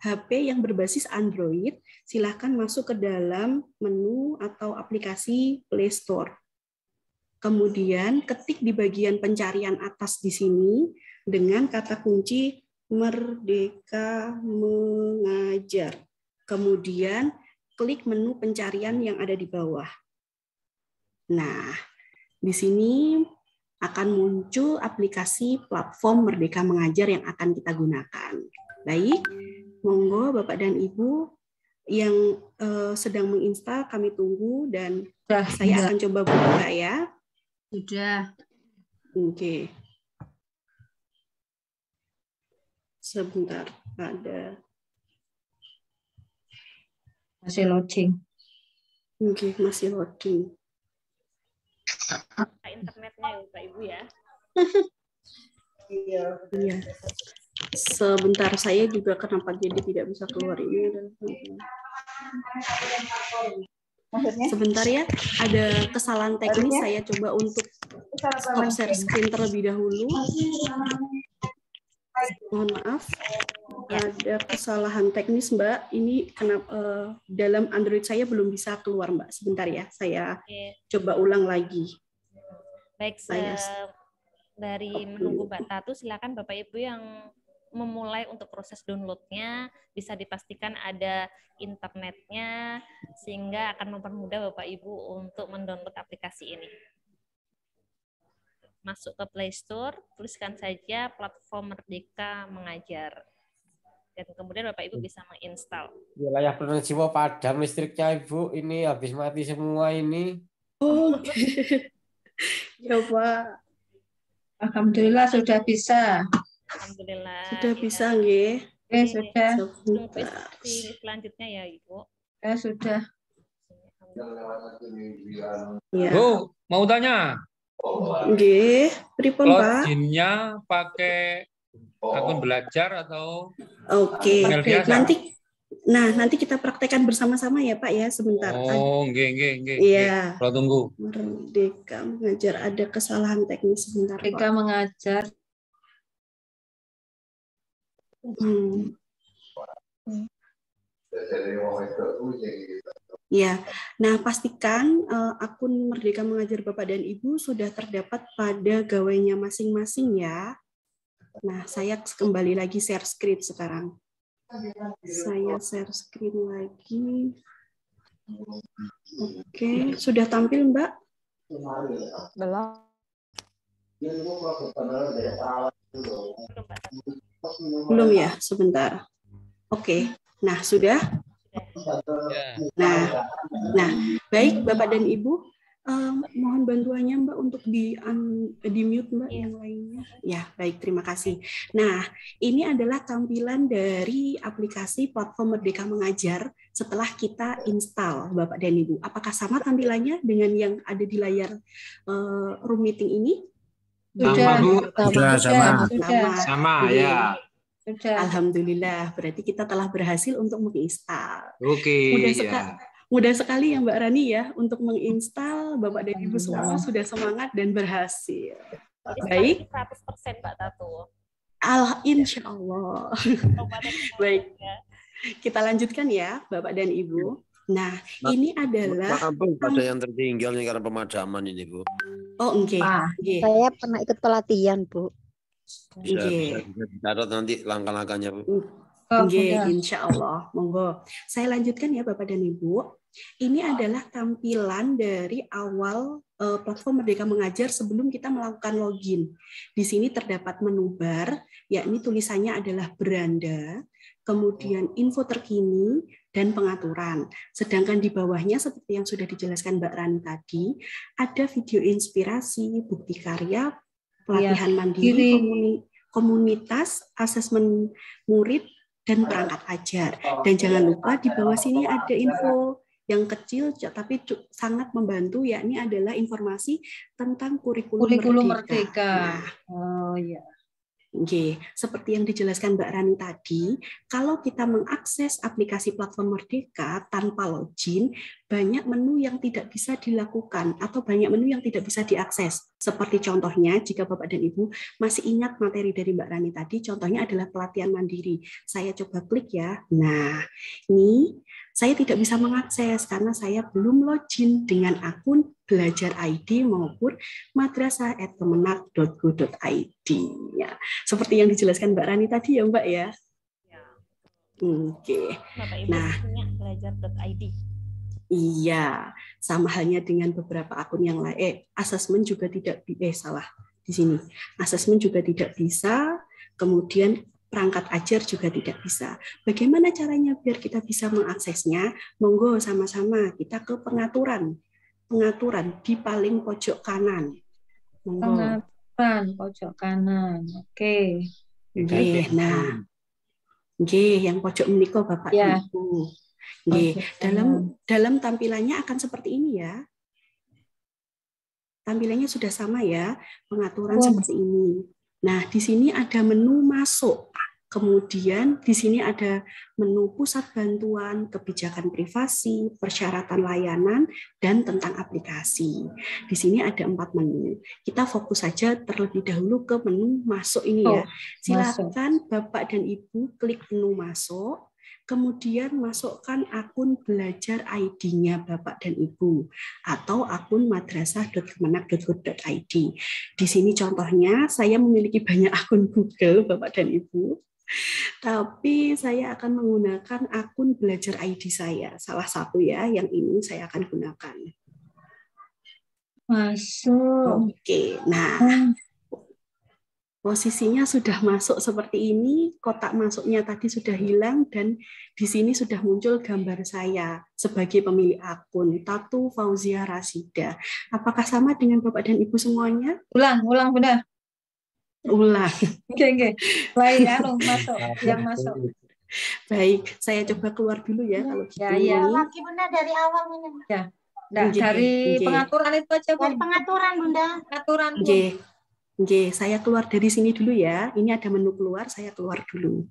HP yang berbasis Android silahkan masuk ke dalam menu atau aplikasi Play Store. Kemudian ketik di bagian pencarian atas di sini dengan kata kunci Merdeka Mengajar. Kemudian klik menu pencarian yang ada di bawah. Nah, di sini akan muncul aplikasi platform Merdeka Mengajar yang akan kita gunakan. Baik, monggo Bapak dan Ibu yang uh, sedang menginstal kami tunggu dan sudah, saya sudah. akan coba buka ya. Sudah. Oke. Okay. Sebentar, ada masih loading. Oke, okay, masih loading. Internetnya ya, Pak Ibu ya. Iya. Iya sebentar saya juga kenapa jadi tidak bisa keluar ini Maksudnya? Sebentar ya, ada kesalahan teknis Maksudnya? saya coba untuk stop share screen terlebih dahulu. Mohon maaf, ada kesalahan teknis Mbak. Ini kenapa uh, eh, dalam Android saya belum bisa keluar Mbak. Sebentar ya, saya Oke. coba ulang lagi. Baik, saya eh, dari menunggu Mbak Tatu, silakan Bapak Ibu yang memulai untuk proses downloadnya bisa dipastikan ada internetnya sehingga akan mempermudah Bapak Ibu untuk mendownload aplikasi ini. Masuk ke Play Store, tuliskan saja platform Merdeka Mengajar. Dan kemudian Bapak Ibu bisa menginstal. Wilayah ya, Pronojiwo padam listriknya Ibu, ini habis mati semua ini. Oh. ya Pak. Alhamdulillah sudah bisa. Alhamdulillah. Sudah ya. bisa nggih? Ya, sudah. Sudah bisa. selanjutnya ya, Ibu. Ya, sudah. Ya. Bu, mau tanya? Nggih, pripun, Pak? Loginnya pakai akun belajar atau Oke, okay. nanti Nah, nanti kita praktekkan bersama-sama ya Pak ya sebentar. Oh, nggih nggih nggih. Iya. Kalau tunggu. Merdeka mengajar ada kesalahan teknis sebentar. pak. Merdeka mengajar Hmm. Ya, nah pastikan uh, akun Merdeka Mengajar Bapak dan Ibu sudah terdapat pada gawainya masing-masing ya. Nah, saya kembali lagi share screen sekarang. Saya share screen lagi. Oke, sudah tampil Mbak? Belum. Belum ya, sebentar. Oke. Nah, sudah? Nah, nah, baik Bapak dan Ibu, um, mohon bantuannya Mbak untuk di um, di mute Mbak ya. yang lainnya. Ya, baik terima kasih. Nah, ini adalah tampilan dari aplikasi platform Merdeka Mengajar setelah kita install Bapak dan Ibu. Apakah sama tampilannya dengan yang ada di layar uh, room meeting ini? Sudah, sama, Sudah, sama. Sama, ya. ya. Sudah. Alhamdulillah, berarti kita telah berhasil untuk menginstal. Oke. Okay, mudah, ya. seka mudah sekali ya Mbak Rani ya untuk menginstal Bapak dan Ibu semua sudah semangat dan berhasil. Baik. 100% Pak Tatu. Allah, insya Allah. Baik. Kita lanjutkan ya, Bapak dan Ibu. Nah, Ma ini adalah... Maaf, ada yang tertinggal nih karena pemadaman ini, Bu. Oh, oke, Okay. Ah, saya pernah ikut pelatihan, Bu. Oke. Dicatat nanti langkah-langkahnya, Bu. Oke. Oh, okay, oh, insya Allah. Monggo. Saya lanjutkan ya Bapak dan Ibu. Ini adalah tampilan dari awal uh, platform Merdeka Mengajar sebelum kita melakukan login. Di sini terdapat menu bar, yakni tulisannya adalah beranda, kemudian info terkini, dan pengaturan. Sedangkan di bawahnya seperti yang sudah dijelaskan Mbak Rani tadi, ada video inspirasi, bukti karya, pelatihan ya, mandiri, komuni, komunitas, asesmen murid, dan perangkat ajar. Dan jangan lupa di bawah sini ada info yang kecil tapi sangat membantu yakni adalah informasi tentang kurikulum, kurikulum merdeka. merdeka. Nah, oh ya. G. Seperti yang dijelaskan Mbak Rani tadi, kalau kita mengakses aplikasi platform Merdeka tanpa login, banyak menu yang tidak bisa dilakukan atau banyak menu yang tidak bisa diakses. Seperti contohnya, jika Bapak dan Ibu masih ingat materi dari Mbak Rani tadi, contohnya adalah pelatihan mandiri. Saya coba klik ya. Nah, ini saya tidak bisa mengakses karena saya belum login dengan akun belajar ID maupun madrasah@kemenak.go.id. Ya, seperti yang dijelaskan Mbak Rani tadi ya Mbak ya. ya. Oke. Okay. Nah, belajar.id. Iya, sama halnya dengan beberapa akun yang lain. Eh, asesmen juga tidak eh salah di sini. Asesmen juga tidak bisa, kemudian perangkat ajar juga tidak bisa. Bagaimana caranya biar kita bisa mengaksesnya? Monggo sama-sama kita ke pengaturan. Pengaturan di paling pojok kanan. Monggo. Pengaturan pojok kanan. Oke. Okay. Okay. Nah. Nggih, yang pojok menikah Bapak ya. Ibu. Oke, dalam dalam tampilannya akan seperti ini ya. Tampilannya sudah sama ya, pengaturan oh. seperti ini. Nah, di sini ada menu masuk. Kemudian di sini ada menu pusat bantuan, kebijakan privasi, persyaratan layanan, dan tentang aplikasi. Di sini ada empat menu. Kita fokus saja terlebih dahulu ke menu masuk ini ya. Oh, Silakan Bapak dan Ibu klik menu masuk. Kemudian masukkan akun belajar ID-nya Bapak dan Ibu atau akun madrasah.kemenak.go.id. Di sini contohnya saya memiliki banyak akun Google Bapak dan Ibu. Tapi saya akan menggunakan akun belajar ID saya, salah satu ya yang ini saya akan gunakan. Masuk. Oke, nah posisinya sudah masuk seperti ini, kotak masuknya tadi sudah hilang dan di sini sudah muncul gambar saya sebagai pemilik akun Tatu Fauzia Rasida. Apakah sama dengan Bapak dan Ibu semuanya? Ulang, ulang benar. Ulah. Oke, oke. Lain lo ya, masuk, nah, yang masuk. Baik, saya coba keluar dulu ya kalau ya, gitu. Ya, ya. Lagi Bunda dari awal ini. Ya. Nah, Nggih, dari Nggih. pengaturan itu aja, Bu. Dari pengaturan, Bunda. Pengaturan. Oke. Nggih, saya keluar dari sini dulu ya. Ini ada menu keluar, saya keluar dulu.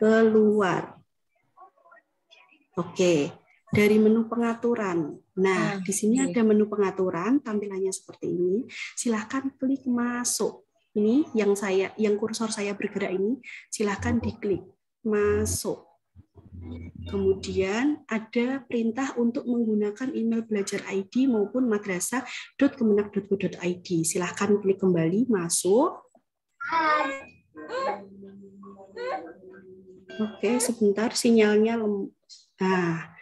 Keluar. Oke. Dari menu pengaturan. Nah, ah, di sini okay. ada menu pengaturan, tampilannya seperti ini. Silahkan klik masuk ini yang saya yang kursor saya bergerak ini silahkan diklik masuk kemudian ada perintah untuk menggunakan email belajar ID maupun madrasah.kemenak.go.id silahkan klik kembali masuk oke sebentar sinyalnya lem nah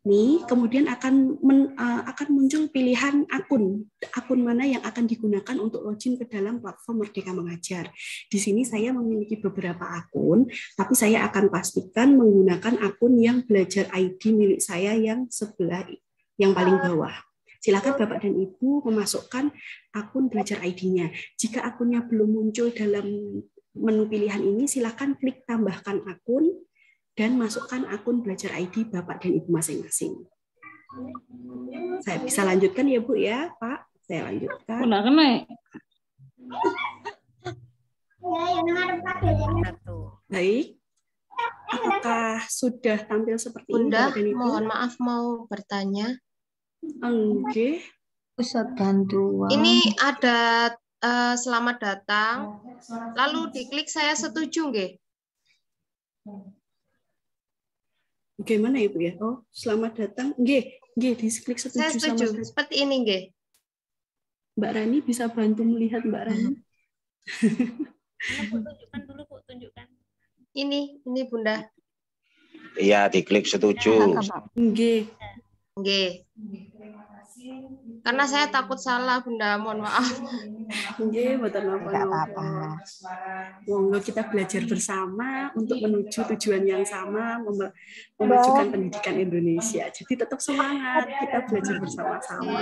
ini kemudian akan men, uh, akan muncul pilihan akun akun mana yang akan digunakan untuk login ke dalam platform Merdeka Mengajar. Di sini saya memiliki beberapa akun, tapi saya akan pastikan menggunakan akun yang belajar ID milik saya yang sebelah yang paling bawah. Silakan Bapak dan Ibu memasukkan akun belajar ID-nya. Jika akunnya belum muncul dalam menu pilihan ini, silakan klik tambahkan akun dan masukkan akun belajar ID Bapak dan Ibu masing-masing. Saya bisa lanjutkan ya Bu ya, Pak? Saya lanjutkan. Kena kena. Ya? Iya, ya. Baik. Apakah sudah tampil seperti Bunda, ini? Bunda, mohon maaf mau bertanya. Oke. Pusat bantuan. Ini ada uh, selamat datang. Lalu diklik saya setuju, nggih? Bagaimana Ibu ya, ya? Oh, selamat datang. G, nggih, klik setuju, Saya setuju. Sama Seperti ini G. Mbak Rani bisa bantu melihat Mbak Rani? Iya, tunjukkan dulu Bu, tunjukkan. Ini, ini Bunda. Iya, diklik setuju. Iya, G, G. Karena saya takut salah, Bunda. Mohon maaf. Nggih, mboten apa-apa. Monggo kita belajar bersama untuk menuju tujuan yang sama, memajukan pendidikan Indonesia. Jadi tetap semangat, kita belajar bersama-sama.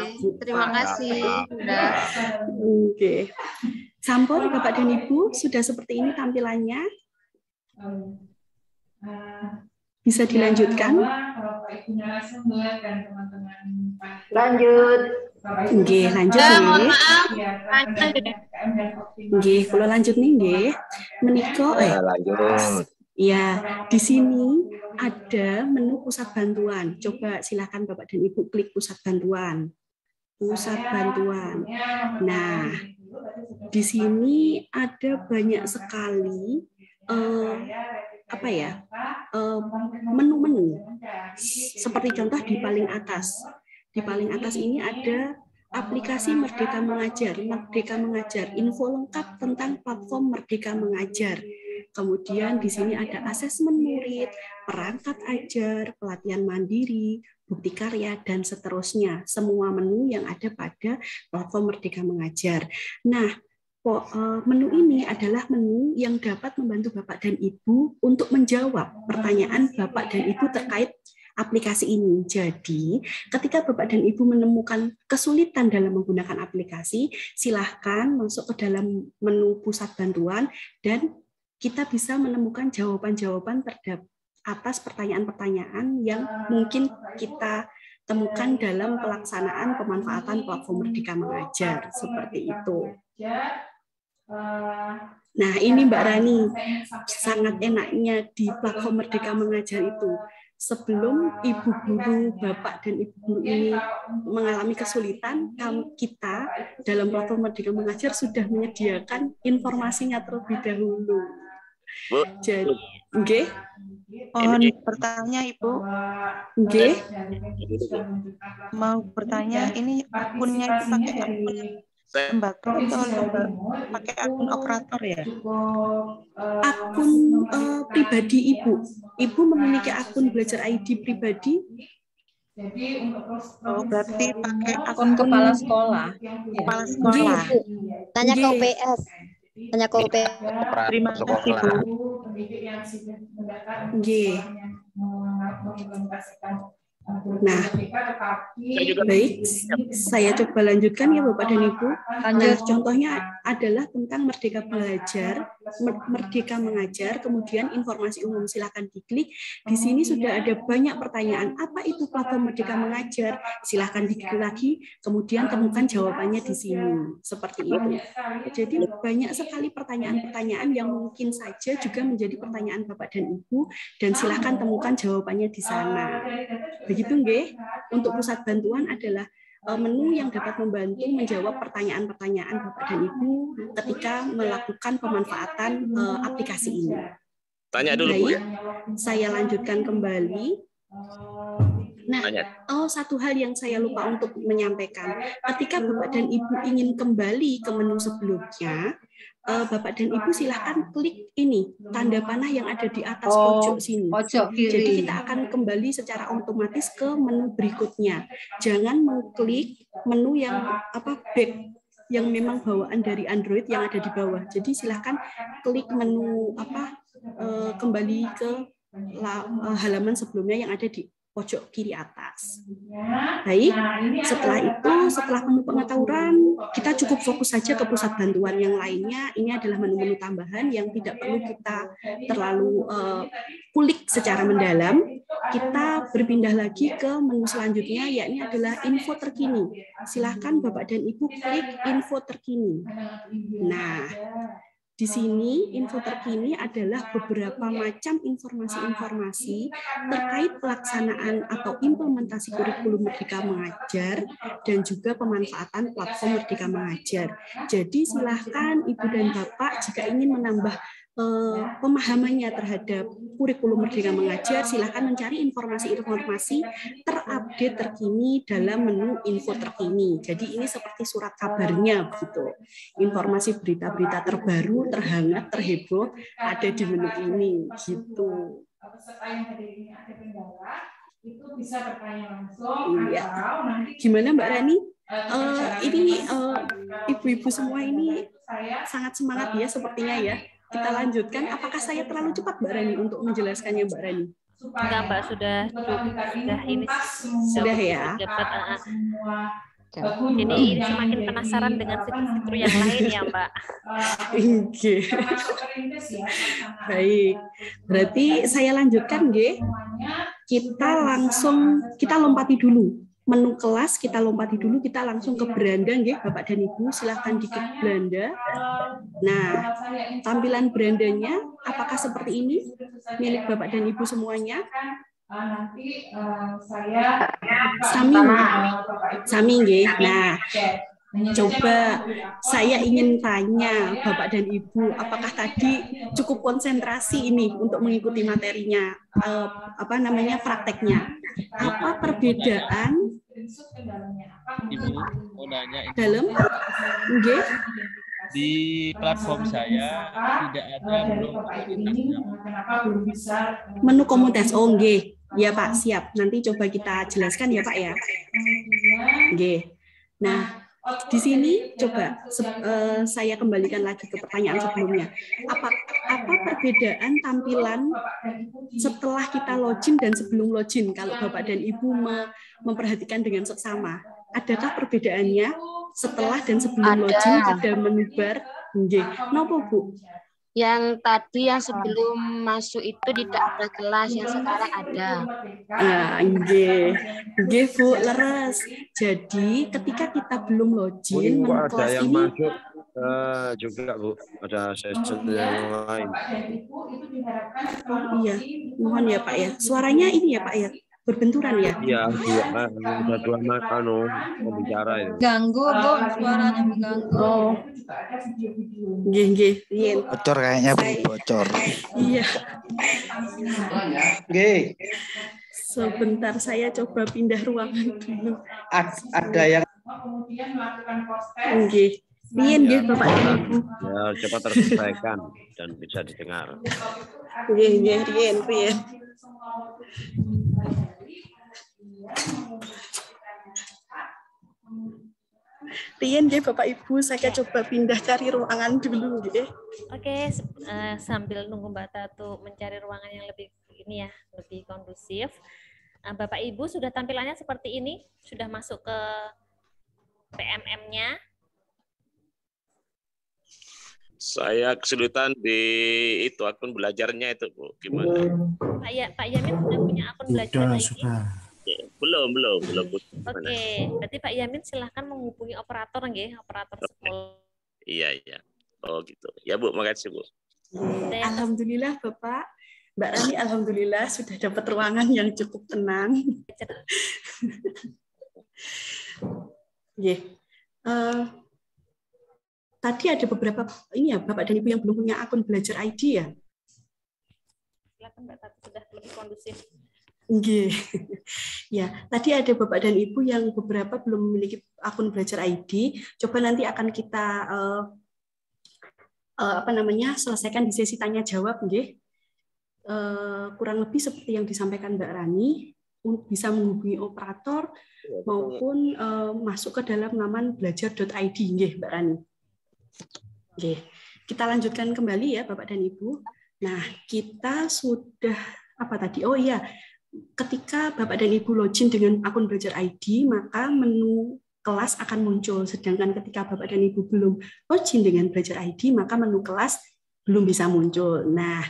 Terima kasih, Bunda. Oke. Sampun Bapak dan Ibu, sudah seperti ini tampilannya. Bisa iya, dilanjutkan? Kan, lanjut. Oke, lanjut ya, Oke, iya, Oke, kalau lanjut nih Oke. Meniko, ya, eh Ya, di sini ada menu pusat bantuan. Coba silakan Bapak dan Ibu klik pusat bantuan. Pusat bantuan. Nah, di sini ada banyak sekali eh, apa ya menu-menu seperti contoh di paling atas di paling atas ini ada aplikasi Merdeka Mengajar, Merdeka Mengajar, info lengkap tentang platform Merdeka Mengajar. Kemudian di sini ada asesmen murid, perangkat ajar, pelatihan mandiri, bukti karya, dan seterusnya. Semua menu yang ada pada platform Merdeka Mengajar. Nah, Eh, menu ini adalah menu yang dapat membantu Bapak dan Ibu untuk menjawab pertanyaan Bapak dan Ibu terkait aplikasi ini. Jadi, ketika Bapak dan Ibu menemukan kesulitan dalam menggunakan aplikasi, silahkan masuk ke dalam menu pusat bantuan dan kita bisa menemukan jawaban-jawaban terhadap atas pertanyaan-pertanyaan yang mungkin kita temukan dalam pelaksanaan pemanfaatan platform Merdeka Mengajar seperti itu nah eh, ini Mbak Rani, sangat enaknya di platform Merdeka Mengajar itu. Sebelum eh, ibu guru, bapak dan ibu guru ini mengalami kesulitan, kami kita dalam platform Merdeka Mengajar sudah menyediakan informasinya terlebih dahulu. Jadi, oke Okay. pertanyaan, bertanya Ibu. oke Okay. Mau bertanya ini akunnya dipakai sembako itu pakai akun operator ya? Eh, akun uh, pribadi ya, ibu. Ibu memiliki akun belajar ID pribadi. Oh, berarti pakai akun kepala sekolah. Kepala sekolah. Iya, Tanya ke UPS. Tanya ke UPS. Terima kasih Bu. G. Nah, baik, saya coba lanjutkan ya Bapak dan Ibu. Nah, contohnya adalah tentang merdeka belajar, merdeka mengajar, kemudian informasi umum silahkan diklik. Di sini sudah ada banyak pertanyaan, apa itu platform merdeka mengajar? Silahkan diklik lagi, kemudian temukan jawabannya di sini. Seperti itu. Jadi banyak sekali pertanyaan-pertanyaan yang mungkin saja juga menjadi pertanyaan Bapak dan Ibu, dan silahkan temukan jawabannya di sana. Begitu nggih? Untuk pusat bantuan adalah Eh, menu yang dapat membantu menjawab pertanyaan-pertanyaan Bapak dan Ibu ketika melakukan pemanfaatan eh, aplikasi ini. Tanya dulu, Baik, Bu. Ya. Saya lanjutkan kembali. Nah, oh satu hal yang saya lupa untuk menyampaikan, ketika Bapak dan Ibu ingin kembali ke menu sebelumnya, uh, Bapak dan Ibu silahkan klik ini tanda panah yang ada di atas oh, pojok sini. Pojok kiri. Jadi kita akan kembali secara otomatis ke menu berikutnya. Jangan mengklik menu yang apa back yang memang bawaan dari Android yang ada di bawah. Jadi silahkan klik menu apa uh, kembali ke eh, halaman sebelumnya yang ada di pojok kiri atas. Iya. Baik, nah, setelah itu, setelah penuh pengetahuan, kita cukup fokus saja ke pusat bantuan yang lainnya. Ini adalah menu-menu tambahan yang tidak perlu kita terlalu uh, kulik secara nah, mendalam. Kita berpindah lagi ya. ke menu nah, selanjutnya, yakni adalah info terkini. Ya. Silahkan Bapak dan Ibu klik info terkini. Nah, iya. Iya. Di sini info terkini adalah beberapa macam informasi-informasi terkait pelaksanaan atau implementasi kurikulum Merdeka Mengajar dan juga pemanfaatan platform Merdeka Mengajar. Jadi silahkan Ibu dan Bapak jika ingin menambah Eh, ya. pemahamannya terhadap kurikulum Merdeka Mengajar, silahkan mencari informasi-informasi terupdate terkini dalam menu info terkini. Jadi ini seperti surat kabarnya begitu. Informasi berita-berita terbaru, terhangat, terheboh ada di menu ini gitu. itu bisa bertanya langsung iya. atau nanti gimana Mbak Rani? Uh, ini ibu-ibu uh, semua ini sangat semangat ya sepertinya ya kita lanjutkan. Apakah saya terlalu cepat Mbak Rani untuk menjelaskannya Mbak Rani? Enggak Mbak, sudah sudah ini sudah ya. Dapat, ah, ah. uh, jadi ini semakin penasaran dengan fitur-fitur yang lain ya Mbak. Oke. Iya. Ya, Baik. Berarti saya lanjutkan G. Kita langsung kita lompati dulu menu kelas kita lompati dulu kita langsung ke beranda nggih Bapak dan Ibu silahkan diklik beranda nah tampilan berandanya apakah seperti ini milik Bapak dan Ibu semuanya nanti eh, saya Sami Sami nggih nah Coba ya? saya ingin tanya ya. Bapak dan Ibu, apakah tadi cukup konsentrasi ini untuk mengikuti materinya, eh, apa namanya prakteknya? Apa perbedaan Ibu mau nanya dalam okay. di platform saya tidak ada menu komunitas menu komunitas oh ya Pak siap nanti coba kita jelaskan ya Pak ya Oke. nah di sini coba uh, saya kembalikan lagi ke pertanyaan sebelumnya. Apa apa perbedaan tampilan setelah kita login dan sebelum login kalau Bapak dan Ibu memperhatikan dengan seksama? Adakah perbedaannya setelah dan sebelum login? Ada. menu bar, menubar? Nggih. Nopo, Bu? yang tadi yang sebelum masuk itu tidak ada kelas yang sekarang ada. Ah, ya, nggih. Bu Leres. Jadi ketika kita belum login oh, iya, ada kelas yang ini masuk uh, juga Bu, ada session oh, iya. yang lain. Iya, mohon ya Pak ya. Suaranya ini ya Pak ya berbenturan ya? Iya, iya. iya, iya, anu bicara ya. Ganggu, Bu, suaranya mengganggu. iya, Nggih, nggih, iya, Bocor kayaknya, Bu, bocor. Iya. Nggih. Sebentar saya coba pindah ruangan dulu. Ada yang kemudian melakukan proses. Nggih. Riyen nggih, Bapak Ibu. Ya, cepat terselesaikan dan bisa didengar. Nggih, nggih, riyen, riyen. Rian deh Bapak Ibu, saya coba pindah cari ruangan dulu deh. Oke, uh, sambil nunggu Mbak Tato mencari ruangan yang lebih ini ya, lebih kondusif. Uh, Bapak Ibu sudah tampilannya seperti ini, sudah masuk ke PMM-nya. Saya kesulitan di itu akun belajarnya itu Bu, gimana? Pak, ya, Pak Yamin sudah punya akun belajar sudah, lagi? Sudah. Oke, belum belum belum. Oke, okay. berarti Pak Yamin silahkan menghubungi operator nggih, operator okay. sekolah. Iya iya. Oh gitu. Ya Bu, makasih Bu. Alhamdulillah Bapak. Mbak Rani, Alhamdulillah sudah dapat ruangan yang cukup tenang. yeah. uh, eh, tadi ada beberapa ini ya Bapak dan Ibu yang belum punya akun belajar ID ya. Silakan Mbak Tati sudah lebih kondusif. Nggih. ya, tadi ada Bapak dan Ibu yang beberapa belum memiliki akun belajar ID. Coba nanti akan kita uh, uh, apa namanya? selesaikan di sesi tanya jawab nggih. Uh, kurang lebih seperti yang disampaikan Mbak Rani bisa menghubungi operator ya, maupun uh, masuk ke dalam laman belajar.id nggih Mbak Rani. Nggih. Kita lanjutkan kembali ya Bapak dan Ibu. Nah, kita sudah apa tadi? Oh iya, ketika Bapak dan Ibu login dengan akun belajar ID, maka menu kelas akan muncul. Sedangkan ketika Bapak dan Ibu belum login dengan belajar ID, maka menu kelas belum bisa muncul. Nah,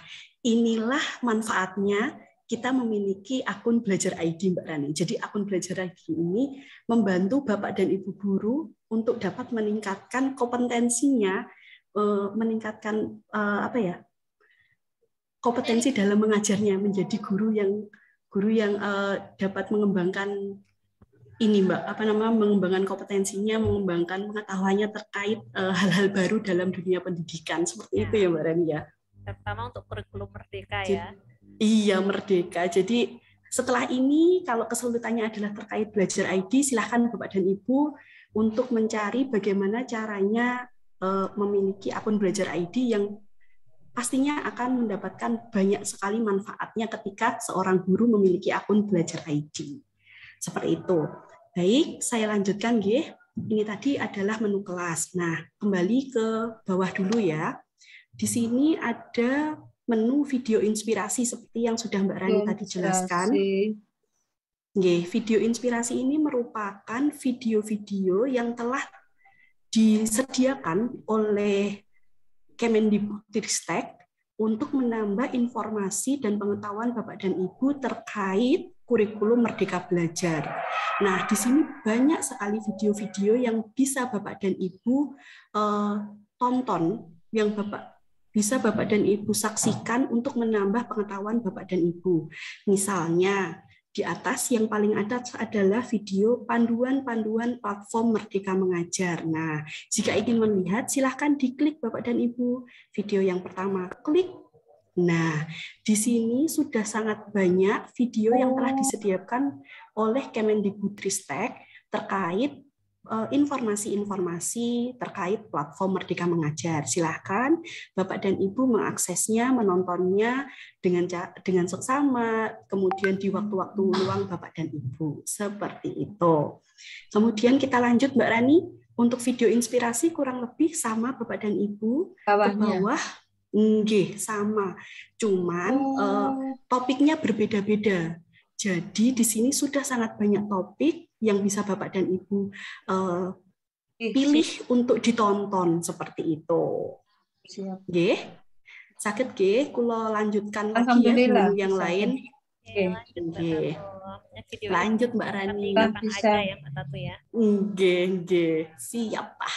inilah manfaatnya kita memiliki akun belajar ID Mbak Rani. Jadi akun belajar ID ini membantu Bapak dan Ibu guru untuk dapat meningkatkan kompetensinya, eh, meningkatkan eh, apa ya? kompetensi dalam mengajarnya menjadi guru yang guru yang uh, dapat mengembangkan ini mbak apa nama mengembangkan kompetensinya mengembangkan pengetahuannya terkait eh, hal-hal uh, baru dalam dunia pendidikan seperti ya. itu ya mbak Rania ya terutama untuk kurikulum merdeka jadi, ya iya merdeka jadi setelah ini kalau kesulitannya adalah terkait belajar ID silahkan bapak dan ibu untuk mencari bagaimana caranya uh, memiliki akun belajar ID yang pastinya akan mendapatkan banyak sekali manfaatnya ketika seorang guru memiliki akun belajar ID. Seperti itu. Baik, saya lanjutkan G. Ini tadi adalah menu kelas. Nah, kembali ke bawah dulu ya. Di sini ada menu video inspirasi seperti yang sudah Mbak Rani tadi jelaskan. Nggih, video inspirasi ini merupakan video-video yang telah disediakan oleh Kemendikbudristek untuk menambah informasi dan pengetahuan Bapak dan Ibu terkait kurikulum Merdeka Belajar. Nah, di sini banyak sekali video-video yang bisa Bapak dan Ibu uh, tonton yang Bapak bisa Bapak dan Ibu saksikan untuk menambah pengetahuan Bapak dan Ibu. Misalnya, di atas yang paling atas adalah video panduan-panduan platform Merdeka Mengajar. Nah, jika ingin melihat silahkan diklik Bapak dan Ibu video yang pertama. Klik Nah, di sini sudah sangat banyak video yang telah disediakan oleh Kemendikbudristek terkait Eh, informasi-informasi terkait platform Merdeka Mengajar. Silahkan Bapak dan Ibu mengaksesnya, menontonnya dengan dengan seksama, kemudian di waktu-waktu luang Bapak dan Ibu. Seperti itu. Kemudian kita lanjut Mbak Rani, untuk video inspirasi kurang lebih sama Bapak dan Ibu Bawahnya. ke bawah. Nggih, sama. Cuman oh. uh, topiknya berbeda-beda. Jadi di sini sudah sangat banyak topik yang bisa Bapak dan Ibu uh, pilih untuk ditonton seperti itu. Siap. Gih? Sakit G, kulo lanjutkan lagi ya yang bisa. lain. Oke. Okay. Okay. Lanjut Mbak Rani. Bisa. Aja ya Mbak ya. Siap Pak.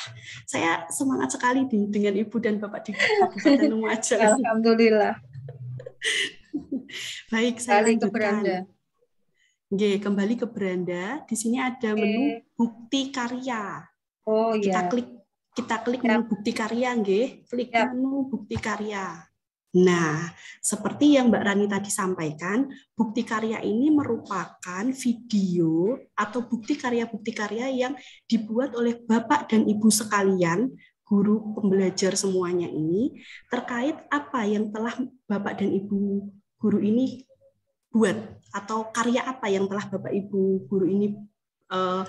Saya semangat sekali di, dengan Ibu dan Bapak di Kabupaten Lumajang. Alhamdulillah. Baik, saya Saling lanjutkan. Oke, kembali ke beranda. Di sini ada menu bukti karya. Oh iya. Kita klik kita klik menu bukti karya, nggih. Klik ya. menu bukti karya. Nah, seperti yang Mbak Rani tadi sampaikan, bukti karya ini merupakan video atau bukti karya-bukti karya yang dibuat oleh Bapak dan Ibu sekalian, guru pembelajar semuanya ini terkait apa yang telah Bapak dan Ibu guru ini buat atau karya apa yang telah Bapak Ibu guru ini uh,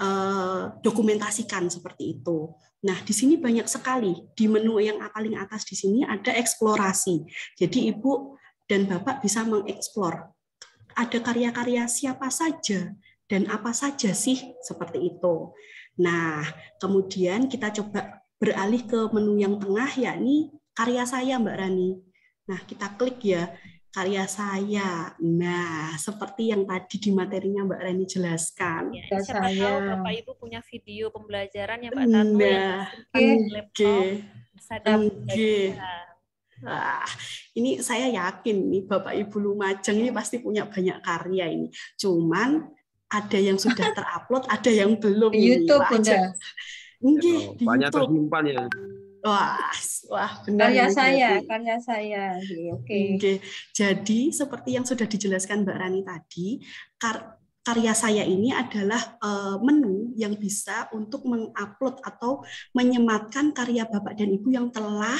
uh, dokumentasikan seperti itu. Nah, di sini banyak sekali di menu yang paling atas di sini ada eksplorasi. Jadi Ibu dan Bapak bisa mengeksplor ada karya-karya siapa saja dan apa saja sih seperti itu. Nah, kemudian kita coba beralih ke menu yang tengah yakni karya saya Mbak Rani. Nah, kita klik ya karya saya. Nah, seperti yang tadi di materinya Mbak Reni jelaskan. Ya, siapa saya. tahu Bapak Ibu punya video pembelajaran yang Mbak Tanu ya, nah, yang okay. laptop. Okay. Ah, ini saya yakin nih Bapak Ibu Lumajang ini iya. pasti punya banyak karya ini. Cuman ada yang sudah terupload, ada yang belum. Di YouTube Wah, aja. Ya, di banyak YouTube. tersimpan ya. Wah, wah benar karya saya, jadi. karya saya. Oke. Okay. okay. Jadi seperti yang sudah dijelaskan Mbak Rani tadi, kar karya saya ini adalah uh, menu yang bisa untuk mengupload atau menyematkan karya Bapak dan Ibu yang telah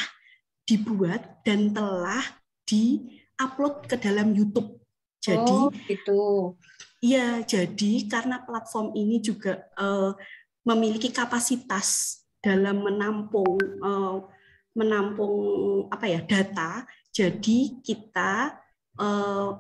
dibuat dan telah diupload ke dalam YouTube. Jadi oh, itu. Iya, jadi karena platform ini juga uh, memiliki kapasitas dalam menampung eh, menampung apa ya data jadi kita eh,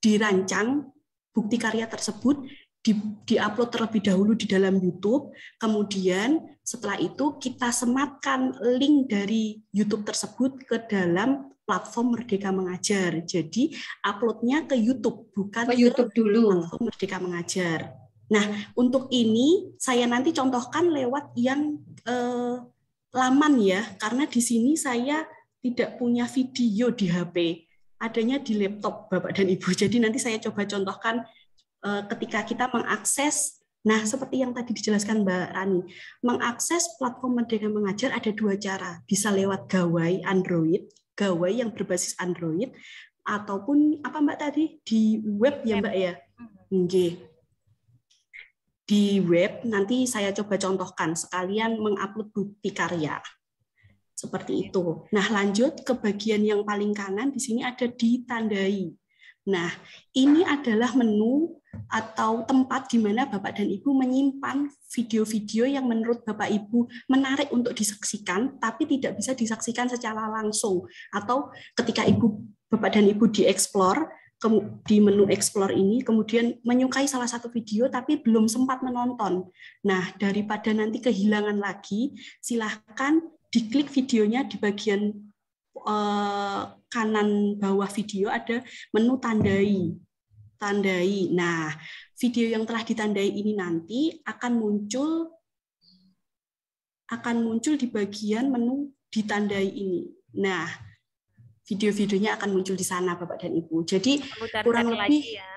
dirancang bukti karya tersebut di, upload terlebih dahulu di dalam YouTube, kemudian setelah itu kita sematkan link dari YouTube tersebut ke dalam platform Merdeka Mengajar. Jadi uploadnya ke YouTube bukan ke YouTube dulu. Platform Merdeka Mengajar. Nah, untuk ini saya nanti contohkan lewat yang eh, laman ya, karena di sini saya tidak punya video di HP, adanya di laptop Bapak dan Ibu. Jadi nanti saya coba contohkan eh, ketika kita mengakses Nah, seperti yang tadi dijelaskan Mbak Rani, mengakses platform Merdeka Mengajar ada dua cara, bisa lewat gawai Android, gawai yang berbasis Android, ataupun apa Mbak tadi di web ya Mbak ya? Oke. Okay di web nanti saya coba contohkan sekalian mengupload bukti karya seperti iya. itu. Nah, lanjut ke bagian yang paling kanan di sini ada ditandai. Nah, ini adalah menu atau tempat di mana Bapak dan Ibu menyimpan video-video yang menurut Bapak Ibu menarik untuk disaksikan tapi tidak bisa disaksikan secara langsung atau ketika Ibu Bapak dan Ibu dieksplor di menu explore ini kemudian menyukai salah satu video tapi belum sempat menonton. Nah, daripada nanti kehilangan lagi, silahkan diklik videonya di bagian eh, kanan bawah video ada menu tandai. Tandai. Nah, video yang telah ditandai ini nanti akan muncul akan muncul di bagian menu ditandai ini. Nah, video-videonya akan muncul di sana Bapak dan Ibu. Jadi kurang lebih ya.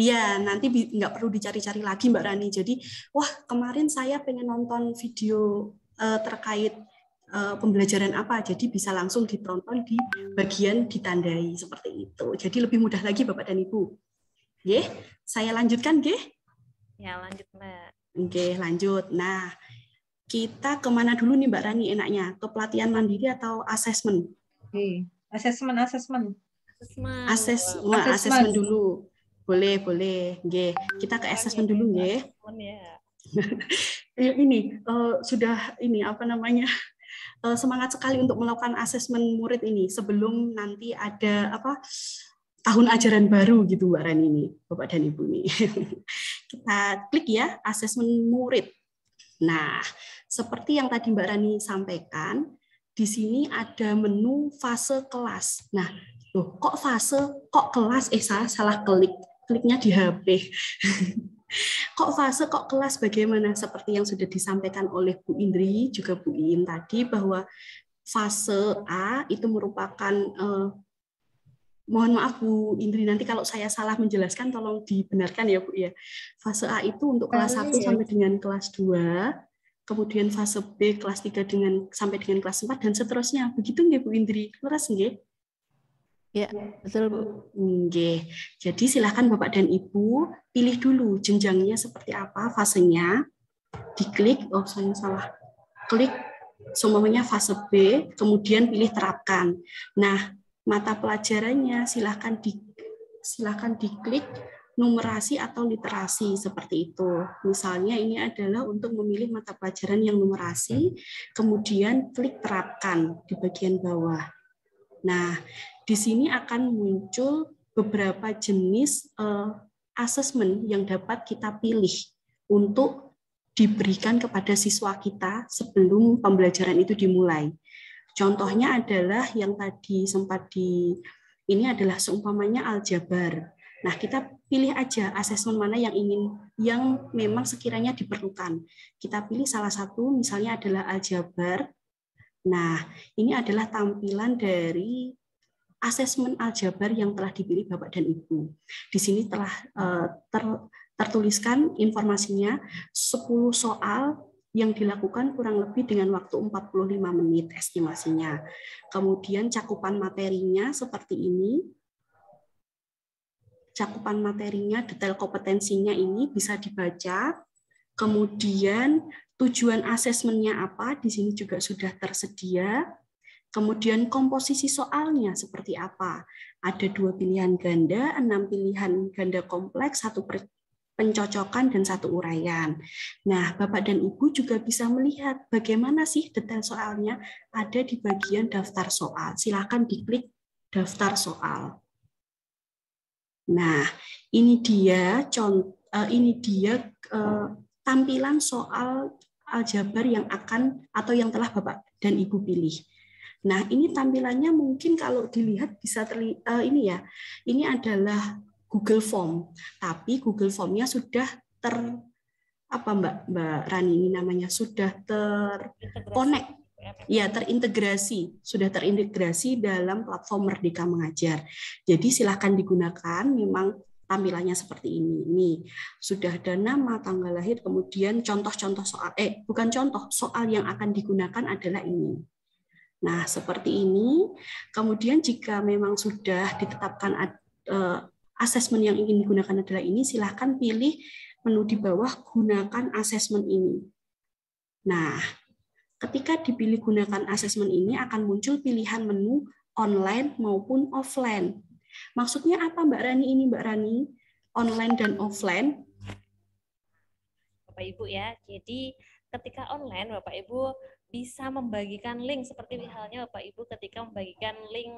Iya, nanti nggak perlu dicari-cari lagi Mbak Rani. Jadi, wah kemarin saya pengen nonton video uh, terkait uh, pembelajaran apa, jadi bisa langsung ditonton di bagian ditandai seperti itu. Jadi lebih mudah lagi Bapak dan Ibu. Oke, saya lanjutkan, Oke? Ya, lanjut Mbak. Oke, lanjut. Nah, kita kemana dulu nih Mbak Rani enaknya? Ke pelatihan mandiri atau asesmen? Oke assessment assessment Asesmen. Ases, wah, asesmen dulu. Boleh, boleh. G. Kita ke assessment dulu, G. Ya. Eh, ini uh, sudah ini apa namanya uh, semangat sekali untuk melakukan asesmen murid ini sebelum nanti ada apa tahun ajaran baru gitu Mbak Rani ini Bapak dan Ibu ini kita klik ya asesmen murid nah seperti yang tadi Mbak Rani sampaikan di sini ada menu fase kelas. Nah, loh, kok fase, kok kelas? Eh, salah, salah klik. Kliknya di HP. kok fase, kok kelas bagaimana? Seperti yang sudah disampaikan oleh Bu Indri, juga Bu Iin tadi, bahwa fase A itu merupakan eh, mohon maaf Bu Indri nanti kalau saya salah menjelaskan tolong dibenarkan ya Bu ya. Fase A itu untuk kelas 1 ya. sampai dengan kelas 2 kemudian fase B kelas 3 dengan sampai dengan kelas 4 dan seterusnya. Begitu nggih Bu Indri? Leres nggih? Ya, betul Bu. Nggih. Jadi silahkan Bapak dan Ibu pilih dulu jenjangnya seperti apa, fasenya. Diklik, oh saya salah. Klik semuanya fase B, kemudian pilih terapkan. Nah, mata pelajarannya silahkan di silahkan diklik numerasi atau literasi seperti itu. Misalnya ini adalah untuk memilih mata pelajaran yang numerasi, hmm. kemudian klik terapkan di bagian bawah. Nah, di sini akan muncul beberapa jenis uh, assessment yang dapat kita pilih untuk diberikan kepada siswa kita sebelum pembelajaran itu dimulai. Contohnya adalah yang tadi sempat di ini adalah seumpamanya aljabar. Nah, kita pilih aja asesmen mana yang ingin yang memang sekiranya diperlukan. Kita pilih salah satu misalnya adalah aljabar. Nah, ini adalah tampilan dari asesmen aljabar yang telah dipilih Bapak dan Ibu. Di sini telah eh, ter, tertuliskan informasinya 10 soal yang dilakukan kurang lebih dengan waktu 45 menit estimasinya. Kemudian cakupan materinya seperti ini, cakupan materinya, detail kompetensinya ini bisa dibaca. Kemudian tujuan asesmennya apa, di sini juga sudah tersedia. Kemudian komposisi soalnya seperti apa? Ada dua pilihan ganda, enam pilihan ganda kompleks, satu pencocokan, dan satu uraian. Nah, Bapak dan Ibu juga bisa melihat bagaimana sih detail soalnya ada di bagian daftar soal. Silahkan diklik daftar soal. Nah, ini dia contoh eh, ini dia eh, tampilan soal aljabar yang akan atau yang telah Bapak dan Ibu pilih. Nah, ini tampilannya mungkin kalau dilihat bisa terli eh, ini ya. Ini adalah Google Form, tapi Google Formnya sudah ter apa Mbak Mbak Rani ini namanya sudah terkonek Ya, terintegrasi, sudah terintegrasi dalam platform Merdeka Mengajar. Jadi silahkan digunakan, memang tampilannya seperti ini. Ini sudah ada nama, tanggal lahir, kemudian contoh-contoh soal, eh bukan contoh, soal yang akan digunakan adalah ini. Nah, seperti ini. Kemudian jika memang sudah ditetapkan uh, asesmen yang ingin digunakan adalah ini, silahkan pilih menu di bawah gunakan asesmen ini. Nah, Ketika dipilih gunakan asesmen ini akan muncul pilihan menu online maupun offline. Maksudnya apa Mbak Rani ini Mbak Rani? Online dan offline? Bapak Ibu ya, jadi ketika online Bapak Ibu bisa membagikan link seperti halnya Bapak Ibu ketika membagikan link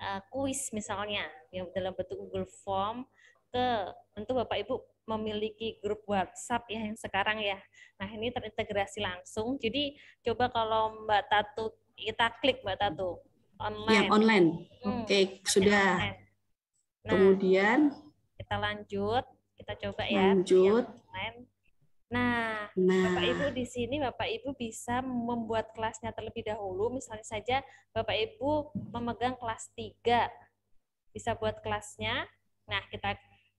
eh, kuis uh, misalnya yang dalam bentuk Google Form ke tentu Bapak Ibu memiliki grup WhatsApp ya yang sekarang ya. Nah ini terintegrasi langsung. Jadi coba kalau Mbak Tatu kita klik Mbak Tatu online. Yang online. Hmm, Oke sudah. Nah, Kemudian kita lanjut, kita coba ya. Lanjut. Nah, nah, Bapak Ibu di sini Bapak Ibu bisa membuat kelasnya terlebih dahulu. Misalnya saja Bapak Ibu memegang kelas 3. Bisa buat kelasnya. Nah, kita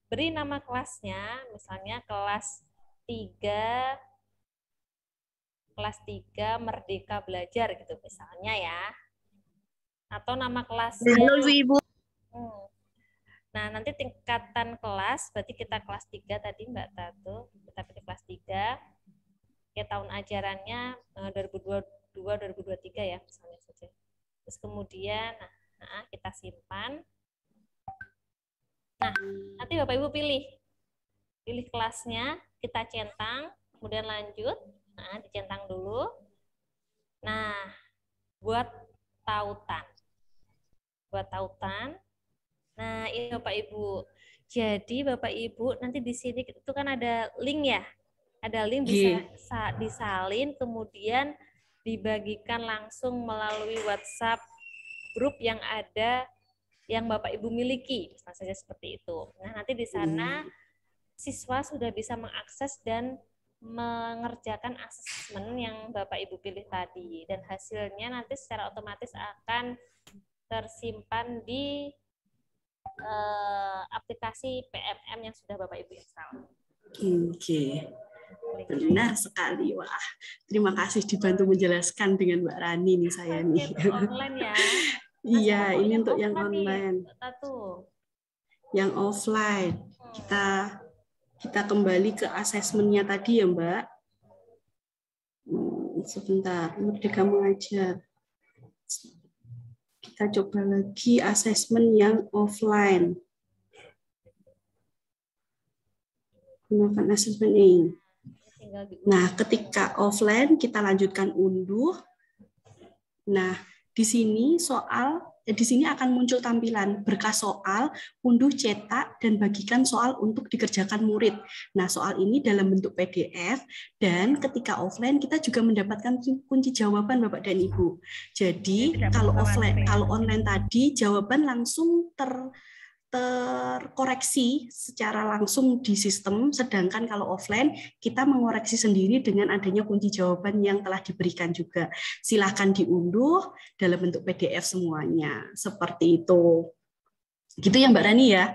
beri nama kelasnya, misalnya kelas 3 kelas 3 Merdeka Belajar gitu misalnya ya. Atau nama kelasnya Halo Ibu. Hmm. Nah, nanti tingkatan kelas berarti kita kelas 3 tadi Mbak Tatu, kita pilih kelas 3. Ya tahun ajarannya 2022 eh, 2023 ya misalnya saja. Terus kemudian nah kita simpan. Nah, nanti Bapak Ibu pilih. Pilih kelasnya, kita centang, kemudian lanjut. Nah, dicentang dulu. Nah, buat tautan. Buat tautan. Nah, ini Bapak Ibu. Jadi Bapak Ibu nanti di sini itu kan ada link ya. Ada link bisa yeah. disalin kemudian dibagikan langsung melalui WhatsApp grup yang ada yang Bapak Ibu miliki, misalnya saja seperti itu. Nah, nanti di sana hmm. siswa sudah bisa mengakses dan mengerjakan asesmen yang Bapak Ibu pilih tadi dan hasilnya nanti secara otomatis akan tersimpan di eh, aplikasi PMM yang sudah Bapak Ibu install. Oke. Okay. Benar sekali. Wah, terima kasih dibantu menjelaskan dengan Mbak Rani nih saya nih. Online ya. Iya, ini untuk yang online. Yang offline. Hmm. Kita kita kembali ke asesmennya tadi ya, Mbak. Hmm, sebentar, Merdeka mengajar. Kita coba lagi asesmen yang offline. Gunakan asesmen ini. Nah, nah, ketika offline kita lanjutkan unduh. Nah, di sini soal eh, di sini akan muncul tampilan berkas soal, unduh cetak, dan bagikan soal untuk dikerjakan murid. Nah, soal ini dalam bentuk PDF, dan ketika offline kita juga mendapatkan kunci jawaban Bapak dan Ibu. Jadi, kalau offline, kalau online tadi jawaban langsung ter terkoreksi secara langsung di sistem, sedangkan kalau offline kita mengoreksi sendiri dengan adanya kunci jawaban yang telah diberikan juga. Silahkan diunduh dalam bentuk PDF semuanya, seperti itu. Gitu ya Mbak Rani ya?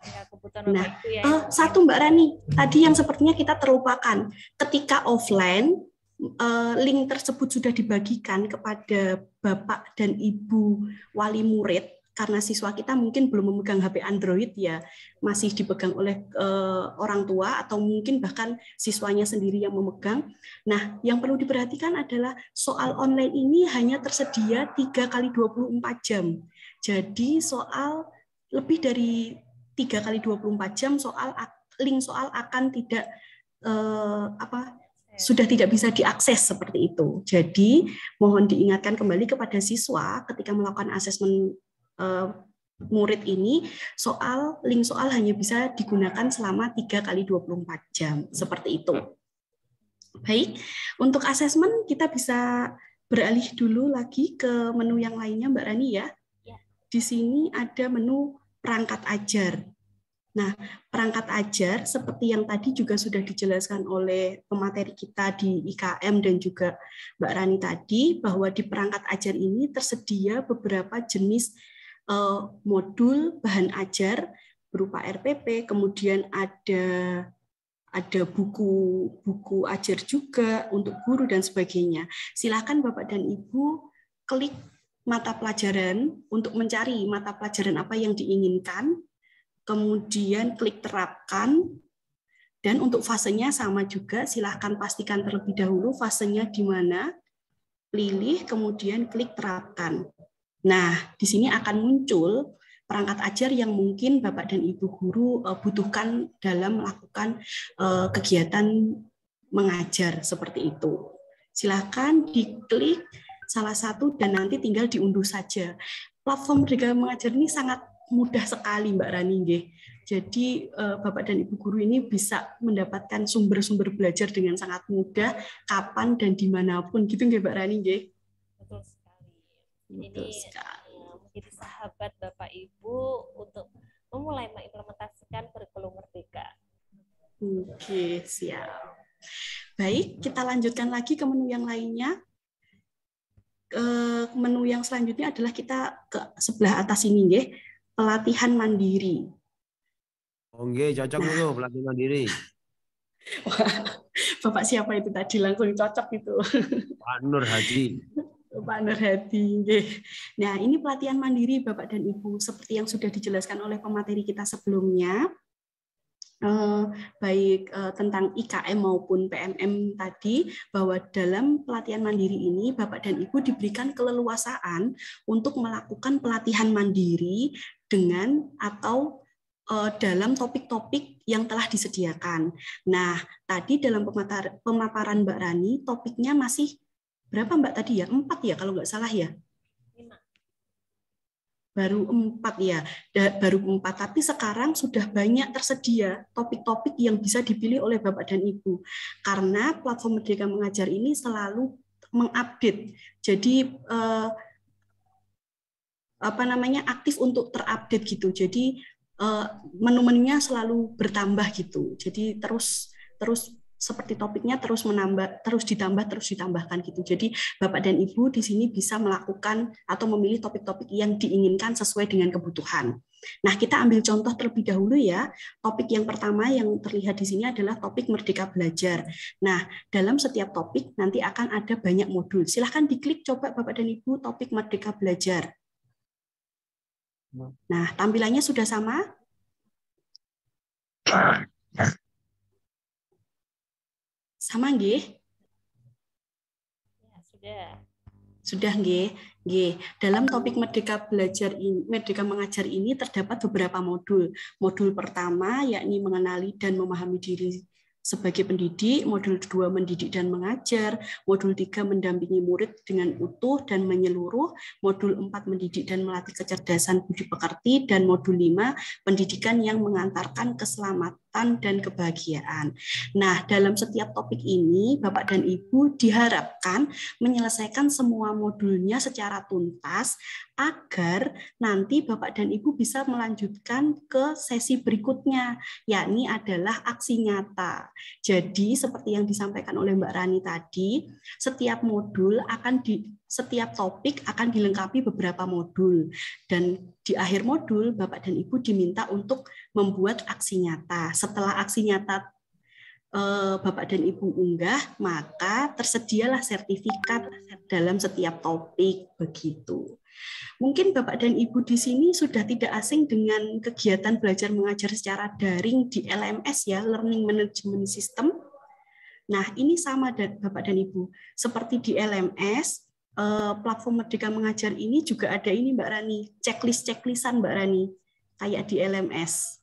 ya nah, ya. Eh, satu Mbak Rani, tadi yang sepertinya kita terlupakan, ketika offline eh, link tersebut sudah dibagikan kepada bapak dan ibu wali murid karena siswa kita mungkin belum memegang HP Android ya masih dipegang oleh uh, orang tua atau mungkin bahkan siswanya sendiri yang memegang. Nah, yang perlu diperhatikan adalah soal online ini hanya tersedia 3 kali 24 jam. Jadi soal lebih dari 3 kali 24 jam soal link soal akan tidak uh, apa sudah tidak bisa diakses seperti itu. Jadi mohon diingatkan kembali kepada siswa ketika melakukan asesmen Eh, murid ini soal link soal hanya bisa digunakan selama 3 kali 24 jam seperti itu. Baik, untuk asesmen kita bisa beralih dulu lagi ke menu yang lainnya Mbak Rani ya. ya. Di sini ada menu perangkat ajar. Nah, perangkat ajar seperti yang tadi juga sudah dijelaskan oleh pemateri kita di IKM dan juga Mbak Rani tadi bahwa di perangkat ajar ini tersedia beberapa jenis Eh, modul bahan ajar berupa RPP, kemudian ada ada buku buku ajar juga untuk guru dan sebagainya. Silakan Bapak dan Ibu klik mata pelajaran untuk mencari mata pelajaran apa yang diinginkan, kemudian klik terapkan dan untuk fasenya sama juga silahkan pastikan terlebih dahulu fasenya di mana, pilih kemudian klik terapkan. Nah, di sini akan muncul perangkat ajar yang mungkin Bapak dan Ibu guru eh, butuhkan dalam melakukan eh, kegiatan mengajar seperti itu. Silahkan diklik salah satu dan nanti tinggal diunduh saja. Platform Merdeka Mengajar ini sangat mudah sekali Mbak Rani Jadi eh, Bapak dan Ibu guru ini bisa mendapatkan sumber-sumber belajar dengan sangat mudah kapan dan dimanapun gitu nggak Mbak Rani nggih. Ini Jadi eh, menjadi sahabat Bapak Ibu untuk memulai mengimplementasikan kurikulum merdeka. Oke, siap. Baik, kita lanjutkan lagi ke menu yang lainnya. menu yang selanjutnya adalah kita ke sebelah atas ini, ya. pelatihan mandiri. Oke, oh, cocok nah. pelatihan mandiri. Wah, Bapak siapa itu tadi langsung cocok itu. Pak Nur Haji. Pak Nur Nah, ini pelatihan mandiri Bapak dan Ibu seperti yang sudah dijelaskan oleh pemateri kita sebelumnya. Eh, baik eh, tentang IKM maupun PMM tadi bahwa dalam pelatihan mandiri ini Bapak dan Ibu diberikan keleluasaan untuk melakukan pelatihan mandiri dengan atau eh, dalam topik-topik yang telah disediakan. Nah, tadi dalam pemaparan Mbak Rani, topiknya masih berapa Mbak tadi ya? Empat ya kalau nggak salah ya? Baru empat ya, baru empat. Tapi sekarang sudah banyak tersedia topik-topik yang bisa dipilih oleh Bapak dan Ibu. Karena platform Merdeka Mengajar ini selalu mengupdate. Jadi eh, apa namanya aktif untuk terupdate gitu. Jadi eh, menu-menunya selalu bertambah gitu. Jadi terus terus seperti topiknya terus menambah terus ditambah terus ditambahkan gitu. Jadi Bapak dan Ibu di sini bisa melakukan atau memilih topik-topik yang diinginkan sesuai dengan kebutuhan. Nah, kita ambil contoh terlebih dahulu ya. Topik yang pertama yang terlihat di sini adalah topik Merdeka Belajar. Nah, dalam setiap topik nanti akan ada banyak modul. Silahkan diklik coba Bapak dan Ibu topik Merdeka Belajar. Nah, tampilannya sudah sama? Sama nggih? Ya, sudah. Sudah nggih. Nggih, dalam topik Merdeka Belajar ini, Merdeka Mengajar ini terdapat beberapa modul. Modul pertama yakni mengenali dan memahami diri sebagai pendidik, modul 2 mendidik dan mengajar, modul 3 mendampingi murid dengan utuh dan menyeluruh, modul 4 mendidik dan melatih kecerdasan budi pekerti, dan modul 5 pendidikan yang mengantarkan keselamatan kesehatan dan kebahagiaan. Nah, dalam setiap topik ini Bapak dan Ibu diharapkan menyelesaikan semua modulnya secara tuntas agar nanti Bapak dan Ibu bisa melanjutkan ke sesi berikutnya, yakni adalah aksi nyata. Jadi seperti yang disampaikan oleh Mbak Rani tadi, setiap modul akan di setiap topik akan dilengkapi beberapa modul dan di akhir modul Bapak dan Ibu diminta untuk membuat aksi nyata. Setelah aksi nyata eh, Bapak dan Ibu unggah, maka tersedialah sertifikat dalam setiap topik begitu. Mungkin Bapak dan Ibu di sini sudah tidak asing dengan kegiatan belajar mengajar secara daring di LMS ya, Learning Management System. Nah, ini sama Bapak dan Ibu. Seperti di LMS, Eh, platform Merdeka Mengajar ini juga ada ini Mbak Rani, checklist-checklistan Mbak Rani, kayak di LMS.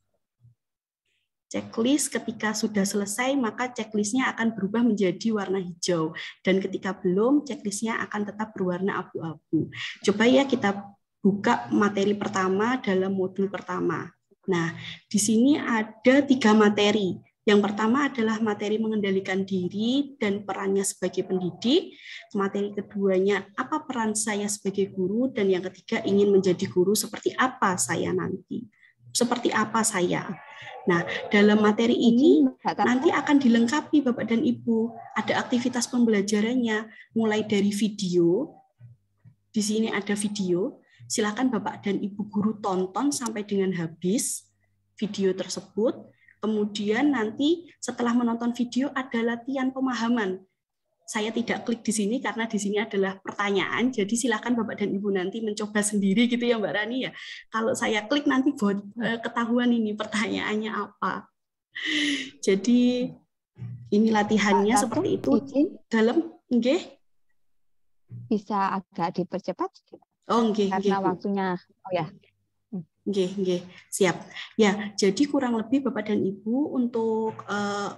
Checklist ketika sudah selesai, maka checklistnya akan berubah menjadi warna hijau. Dan ketika belum, checklistnya akan tetap berwarna abu-abu. Coba ya kita buka materi pertama dalam modul pertama. Nah, di sini ada tiga materi. Yang pertama adalah materi mengendalikan diri dan perannya sebagai pendidik. Materi keduanya, apa peran saya sebagai guru. Dan yang ketiga, ingin menjadi guru seperti apa saya nanti. Seperti apa saya. Nah, dalam materi ini nanti akan dilengkapi Bapak dan Ibu. Ada aktivitas pembelajarannya, mulai dari video. Di sini ada video. Silakan Bapak dan Ibu guru tonton sampai dengan habis video tersebut Kemudian nanti setelah menonton video ada latihan pemahaman. Saya tidak klik di sini karena di sini adalah pertanyaan. Jadi silakan Bapak dan Ibu nanti mencoba sendiri gitu ya Mbak Rani ya. Kalau saya klik nanti buat eh, ketahuan ini pertanyaannya apa. Jadi ini latihannya Pak, seperti itu izin. dalam nggih. Bisa agak dipercepat? Oh nggih. Karena nggih. waktunya. Oh ya. Nggih, nggih. Siap. Ya, jadi kurang lebih Bapak dan Ibu untuk eh,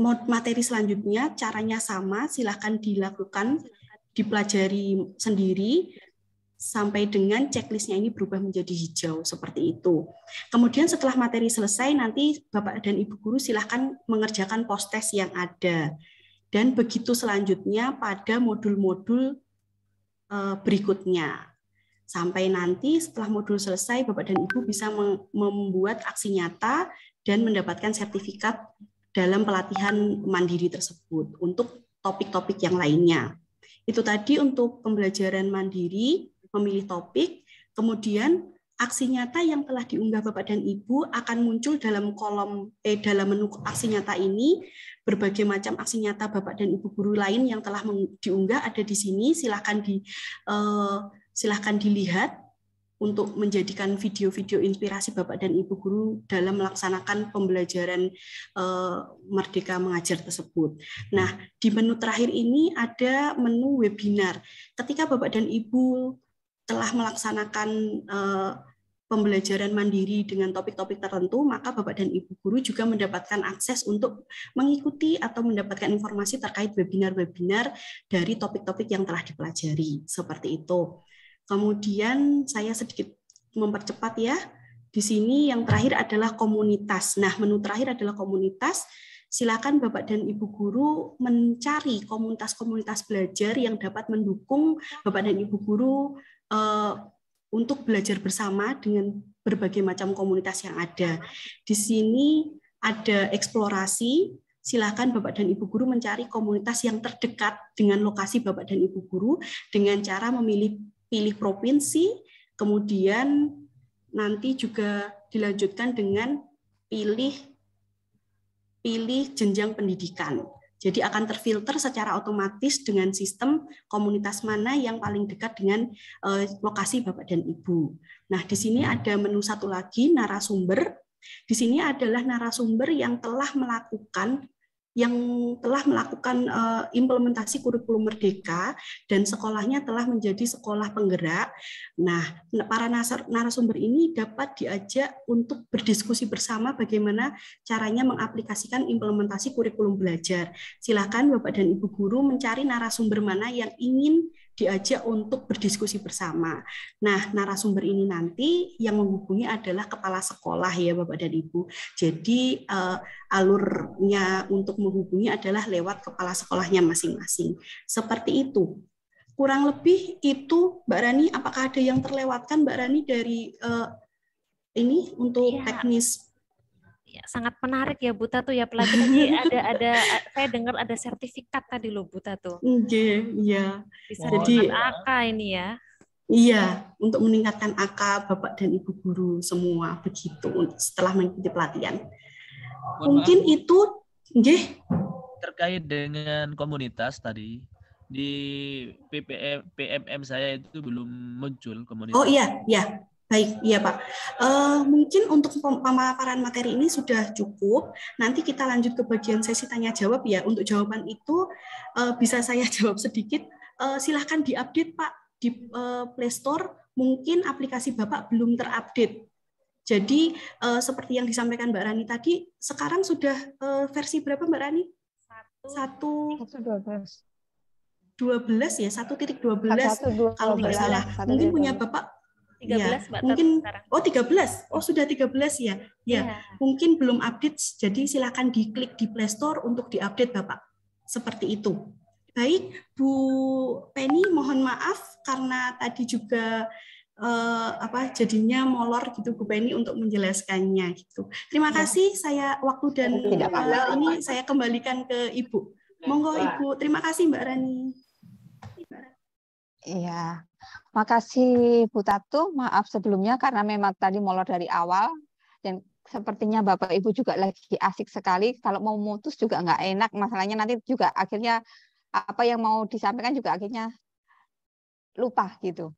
mod materi selanjutnya caranya sama, silahkan dilakukan, dipelajari sendiri sampai dengan checklistnya ini berubah menjadi hijau seperti itu. Kemudian setelah materi selesai nanti Bapak dan Ibu guru silahkan mengerjakan post test yang ada. Dan begitu selanjutnya pada modul-modul eh, berikutnya. Sampai nanti setelah modul selesai, Bapak dan Ibu bisa membuat aksi nyata dan mendapatkan sertifikat dalam pelatihan mandiri tersebut untuk topik-topik yang lainnya. Itu tadi untuk pembelajaran mandiri, memilih topik, kemudian aksi nyata yang telah diunggah Bapak dan Ibu akan muncul dalam kolom eh, dalam menu aksi nyata ini berbagai macam aksi nyata Bapak dan Ibu guru lain yang telah diunggah ada di sini silahkan di eh, silahkan dilihat untuk menjadikan video-video inspirasi Bapak dan Ibu guru dalam melaksanakan pembelajaran eh, Merdeka Mengajar tersebut. Nah, di menu terakhir ini ada menu webinar. Ketika Bapak dan Ibu telah melaksanakan eh, pembelajaran mandiri dengan topik-topik tertentu, maka Bapak dan Ibu guru juga mendapatkan akses untuk mengikuti atau mendapatkan informasi terkait webinar-webinar dari topik-topik yang telah dipelajari. Seperti itu. Kemudian saya sedikit mempercepat ya. Di sini yang terakhir adalah komunitas. Nah, menu terakhir adalah komunitas. Silakan Bapak dan Ibu guru mencari komunitas-komunitas belajar yang dapat mendukung Bapak dan Ibu guru eh, untuk belajar bersama dengan berbagai macam komunitas yang ada. Di sini ada eksplorasi, silakan Bapak dan Ibu guru mencari komunitas yang terdekat dengan lokasi Bapak dan Ibu guru dengan cara memilih pilih provinsi, kemudian nanti juga dilanjutkan dengan pilih pilih jenjang pendidikan. Jadi akan terfilter secara otomatis dengan sistem komunitas mana yang paling dekat dengan eh, lokasi Bapak dan Ibu. Nah, di sini ada menu satu lagi narasumber. Di sini adalah narasumber yang telah melakukan yang telah melakukan uh, implementasi kurikulum merdeka dan sekolahnya telah menjadi sekolah penggerak. Nah, para narasumber ini dapat diajak untuk berdiskusi bersama bagaimana caranya mengaplikasikan implementasi kurikulum belajar. Silakan Bapak dan Ibu guru mencari narasumber mana yang ingin diajak untuk berdiskusi bersama. Nah, narasumber ini nanti yang menghubungi adalah kepala sekolah ya Bapak dan Ibu. Jadi uh, alurnya untuk menghubungi adalah lewat kepala sekolahnya masing-masing. Seperti itu. Kurang lebih itu Mbak Rani apakah ada yang terlewatkan Mbak Rani dari uh, ini untuk ya. teknis ya, sangat menarik ya Buta tuh ya pelatihnya ada ada eh, saya dengar ada sertifikat tadi loh Buta tuh. Oke, okay, iya. Bisa Jadi AK ini ya. Iya, untuk meningkatkan AK Bapak dan Ibu guru semua begitu setelah mengikuti pelatihan. Mungkin itu nggih terkait dengan komunitas tadi di PPM PMM saya itu belum muncul oh, komunitas. Oh iya, iya. Baik, iya Pak. Uh, mungkin untuk pemaparan materi ini sudah cukup. Nanti kita lanjut ke bagian sesi tanya jawab ya. Untuk jawaban itu uh, bisa saya jawab sedikit. Uh, silahkan diupdate Pak di uh, Play Store. Mungkin aplikasi Bapak belum terupdate. Jadi uh, seperti yang disampaikan Mbak Rani tadi, sekarang sudah uh, versi berapa Mbak Rani? Satu. Satu dua belas. Dua belas ya, satu titik dua belas kalau nggak salah. Mungkin punya Bapak 13 ya, Mbak mungkin sekarang. oh 13. Oh sudah 13 ya. Ya, ya. mungkin belum update jadi silakan diklik di Play Store untuk diupdate Bapak. Seperti itu. Baik, Bu Penny mohon maaf karena tadi juga eh, apa jadinya molor gitu Bu Penny untuk menjelaskannya gitu. Terima ya. kasih saya waktu dan Tidak uh, ini saya kembalikan ke Ibu. Monggo Ibu, terima kasih Mbak Rani. Iya, makasih Bu Tatu. Maaf sebelumnya karena memang tadi molor dari awal dan sepertinya Bapak Ibu juga lagi asik sekali. Kalau mau mutus juga nggak enak, masalahnya nanti juga akhirnya apa yang mau disampaikan juga akhirnya lupa gitu.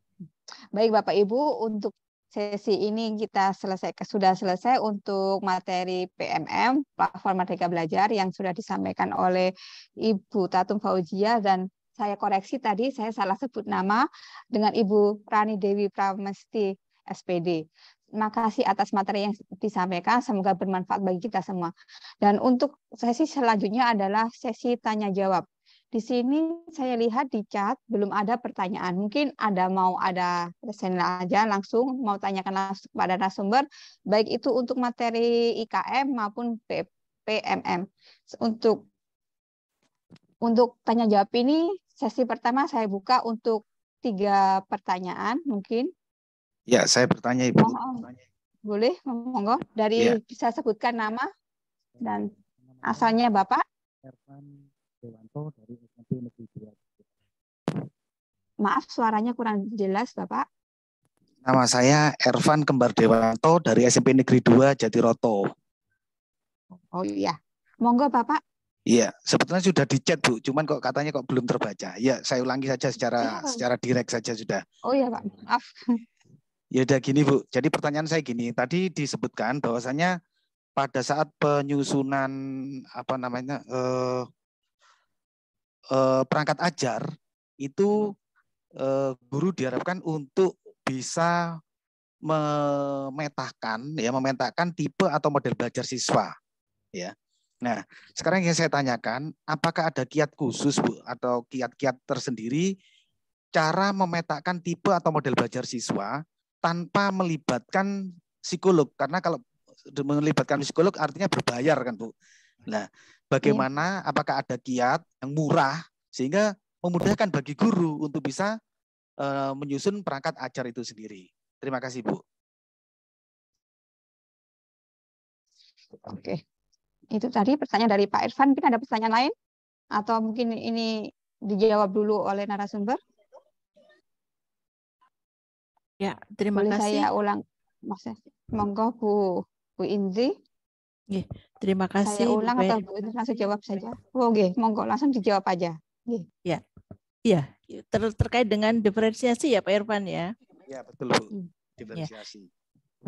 Baik Bapak Ibu, untuk sesi ini kita selesai sudah selesai untuk materi PMM platform Merdeka Belajar yang sudah disampaikan oleh Ibu Tatum Fauzia dan saya koreksi tadi saya salah sebut nama dengan Ibu Rani Dewi Pramesti SPD. Makasih atas materi yang disampaikan, semoga bermanfaat bagi kita semua. Dan untuk sesi selanjutnya adalah sesi tanya jawab. Di sini saya lihat di chat belum ada pertanyaan. Mungkin ada mau ada present aja langsung mau tanyakan langsung kepada narasumber, baik itu untuk materi IKM maupun PMM. Untuk untuk tanya jawab ini Sesi pertama saya buka untuk tiga pertanyaan mungkin. Ya, saya bertanya Ibu. Oh, oh, boleh, monggo. Dari ya. bisa sebutkan nama dan asalnya Bapak? Ervan Dewanto dari SMP Negeri 2. Maaf, suaranya kurang jelas, Bapak. Nama saya Ervan Kembar Dewanto dari SMP Negeri 2 Jatiroto. Oh iya. Monggo Bapak. Iya, sebetulnya sudah dicat Bu, cuman kok katanya kok belum terbaca. Iya, saya ulangi saja secara ya, secara direct saja sudah. Oh iya, Pak. Maaf. Ya udah gini Bu. Jadi pertanyaan saya gini, tadi disebutkan bahwasanya pada saat penyusunan apa namanya eh, eh, perangkat ajar itu eh, guru diharapkan untuk bisa memetakan ya memetakan tipe atau model belajar siswa ya Nah, sekarang yang saya tanyakan, apakah ada kiat khusus Bu atau kiat-kiat tersendiri cara memetakan tipe atau model belajar siswa tanpa melibatkan psikolog? Karena kalau melibatkan psikolog artinya berbayar kan Bu. Nah, bagaimana apakah ada kiat yang murah sehingga memudahkan bagi guru untuk bisa uh, menyusun perangkat ajar itu sendiri. Terima kasih Bu. Oke. Okay. Itu tadi pertanyaan dari Pak Irfan. Mungkin ada pertanyaan lain? Atau mungkin ini dijawab dulu oleh narasumber? Ya, terima Boleh kasih. saya ulang. Maksudnya, monggo Bu, Bu Inzi. Ya, terima kasih. Saya ulang atau Bu Inzi langsung jawab saja? Oh, oke, monggo langsung dijawab aja. Ya, Ya, Iya, ter terkait dengan diferensiasi ya Pak Irfan ya. Iya betul hmm. ya. diferensiasi. Ya.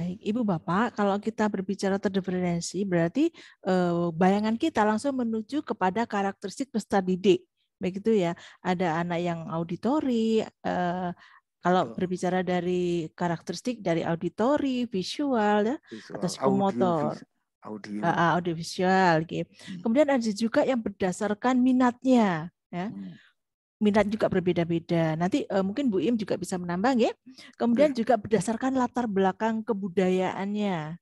Baik, Ibu Bapak, kalau kita berbicara terdiferensi, berarti eh, bayangan kita langsung menuju kepada karakteristik peserta didik. Begitu ya, ada anak yang auditori, eh, kalau berbicara dari karakteristik dari auditori, visual, ya, visual, atau psikomotor. Audio, audio. Uh, ah, ah, audiovisual. Gitu. Hmm. Kemudian ada juga yang berdasarkan minatnya. Ya. Hmm minat juga berbeda-beda. Nanti uh, mungkin Bu Im juga bisa menambah ya. Kemudian juga berdasarkan latar belakang kebudayaannya.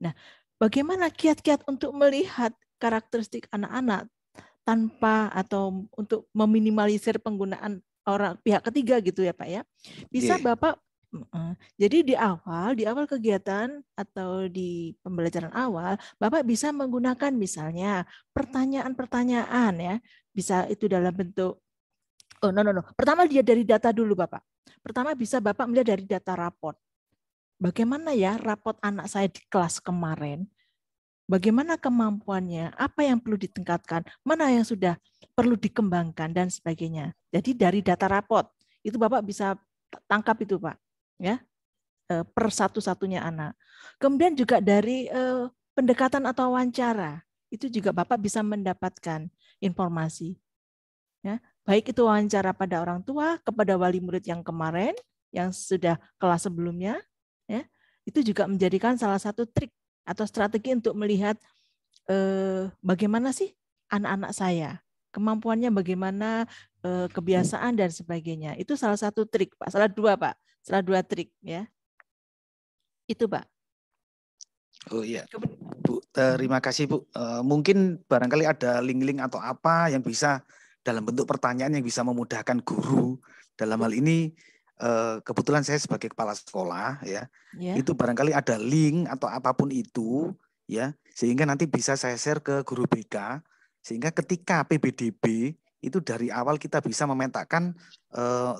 Nah, bagaimana kiat-kiat untuk melihat karakteristik anak-anak tanpa atau untuk meminimalisir penggunaan orang pihak ketiga gitu ya Pak ya. Bisa yeah. Bapak jadi di awal, di awal kegiatan atau di pembelajaran awal, Bapak bisa menggunakan misalnya pertanyaan-pertanyaan ya, bisa itu dalam bentuk Oh, no, no, no. Pertama dia dari data dulu, Bapak. Pertama bisa Bapak melihat dari data rapot. Bagaimana ya rapot anak saya di kelas kemarin? Bagaimana kemampuannya? Apa yang perlu ditingkatkan? Mana yang sudah perlu dikembangkan dan sebagainya. Jadi dari data rapot itu Bapak bisa tangkap itu, Pak. Ya. Eh, per satu-satunya anak. Kemudian juga dari eh, pendekatan atau wawancara itu juga Bapak bisa mendapatkan informasi. Ya, Baik itu wawancara pada orang tua, kepada wali murid yang kemarin, yang sudah kelas sebelumnya, ya, itu juga menjadikan salah satu trik atau strategi untuk melihat eh, bagaimana sih anak-anak saya, kemampuannya bagaimana, eh, kebiasaan dan sebagainya. Itu salah satu trik, Pak. Salah dua, Pak. Salah dua trik, ya. Itu, Pak. Oh iya, Bu. Terima kasih, Bu. Eh, mungkin barangkali ada link-link atau apa yang bisa dalam bentuk pertanyaan yang bisa memudahkan guru. Dalam hal ini eh, kebetulan saya sebagai kepala sekolah ya, yeah. itu barangkali ada link atau apapun itu ya, sehingga nanti bisa saya share ke guru BK sehingga ketika PBDB itu dari awal kita bisa memetakan uh,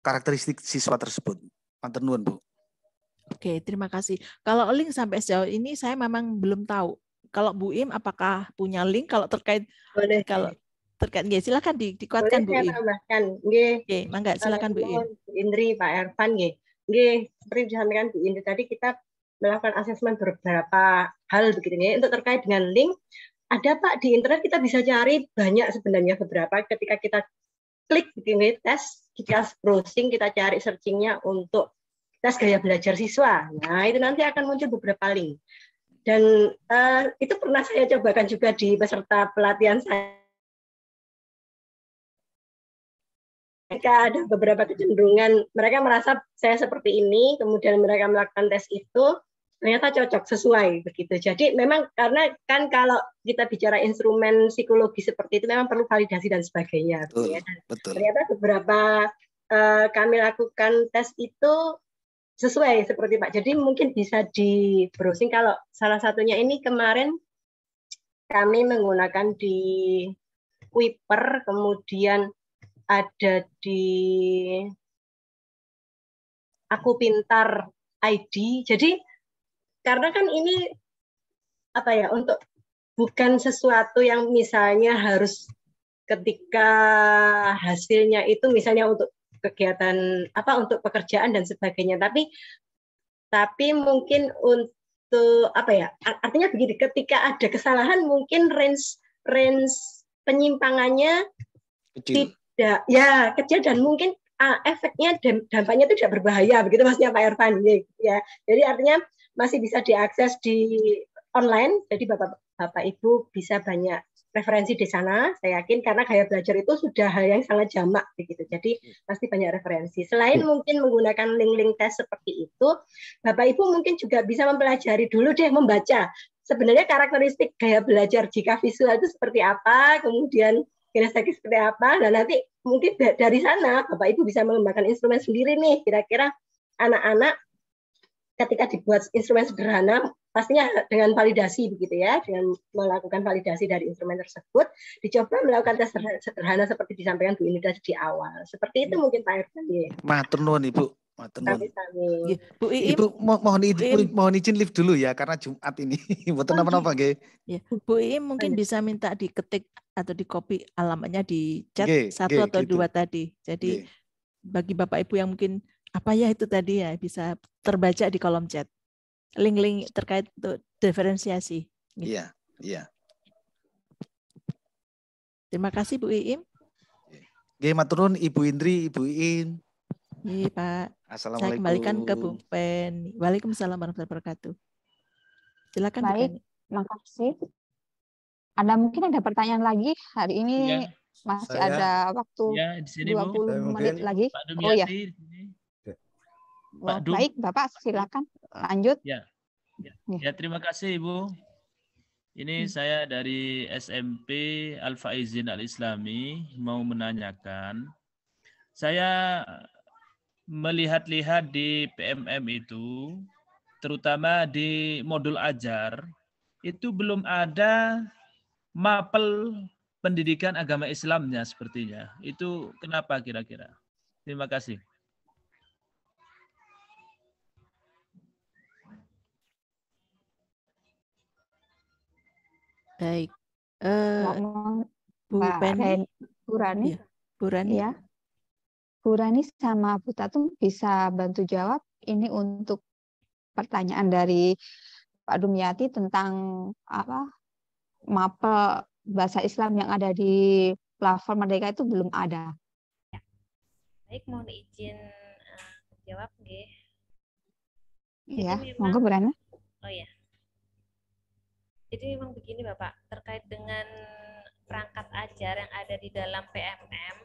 karakteristik siswa tersebut. Matur Bu. Oke, terima kasih. Kalau link sampai sejauh ini saya memang belum tahu. Kalau Bu Im apakah punya link kalau terkait Boleh. kalau terkait nggih silakan di, dikuatkan Boleh Bu. Saya tambahkan nggih. Nggih, mangga silakan Bu. Indri Pak Ervan nggih. Nggih, seperti disampaikan Bu Indri tadi kita melakukan asesmen beberapa hal begitu nggih untuk terkait dengan link ada Pak di internet kita bisa cari banyak sebenarnya beberapa ketika kita klik begini gitu, tes kita browsing kita cari searchingnya untuk tes gaya belajar siswa nah itu nanti akan muncul beberapa link dan uh, itu pernah saya cobakan juga di peserta pelatihan saya mereka ada beberapa kecenderungan mereka merasa saya seperti ini kemudian mereka melakukan tes itu ternyata cocok sesuai begitu. Jadi memang karena kan kalau kita bicara instrumen psikologi seperti itu memang perlu validasi dan sebagainya. Gitu betul. Ya. Dan betul. Ternyata beberapa uh, kami lakukan tes itu sesuai seperti Pak. Jadi mungkin bisa di browsing kalau salah satunya ini kemarin kami menggunakan di Kuiper kemudian ada di Aku Pintar ID. Jadi karena kan ini apa ya untuk bukan sesuatu yang misalnya harus ketika hasilnya itu misalnya untuk kegiatan apa untuk pekerjaan dan sebagainya tapi tapi mungkin untuk apa ya artinya begini ketika ada kesalahan mungkin range range penyimpangannya kecil ya, ya kecil dan mungkin uh, efeknya dampaknya itu tidak berbahaya begitu maksudnya Pak Irfan ya, ya. Jadi artinya masih bisa diakses di online. Jadi Bapak Bapak Ibu bisa banyak referensi di sana. Saya yakin karena gaya belajar itu sudah hal yang sangat jamak begitu. Jadi pasti banyak referensi. Selain iya. mungkin menggunakan link-link tes seperti itu, Bapak Ibu mungkin juga bisa mempelajari dulu deh membaca sebenarnya karakteristik gaya belajar jika visual itu seperti apa, kemudian kinestetik seperti apa dan nah, nanti mungkin dari sana bapak ibu bisa mengembangkan instrumen sendiri nih kira-kira anak-anak ketika dibuat instrumen sederhana pastinya dengan validasi begitu ya dengan melakukan validasi dari instrumen tersebut dicoba melakukan tes sederhana seperti disampaikan Bu Indra di awal seperti itu iya. mungkin Pak Erwin. ya. Matur nuwun Ibu Maten, Bu Iim, Ibu mohon izin, Iim. mohon izin lift dulu ya karena Jumat ini. Mboten napa-napa nggih. Ya. Bu Iim mungkin bisa minta diketik atau di copy alamatnya di chat gye, satu gye, atau gitu. dua tadi. Jadi gye. bagi Bapak Ibu yang mungkin apa ya itu tadi ya bisa terbaca di kolom chat. Link-link terkait untuk diferensiasi. Iya, gitu. yeah, iya. Yeah. Terima kasih Bu Iim. Nggih matur Ibu Indri, Ibu Iim. Iya Pak. Assalamualaikum. Saya kembalikan ke Bung Pen. Waalaikumsalam warahmatullahi wabarakatuh. Silakan. Baik, makasih. Ada mungkin ada pertanyaan lagi hari ini ya, masih saya, ada waktu ya, di sini, 20 Bu. menit mungkin. lagi. Pak oh ya. Pak Baik, Bapak silakan lanjut. Ya. Ya, ya terima kasih Ibu. Ini hmm. saya dari SMP Al Faizin Al Islami mau menanyakan saya melihat-lihat di PMM itu, terutama di modul ajar, itu belum ada mapel pendidikan agama Islamnya sepertinya. Itu kenapa kira-kira? Terima kasih. Baik. Uh, Bu Penny. Bu burani Ya, Ya. Bu Rani sama Bu Tatum bisa bantu jawab ini untuk pertanyaan dari Pak Dumyati tentang apa mapel bahasa Islam yang ada di platform Merdeka itu belum ada. Ya. Baik, mohon izin uh, jawab, nggih. Iya, monggo Bu Rani. Oh ya. Jadi memang begini Bapak, terkait dengan perangkat ajar yang ada di dalam PMM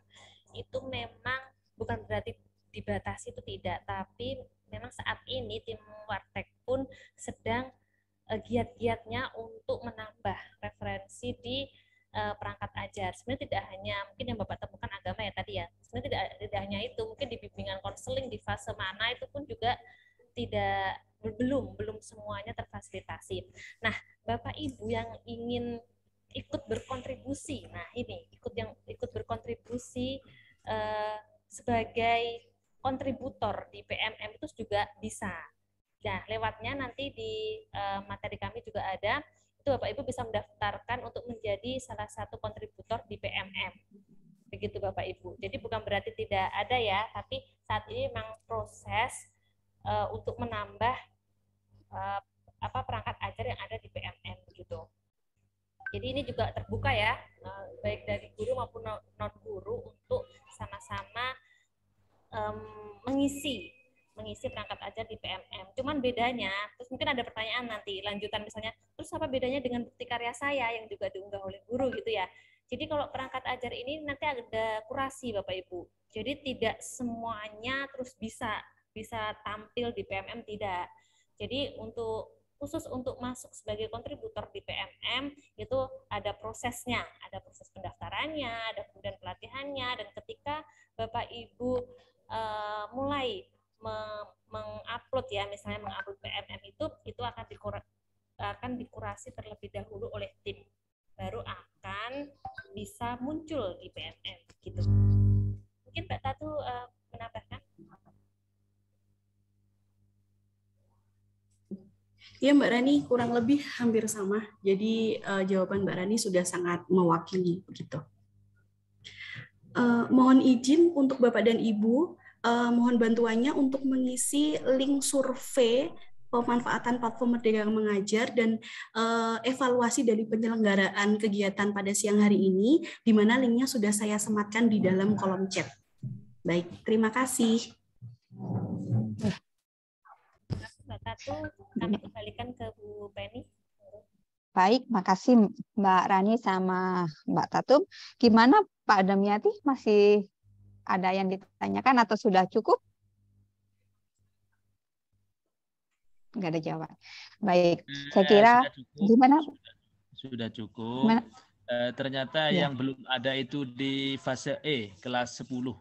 itu memang bukan berarti dibatasi itu tidak, tapi memang saat ini tim Wartek pun sedang eh, giat-giatnya untuk menambah referensi di eh, perangkat ajar. Sebenarnya tidak hanya mungkin yang Bapak temukan agama ya tadi ya. Sebenarnya tidak tidak hanya itu, mungkin di bimbingan konseling di fase mana itu pun juga tidak belum belum semuanya terfasilitasi. Nah, Bapak Ibu yang ingin ikut berkontribusi. Nah, ini ikut yang ikut berkontribusi uh, sebagai kontributor di PMM itu juga bisa. Nah, lewatnya nanti di uh, materi kami juga ada, itu Bapak Ibu bisa mendaftarkan untuk menjadi salah satu kontributor di PMM. Begitu Bapak Ibu. Jadi bukan berarti tidak ada ya, tapi saat ini memang proses uh, untuk menambah uh, apa perangkat ajar yang ada di PMM gitu. Jadi ini juga terbuka ya, baik dari guru maupun non guru untuk sama-sama um, mengisi mengisi perangkat ajar di PMM. Cuman bedanya, terus mungkin ada pertanyaan nanti lanjutan misalnya, terus apa bedanya dengan bukti karya saya yang juga diunggah oleh guru gitu ya. Jadi kalau perangkat ajar ini nanti ada kurasi Bapak Ibu. Jadi tidak semuanya terus bisa bisa tampil di PMM tidak. Jadi untuk khusus untuk masuk sebagai kontributor di PMM itu ada prosesnya, ada proses pendaftarannya, ada kemudian pelatihannya, dan ketika Bapak Ibu uh, mulai mengupload ya misalnya mengupload PMM itu itu akan akan dikurasi terlebih dahulu oleh tim baru akan bisa muncul di PMM gitu mungkin Pak Tatu uh, menambahkan Ya Mbak Rani kurang lebih hampir sama. Jadi uh, jawaban Mbak Rani sudah sangat mewakili begitu. Uh, mohon izin untuk Bapak dan Ibu, uh, mohon bantuannya untuk mengisi link survei pemanfaatan platform Merdeka Mengajar dan uh, evaluasi dari penyelenggaraan kegiatan pada siang hari ini, di mana linknya sudah saya sematkan di dalam kolom chat. Baik, terima kasih. Mbak kembalikan ke Bu Penny. Baik, makasih Mbak Rani sama Mbak Tatum. Gimana Pak yati masih ada yang ditanyakan atau sudah cukup? Enggak ada jawaban. Baik, eh, saya kira sudah cukup, gimana? Sudah cukup. Gimana? E, ternyata ya. yang belum ada itu di fase E, kelas 10.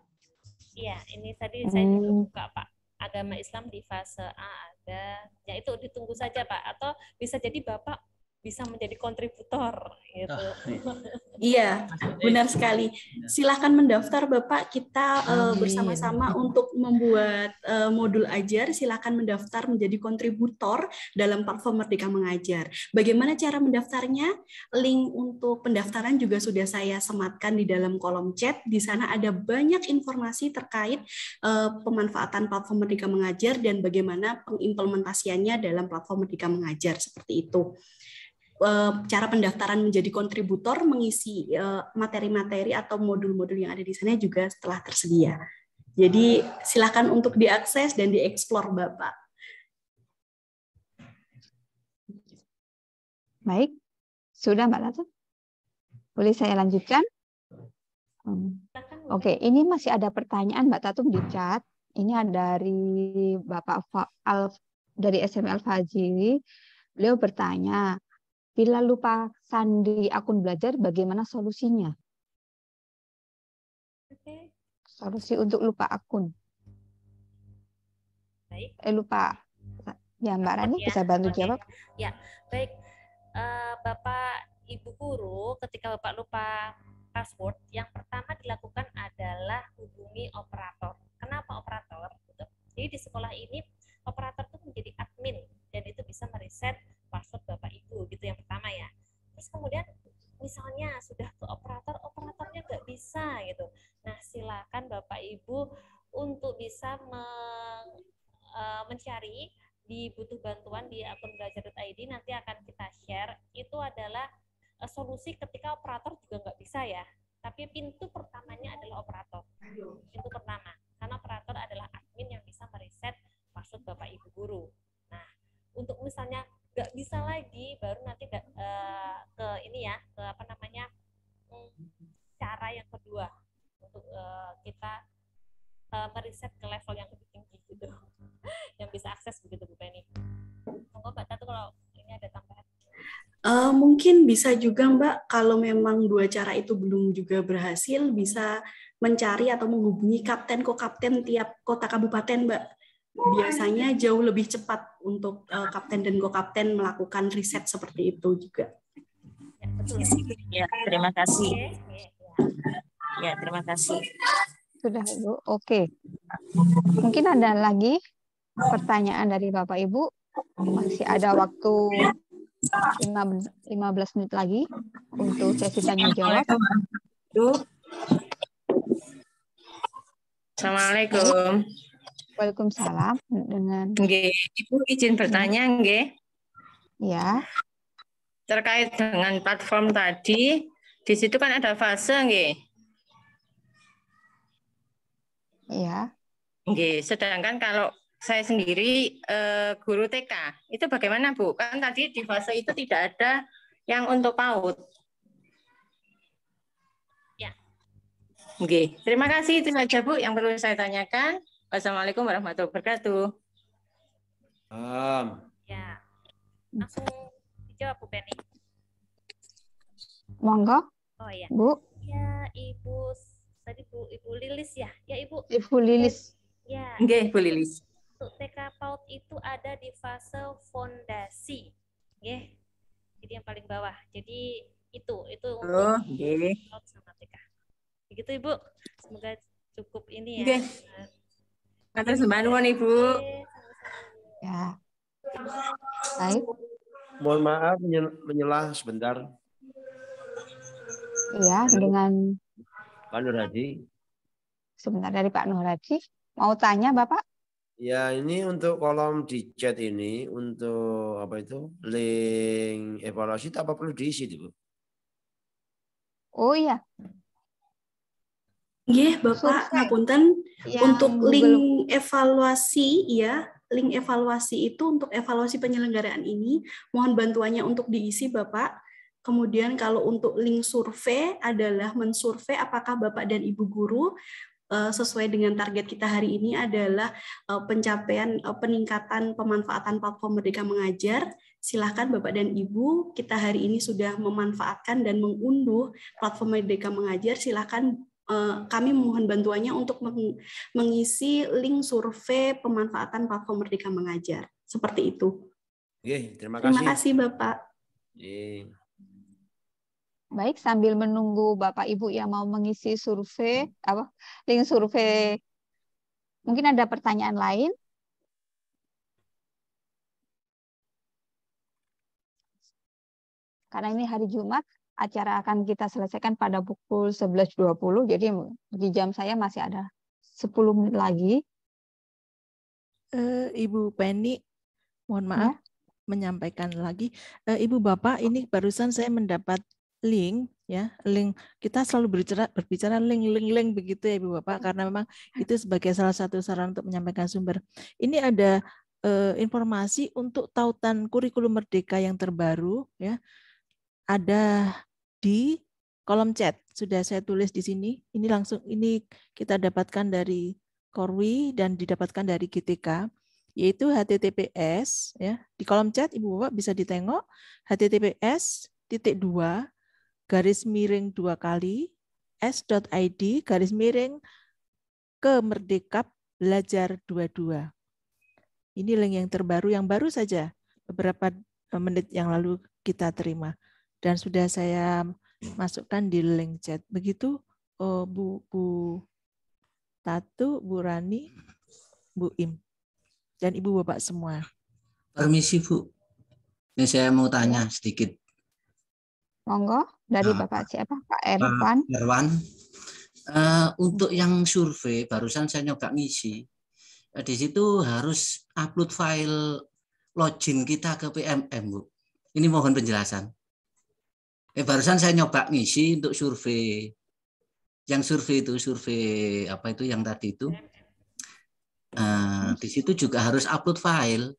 Iya, ini tadi hmm. saya juga buka, Pak. Agama Islam di fase A ada. Ya itu ditunggu saja, Pak. Atau bisa jadi Bapak bisa menjadi kontributor gitu. Oh, iya, iya benar sekali. Silahkan mendaftar Bapak, kita uh, bersama-sama untuk membuat uh, modul ajar, silahkan mendaftar menjadi kontributor dalam platform Merdeka Mengajar. Bagaimana cara mendaftarnya? Link untuk pendaftaran juga sudah saya sematkan di dalam kolom chat. Di sana ada banyak informasi terkait uh, pemanfaatan platform Merdeka Mengajar dan bagaimana pengimplementasiannya dalam platform Merdeka Mengajar seperti itu. Eh, cara pendaftaran menjadi kontributor mengisi eh, materi-materi atau modul-modul yang ada di sana juga setelah tersedia. Jadi silakan untuk diakses dan dieksplor Bapak. Baik, sudah Mbak Lata? Boleh saya lanjutkan? Hmm. Oke, ini masih ada pertanyaan Mbak Tatum di chat. Ini ada dari Bapak Alf dari SML Fajri. Beliau bertanya, Bila lupa sandi akun belajar, bagaimana solusinya? Oke. Solusi untuk lupa akun. Baik. Eh, lupa. Ya, Mbak Rani ya. bisa bantu Oke. Ya. jawab. Ya, baik. Uh, Bapak, Ibu guru, ketika Bapak lupa password, yang pertama dilakukan adalah hubungi operator. Kenapa operator? Jadi di sekolah ini operator itu menjadi admin dan itu bisa mereset password bapak ibu gitu yang pertama ya terus kemudian misalnya sudah ke operator operatornya nggak bisa gitu nah silakan bapak ibu untuk bisa meng, e, mencari di butuh bantuan di akun belajar.id nanti akan kita share itu adalah e, solusi ketika operator juga nggak bisa ya tapi pintu pertamanya adalah operator pintu pertama karena operator adalah admin yang bisa mereset password bapak ibu guru nah untuk misalnya nggak bisa lagi baru nanti uh, ke ini ya ke apa namanya cara yang kedua untuk uh, kita uh, meriset ke level yang lebih tinggi gitu yang bisa akses begitu Bu Penny. Monggo Mbak Tatu kalau ini ada tambahan. Uh, mungkin bisa juga Mbak kalau memang dua cara itu belum juga berhasil bisa mencari atau menghubungi kapten ko kapten tiap kota kabupaten Mbak biasanya jauh lebih cepat untuk uh, kapten dan go kapten melakukan riset seperti itu juga. Ya, terima kasih. Ya terima kasih. Sudah ibu, oke. Mungkin ada lagi pertanyaan dari bapak ibu masih ada waktu 15 menit lagi untuk sesi tanya jawab. Assalamualaikum. Waalaikumsalam dengan Nggih, Ibu izin iya. bertanya nggih. Ya. Terkait dengan platform tadi, di situ kan ada fase nggih. Ya. Nggih, sedangkan kalau saya sendiri eh, guru TK, itu bagaimana Bu? Kan tadi di fase itu tidak ada yang untuk PAUD. Ya. Oke, terima kasih itu saja Bu yang perlu saya tanyakan. Wassalamualaikum warahmatullahi wabarakatuh. Um. Ya. Langsung dijawab Bu Penny. Monggo. Oh ya. Bu. Ya, Ibu tadi Bu Ibu Lilis ya. Ya, Ibu. Ibu Lilis. Ya. Oke Bu Lilis. Untuk TK PAUD itu ada di fase fondasi. Ya. Jadi yang paling bawah. Jadi itu itu untuk oh, PAUD sama TK. Begitu Ibu. Semoga cukup ini ya. Okay. Matur sembahan Ibu. Ya. Baik. Mohon maaf menyelah sebentar. Iya, dengan Pak Nuradi. Sebentar dari Pak Nuradi. Mau tanya Bapak? Ya, ini untuk kolom di chat ini untuk apa itu? Link evaluasi apa perlu diisi, Bu? Oh iya, Nggih, iya, Bapak ngapunten untuk link evaluasi ya, link evaluasi itu untuk evaluasi penyelenggaraan ini mohon bantuannya untuk diisi Bapak. Kemudian kalau untuk link survei adalah mensurvei apakah Bapak dan Ibu guru eh, sesuai dengan target kita hari ini adalah eh, pencapaian eh, peningkatan pemanfaatan platform Merdeka Mengajar. Silahkan Bapak dan Ibu, kita hari ini sudah memanfaatkan dan mengunduh platform Merdeka Mengajar. Silahkan Eh, kami mohon bantuannya untuk mengisi link survei pemanfaatan platform Merdeka Mengajar. Seperti itu. Oke, terima kasih. Terima kasih Bapak. Oke. Baik, sambil menunggu Bapak Ibu yang mau mengisi survei apa link survei mungkin ada pertanyaan lain? Karena ini hari Jumat, acara akan kita selesaikan pada pukul 11.20. Jadi di jam saya masih ada 10 menit lagi. Uh, Ibu Penny, mohon ya. maaf ya? menyampaikan lagi. Uh, Ibu Bapak, ini barusan saya mendapat link ya link kita selalu berbicara berbicara link link link begitu ya ibu bapak karena memang itu sebagai salah satu saran untuk menyampaikan sumber ini ada eh, informasi untuk tautan kurikulum merdeka yang terbaru ya ada di kolom chat. Sudah saya tulis di sini. Ini langsung ini kita dapatkan dari Korwi dan didapatkan dari GTK yaitu https ya di kolom chat ibu bapak bisa ditengok https titik dua garis miring dua kali s.id garis miring ke merdeka belajar 22. Ini link yang terbaru yang baru saja beberapa eh, menit yang lalu kita terima dan sudah saya hmm. masukkan di link chat. Begitu oh, Bu Bu Tatu, Bu Rani, Bu Im dan Ibu Bapak semua. Permisi Bu. Ini saya mau tanya sedikit. Monggo dari nah, Bapak siapa? Pak Erwan. Pak Erwan. Uh, untuk yang survei barusan saya nyoba ngisi. Uh, di situ harus upload file login kita ke PMM, Bu. Ini mohon penjelasan. Eh barusan saya nyoba ngisi untuk survei. Yang survei itu survei apa itu yang tadi itu. Uh, di situ juga harus upload file.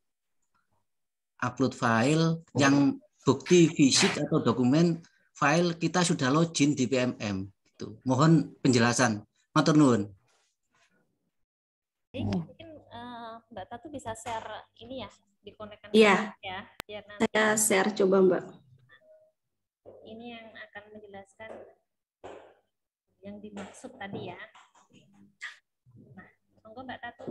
Upload file oh. yang bukti fisik atau dokumen file kita sudah login di PMM. Itu. Mohon penjelasan. Matur nuwun. Oh. mungkin uh, Mbak Tatu bisa share ini ya dikonekkan ya. ya. Biar nanti... Saya share coba Mbak ini yang akan menjelaskan yang dimaksud tadi ya. Nah, monggo Mbak Tatu.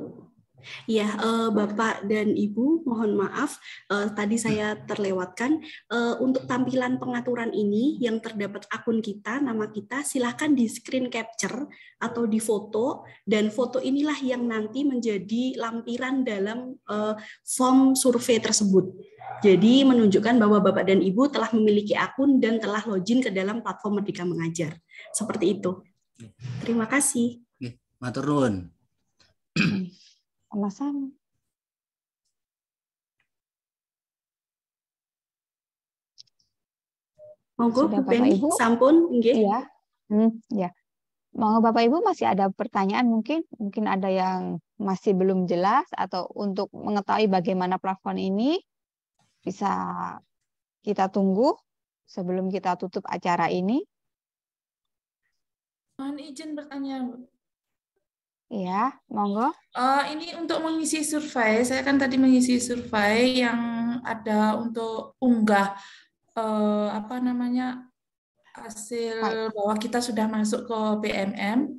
Ya, uh, Bapak dan Ibu, mohon maaf uh, tadi saya terlewatkan. Uh, untuk tampilan pengaturan ini yang terdapat akun kita, nama kita, silahkan di screen capture atau di foto, dan foto inilah yang nanti menjadi lampiran dalam uh, form survei tersebut. Jadi menunjukkan bahwa Bapak dan Ibu telah memiliki akun dan telah login ke dalam platform Merdeka Mengajar. Seperti itu. Terima kasih. Maturun sama-sama. Monggo Ibu, Ibu sampun nggih. Iya. Hmm, ya. Mau Bapak Ibu masih ada pertanyaan mungkin? Mungkin ada yang masih belum jelas atau untuk mengetahui bagaimana plafon ini bisa kita tunggu sebelum kita tutup acara ini. Mohon izin bertanya, Iya, monggo. Uh, ini untuk mengisi survei, saya kan tadi mengisi survei yang ada untuk unggah uh, apa namanya hasil bahwa kita sudah masuk ke PMM.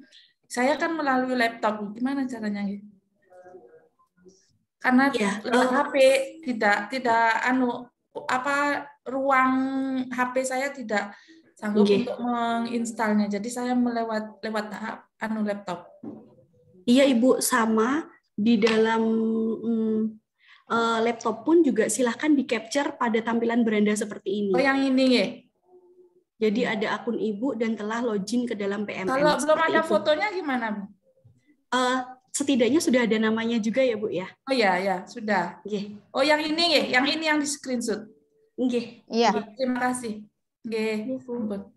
Saya kan melalui laptop, gimana caranya? Karena ya, lewat HP eh, tidak tidak anu apa ruang HP saya tidak sanggup okay. untuk menginstalnya, jadi saya melewat lewat anu laptop. Iya Ibu, sama di dalam hmm, laptop pun juga silahkan di capture pada tampilan beranda seperti ini. Oh yang ini ya? Jadi ada akun Ibu dan telah login ke dalam PMM. Kalau belum ada itu. fotonya gimana? Uh, setidaknya sudah ada namanya juga ya Bu ya? Oh ya, ya sudah. Yeah. Oh yang ini ya? Yang ini yang di screenshot? Iya. Yeah. Terima kasih. Nggih. Yeah.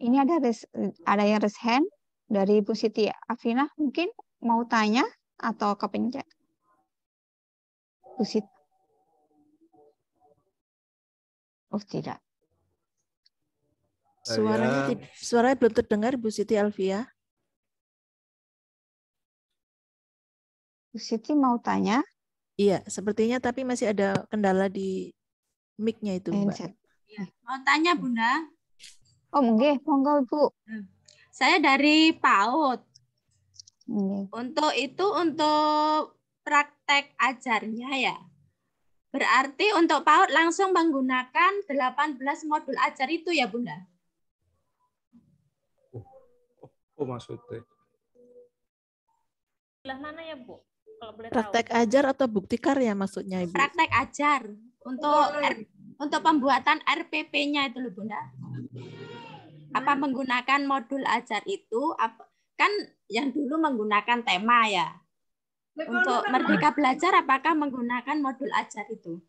Ini ada res, ada yang raise hand dari Bu Siti Afina mungkin mau tanya atau kepencet. Bu Siti. Oh tidak. Suaranya suaranya belum terdengar Bu Siti Alfia. Bu Siti mau tanya? Iya, sepertinya tapi masih ada kendala di mic-nya itu, Mbak. Iya. Mau tanya, Bunda. Oh, nggih, monggo Bu. Hmm. Saya dari PAUD. Untuk itu untuk praktek ajarnya ya. Berarti untuk PAUD langsung menggunakan 18 modul ajar itu ya, Bunda? Oh, oh, oh maksudnya. Belah mana ya, Bu? Kalau boleh praktek tahu. ajar atau bukti karya maksudnya, Ibu? Praktek ajar untuk oh. untuk pembuatan RPP-nya itu loh, Bunda apa hmm. menggunakan modul ajar itu apa, kan yang dulu menggunakan tema ya, ya untuk merdeka belajar apakah menggunakan modul ajar itu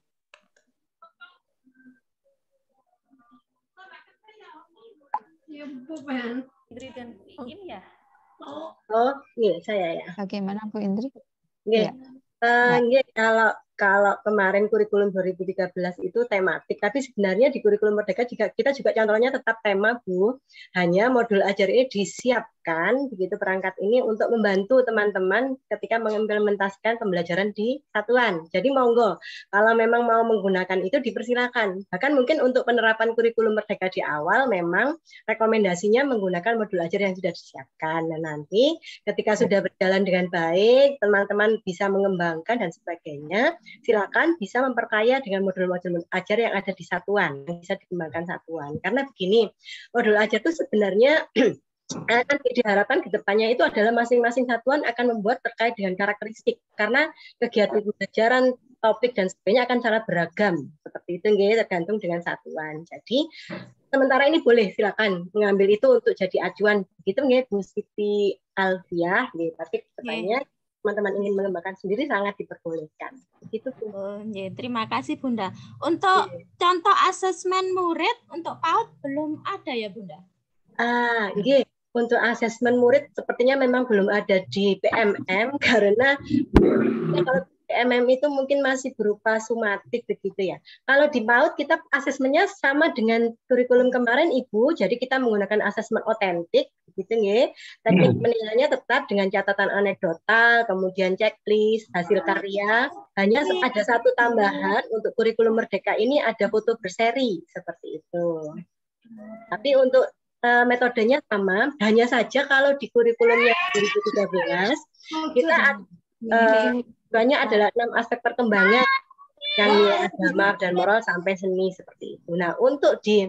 ya, Indri dan ini ya oh. oh iya saya ya bagaimana Bu Indri Iya. Ya. Uh, ya. Ya, kalau kalau kemarin kurikulum 2013 itu tematik, tapi sebenarnya di kurikulum Merdeka juga kita juga contohnya tetap tema Bu, hanya modul ajar ini disiap dimanfaatkan begitu perangkat ini untuk membantu teman-teman ketika mengimplementasikan pembelajaran di satuan. Jadi monggo kalau memang mau menggunakan itu dipersilakan. Bahkan mungkin untuk penerapan kurikulum merdeka di awal memang rekomendasinya menggunakan modul ajar yang sudah disiapkan. Nah, nanti ketika sudah berjalan dengan baik, teman-teman bisa mengembangkan dan sebagainya, silakan bisa memperkaya dengan modul-modul ajar yang ada di satuan, yang bisa dikembangkan satuan. Karena begini, modul ajar itu sebenarnya akan diharapkan di depannya itu adalah masing-masing satuan akan membuat terkait dengan karakteristik karena kegiatan pembelajaran topik dan sebagainya akan sangat beragam seperti itu nggih tergantung dengan satuan. Jadi sementara ini boleh silakan mengambil itu untuk jadi acuan begitu nggih Bu Siti Alfiah di tapi pertanyaannya, teman-teman ingin mengembangkan sendiri sangat diperbolehkan. itu Bu. ya, terima kasih Bunda. Untuk ya. contoh asesmen murid untuk PAUD belum ada ya Bunda? Ah, iya untuk asesmen murid sepertinya memang belum ada di PMM karena ya kalau PMM itu mungkin masih berupa sumatif begitu ya. Kalau di PAUD kita asesmennya sama dengan kurikulum kemarin Ibu, jadi kita menggunakan asesmen otentik gitu ya. Tapi penilaiannya hmm. tetap dengan catatan anekdotal, kemudian checklist, hasil karya. Hanya ada satu tambahan untuk kurikulum merdeka ini ada foto berseri seperti itu. Tapi untuk Eh, metodenya sama, hanya saja kalau di kurikulumnya 2013 kita uh, banyak adalah enam aspek perkembangan yang ya, agama dan moral sampai seni seperti itu. Nah untuk di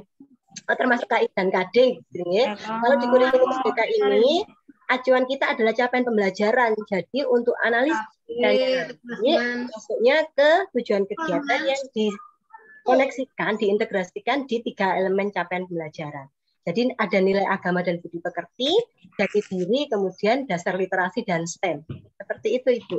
eh, termasuk KI dan KD gitu ya. Kalau di kurikulum SDK ini acuan kita adalah capaian pembelajaran. Jadi untuk analis dan ini masuknya ke tujuan kegiatan yang dikoneksikan, diintegrasikan di tiga elemen capaian pembelajaran. Jadi ada nilai agama dan budi pekerti, jati diri, kemudian dasar literasi dan STEM. Seperti itu, Ibu.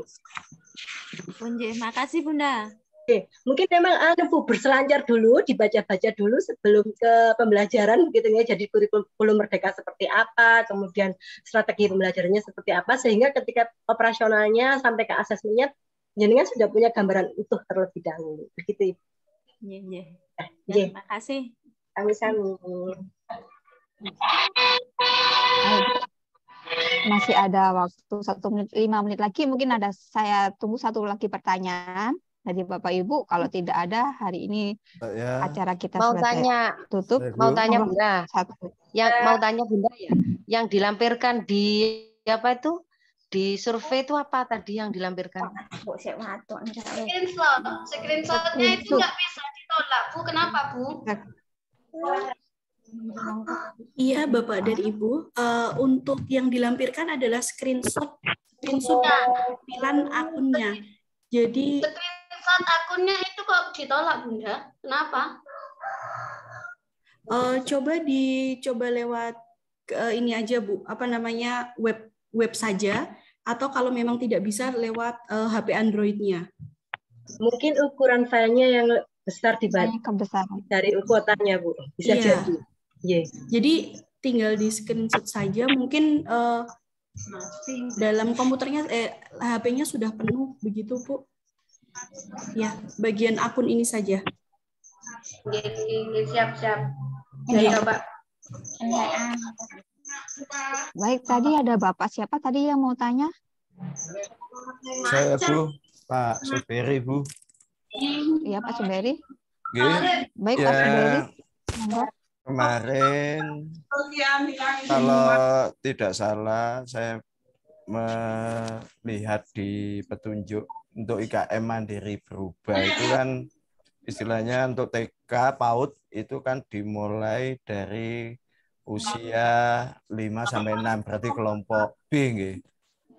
Oke, makasih Bunda. Oke, mungkin memang ada ah, Bu berselancar dulu, dibaca-baca dulu sebelum ke pembelajaran gitu ya. Jadi kurikulum merdeka seperti apa, kemudian strategi pembelajarannya seperti apa sehingga ketika operasionalnya sampai ke asesmennya jenengan sudah punya gambaran utuh terlebih dahulu. Begitu Ibu. Iya, iya. Eh, Terima kasih. Kami-kami. Masih ada waktu satu menit lima menit lagi mungkin ada saya tunggu satu lagi pertanyaan dari Bapak Ibu kalau tidak ada hari ini ya. acara kita mau tanya tutup mau tanya Bunda satu. yang mau tanya Bunda ya yang dilampirkan di apa itu di survei itu apa tadi yang dilampirkan? Screenshot, screenshotnya itu nggak bisa ditolak bu, kenapa bu? Iya Bapak dan Ibu, uh, untuk yang dilampirkan adalah screenshot screenshot iya. tampilan akunnya. Jadi screenshot akunnya itu kok ditolak Bunda? Kenapa? Uh, coba dicoba lewat uh, ini aja Bu, apa namanya web web saja atau kalau memang tidak bisa lewat uh, eh, HP Androidnya. Mungkin ukuran filenya yang besar dibanding iya, dari kuotanya Bu, bisa yeah. jadi. Yes. Iya. Jadi tinggal di screenshot saja mungkin uh, dalam komputernya eh, HP-nya sudah penuh begitu Bu. Ya, bagian akun ini saja. Siap-siap. Ya, Pak. Baik, tadi ada Bapak siapa tadi yang mau tanya? Saya Bu, Pak Suberi Bu. Iya Pak Suberi. Baik ya, Pak Suberi. Kemarin kalau tidak salah saya melihat di petunjuk untuk IKM mandiri berubah itu kan istilahnya untuk TK PAUD itu kan dimulai dari usia 5 sampai 6 berarti kelompok B nggih.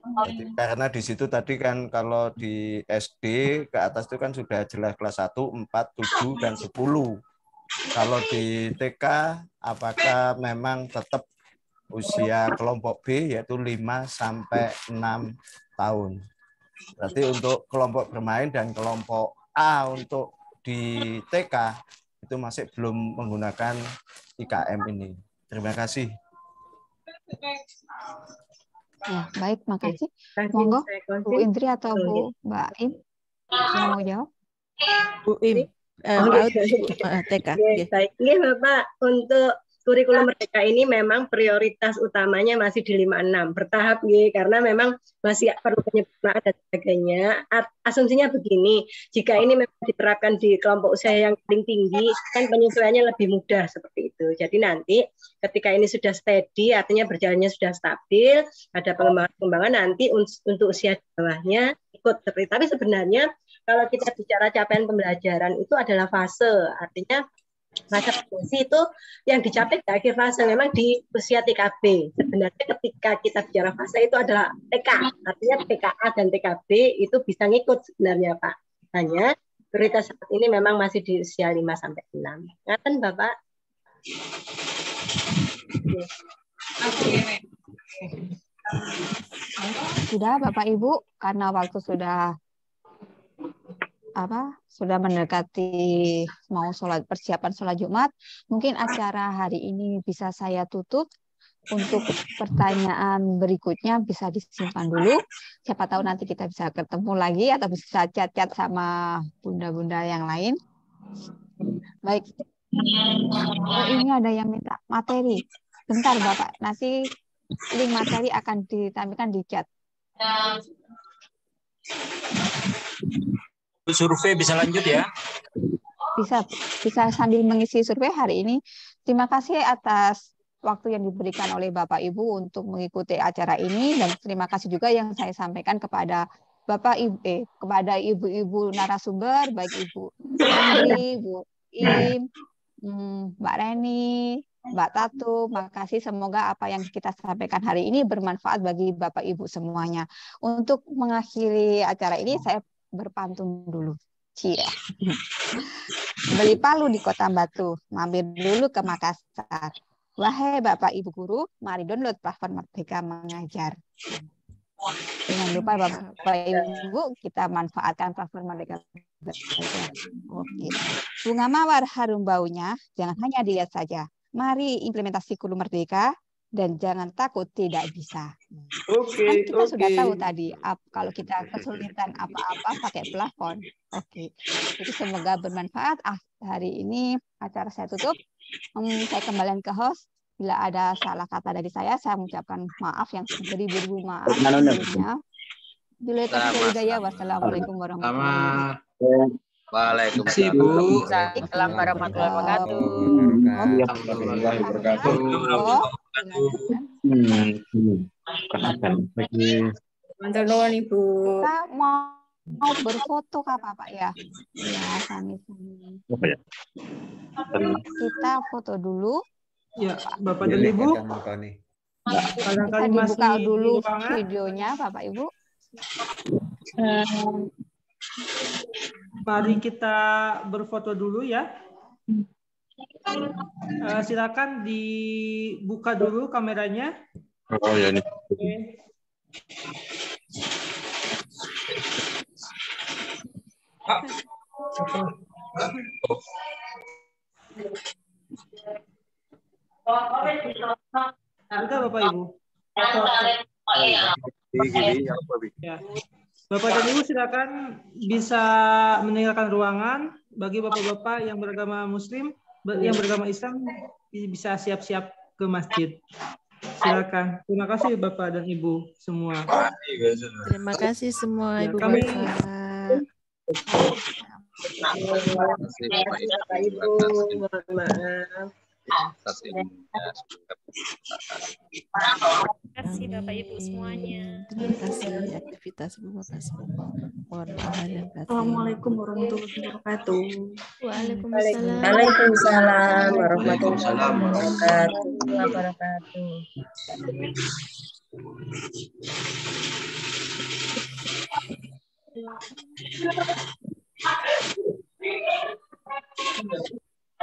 Jadi, karena di situ tadi kan kalau di SD ke atas itu kan sudah jelas kelas 1, 4, 7 dan 10. Kalau di TK, apakah memang tetap usia kelompok B yaitu 5 sampai 6 tahun. Berarti untuk kelompok bermain dan kelompok A untuk di TK itu masih belum menggunakan IKM ini. Terima kasih. Ya, baik, makasih. Monggo Bu Indri atau Bu Mbak Im mau jawab? Bu Im. Eh, oh, uh, TK. Baik, ini Bapak untuk kurikulum merdeka ini memang prioritas utamanya masih di 56 bertahap ya karena memang masih perlu penyempurnaan dan sebagainya. Asumsinya begini, jika ini memang diterapkan di kelompok usia yang paling tinggi kan penyesuaiannya lebih mudah seperti itu. Jadi nanti ketika ini sudah steady artinya berjalannya sudah stabil, ada pengembangan-pengembangan nanti untuk usia di bawahnya ikut seperti tapi sebenarnya kalau kita bicara capaian pembelajaran itu adalah fase artinya fase produksi itu yang dicapai di akhir fase memang di usia TKB sebenarnya ketika kita bicara fase itu adalah TK artinya TKA dan TKB itu bisa ngikut sebenarnya Pak hanya berita saat ini memang masih di usia 5 sampai 6 ngaten Bapak Oke. Okay. Sudah Bapak Ibu, karena waktu sudah apa sudah mendekati mau sholat persiapan sholat Jumat, mungkin acara hari ini bisa saya tutup. Untuk pertanyaan berikutnya bisa disimpan dulu. Siapa tahu nanti kita bisa ketemu lagi atau bisa chat-chat sama bunda-bunda yang lain. Baik. Oh, ini ada yang minta materi. Bentar Bapak, nanti link materi akan ditampilkan di chat. Survei bisa lanjut ya? Bisa, bisa sambil mengisi survei hari ini. Terima kasih atas waktu yang diberikan oleh Bapak Ibu untuk mengikuti acara ini dan terima kasih juga yang saya sampaikan kepada Bapak Ibu eh, kepada ibu-ibu narasumber baik Ibu Ibu Im, Hmm, Mbak Reni, Mbak Tatu, makasih. Semoga apa yang kita sampaikan hari ini bermanfaat bagi Bapak Ibu semuanya. Untuk mengakhiri acara ini, saya berpantun dulu. Cie. Beli palu di kota Batu, mampir dulu ke Makassar. Wahai Bapak Ibu Guru, mari download platform Merdeka Mengajar. Jangan lupa iya. Bapak Ibu kita manfaatkan platform Merdeka. Oke. Bunga mawar harum baunya jangan hanya dilihat saja. Mari implementasi kurikulum merdeka dan jangan takut tidak bisa. Oke. Kan kita okay. sudah tahu tadi ap, kalau kita kesulitan apa-apa pakai plafon. Oke. Jadi semoga bermanfaat. Ah, hari ini acara saya tutup. Hmm, saya kembali ke host. Bila ada salah kata dari saya, saya mengucapkan maaf yang beribu-ribu maaf. Sebelumnya. Bila terjadi wassalamualaikum warahmatullahi wabarakatuh. Waalaikumsalam. warahmatullahi wabarakatuh. Waalaikumsalam wabarakatuh. Mantap nuwun Ibu. Kita mau mau berfoto kah Pak ya? Ya, sami-sami. Kita foto dulu. Ya, Bapak dan Ibu. Barangkali Mas buka dulu videonya Bapak Ibu. Eh, mari kita berfoto dulu ya. Uh, silakan dibuka dulu kameranya. Oh ya ini. Okay. Bentar Bapak Ibu. Ya. Bapak dan Ibu silakan bisa meninggalkan ruangan bagi Bapak-bapak yang beragama Muslim yang beragama Islam bisa siap-siap ke masjid. Silakan. Terima kasih Bapak dan Ibu semua. Terima kasih semua ya, Ibu Kami... Terima kasih Bapak Ibu. maaf. Terima kasih Bapak Ibu semuanya. Terima kasih aktivitas Ibu semua. Mohon kasih. Assalamualaikum warahmatullahi wabarakatuh. Waalaikumsalam. Waalaikumsalam warahmatullahi wabarakatuh.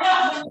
Thank you.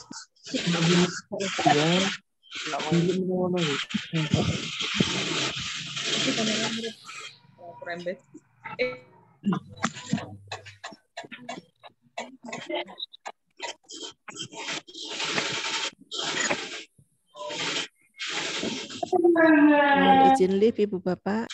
Ibu Bapak,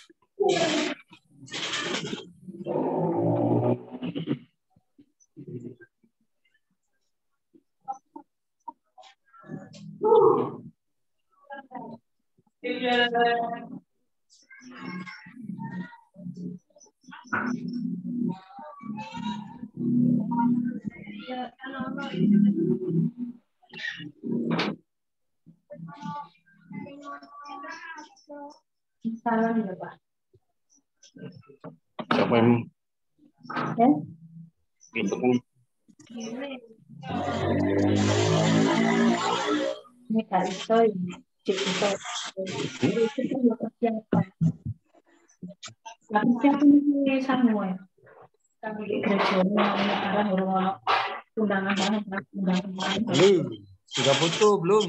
itu belum?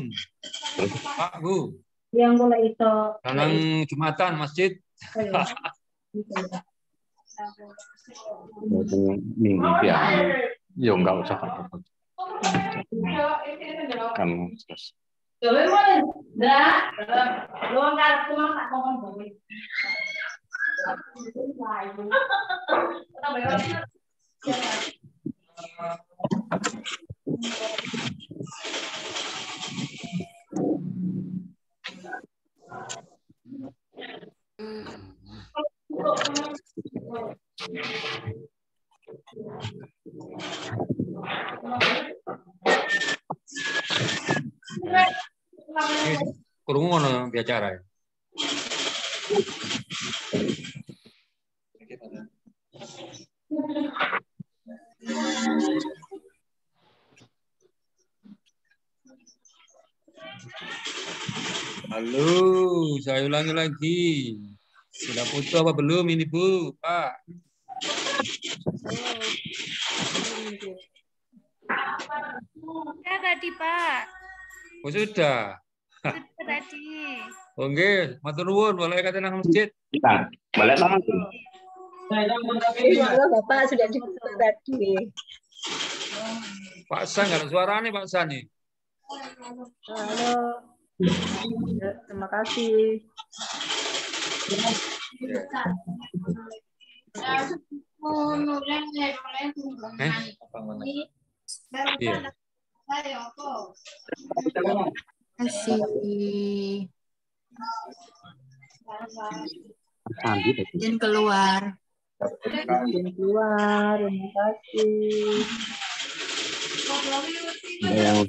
Pak Bu. Yang mulai itu. Dalam jumatan masjid. Oh, iya. minggu ya. Ya enggak usah apa-apa. Kan terus. Thank you. Kurungu ngono bicara ya. Thank you. Halo, saya ulangi lagi. Sudah foto apa belum ini, Bu? Pak. Sudah tadi, Pak. Oh, sudah. Sudah tadi. Oke, oh, matur nuwun, boleh kata nang masjid. Kita, boleh sama. Bapak sudah di tadi. Pak San, nggak ada suaranya Pak San nih. Halo. Ya, terima kasih. Terima kasih. Izin keluar. keluar. Terima kasih.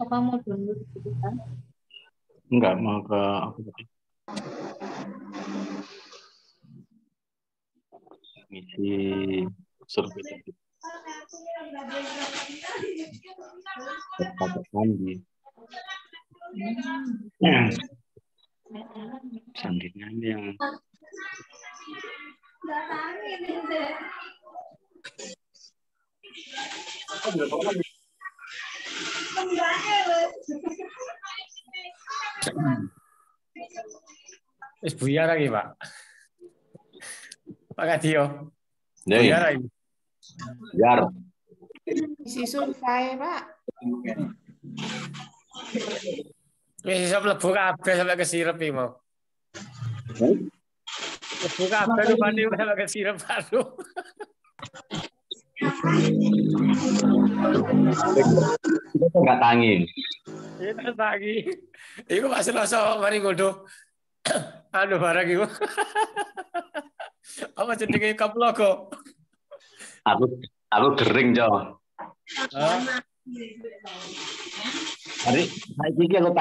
Oh, apa mau download gitu kan enggak mau ke aku misi survei Sandinya ini yang Thank you. Espujar pues aquí va. tío. Espujar pues ahí. Si son faeva. Si son los pugas, pero lo que sirve, primo. Los ¿Eh? pugas, pero lo que Kita nggak tangi. Kita tangi. Iku gak selasa mari godo. Anu barang iku. Apa kaplo kok? Aku aku gering, Jo. Hari, hari ini aku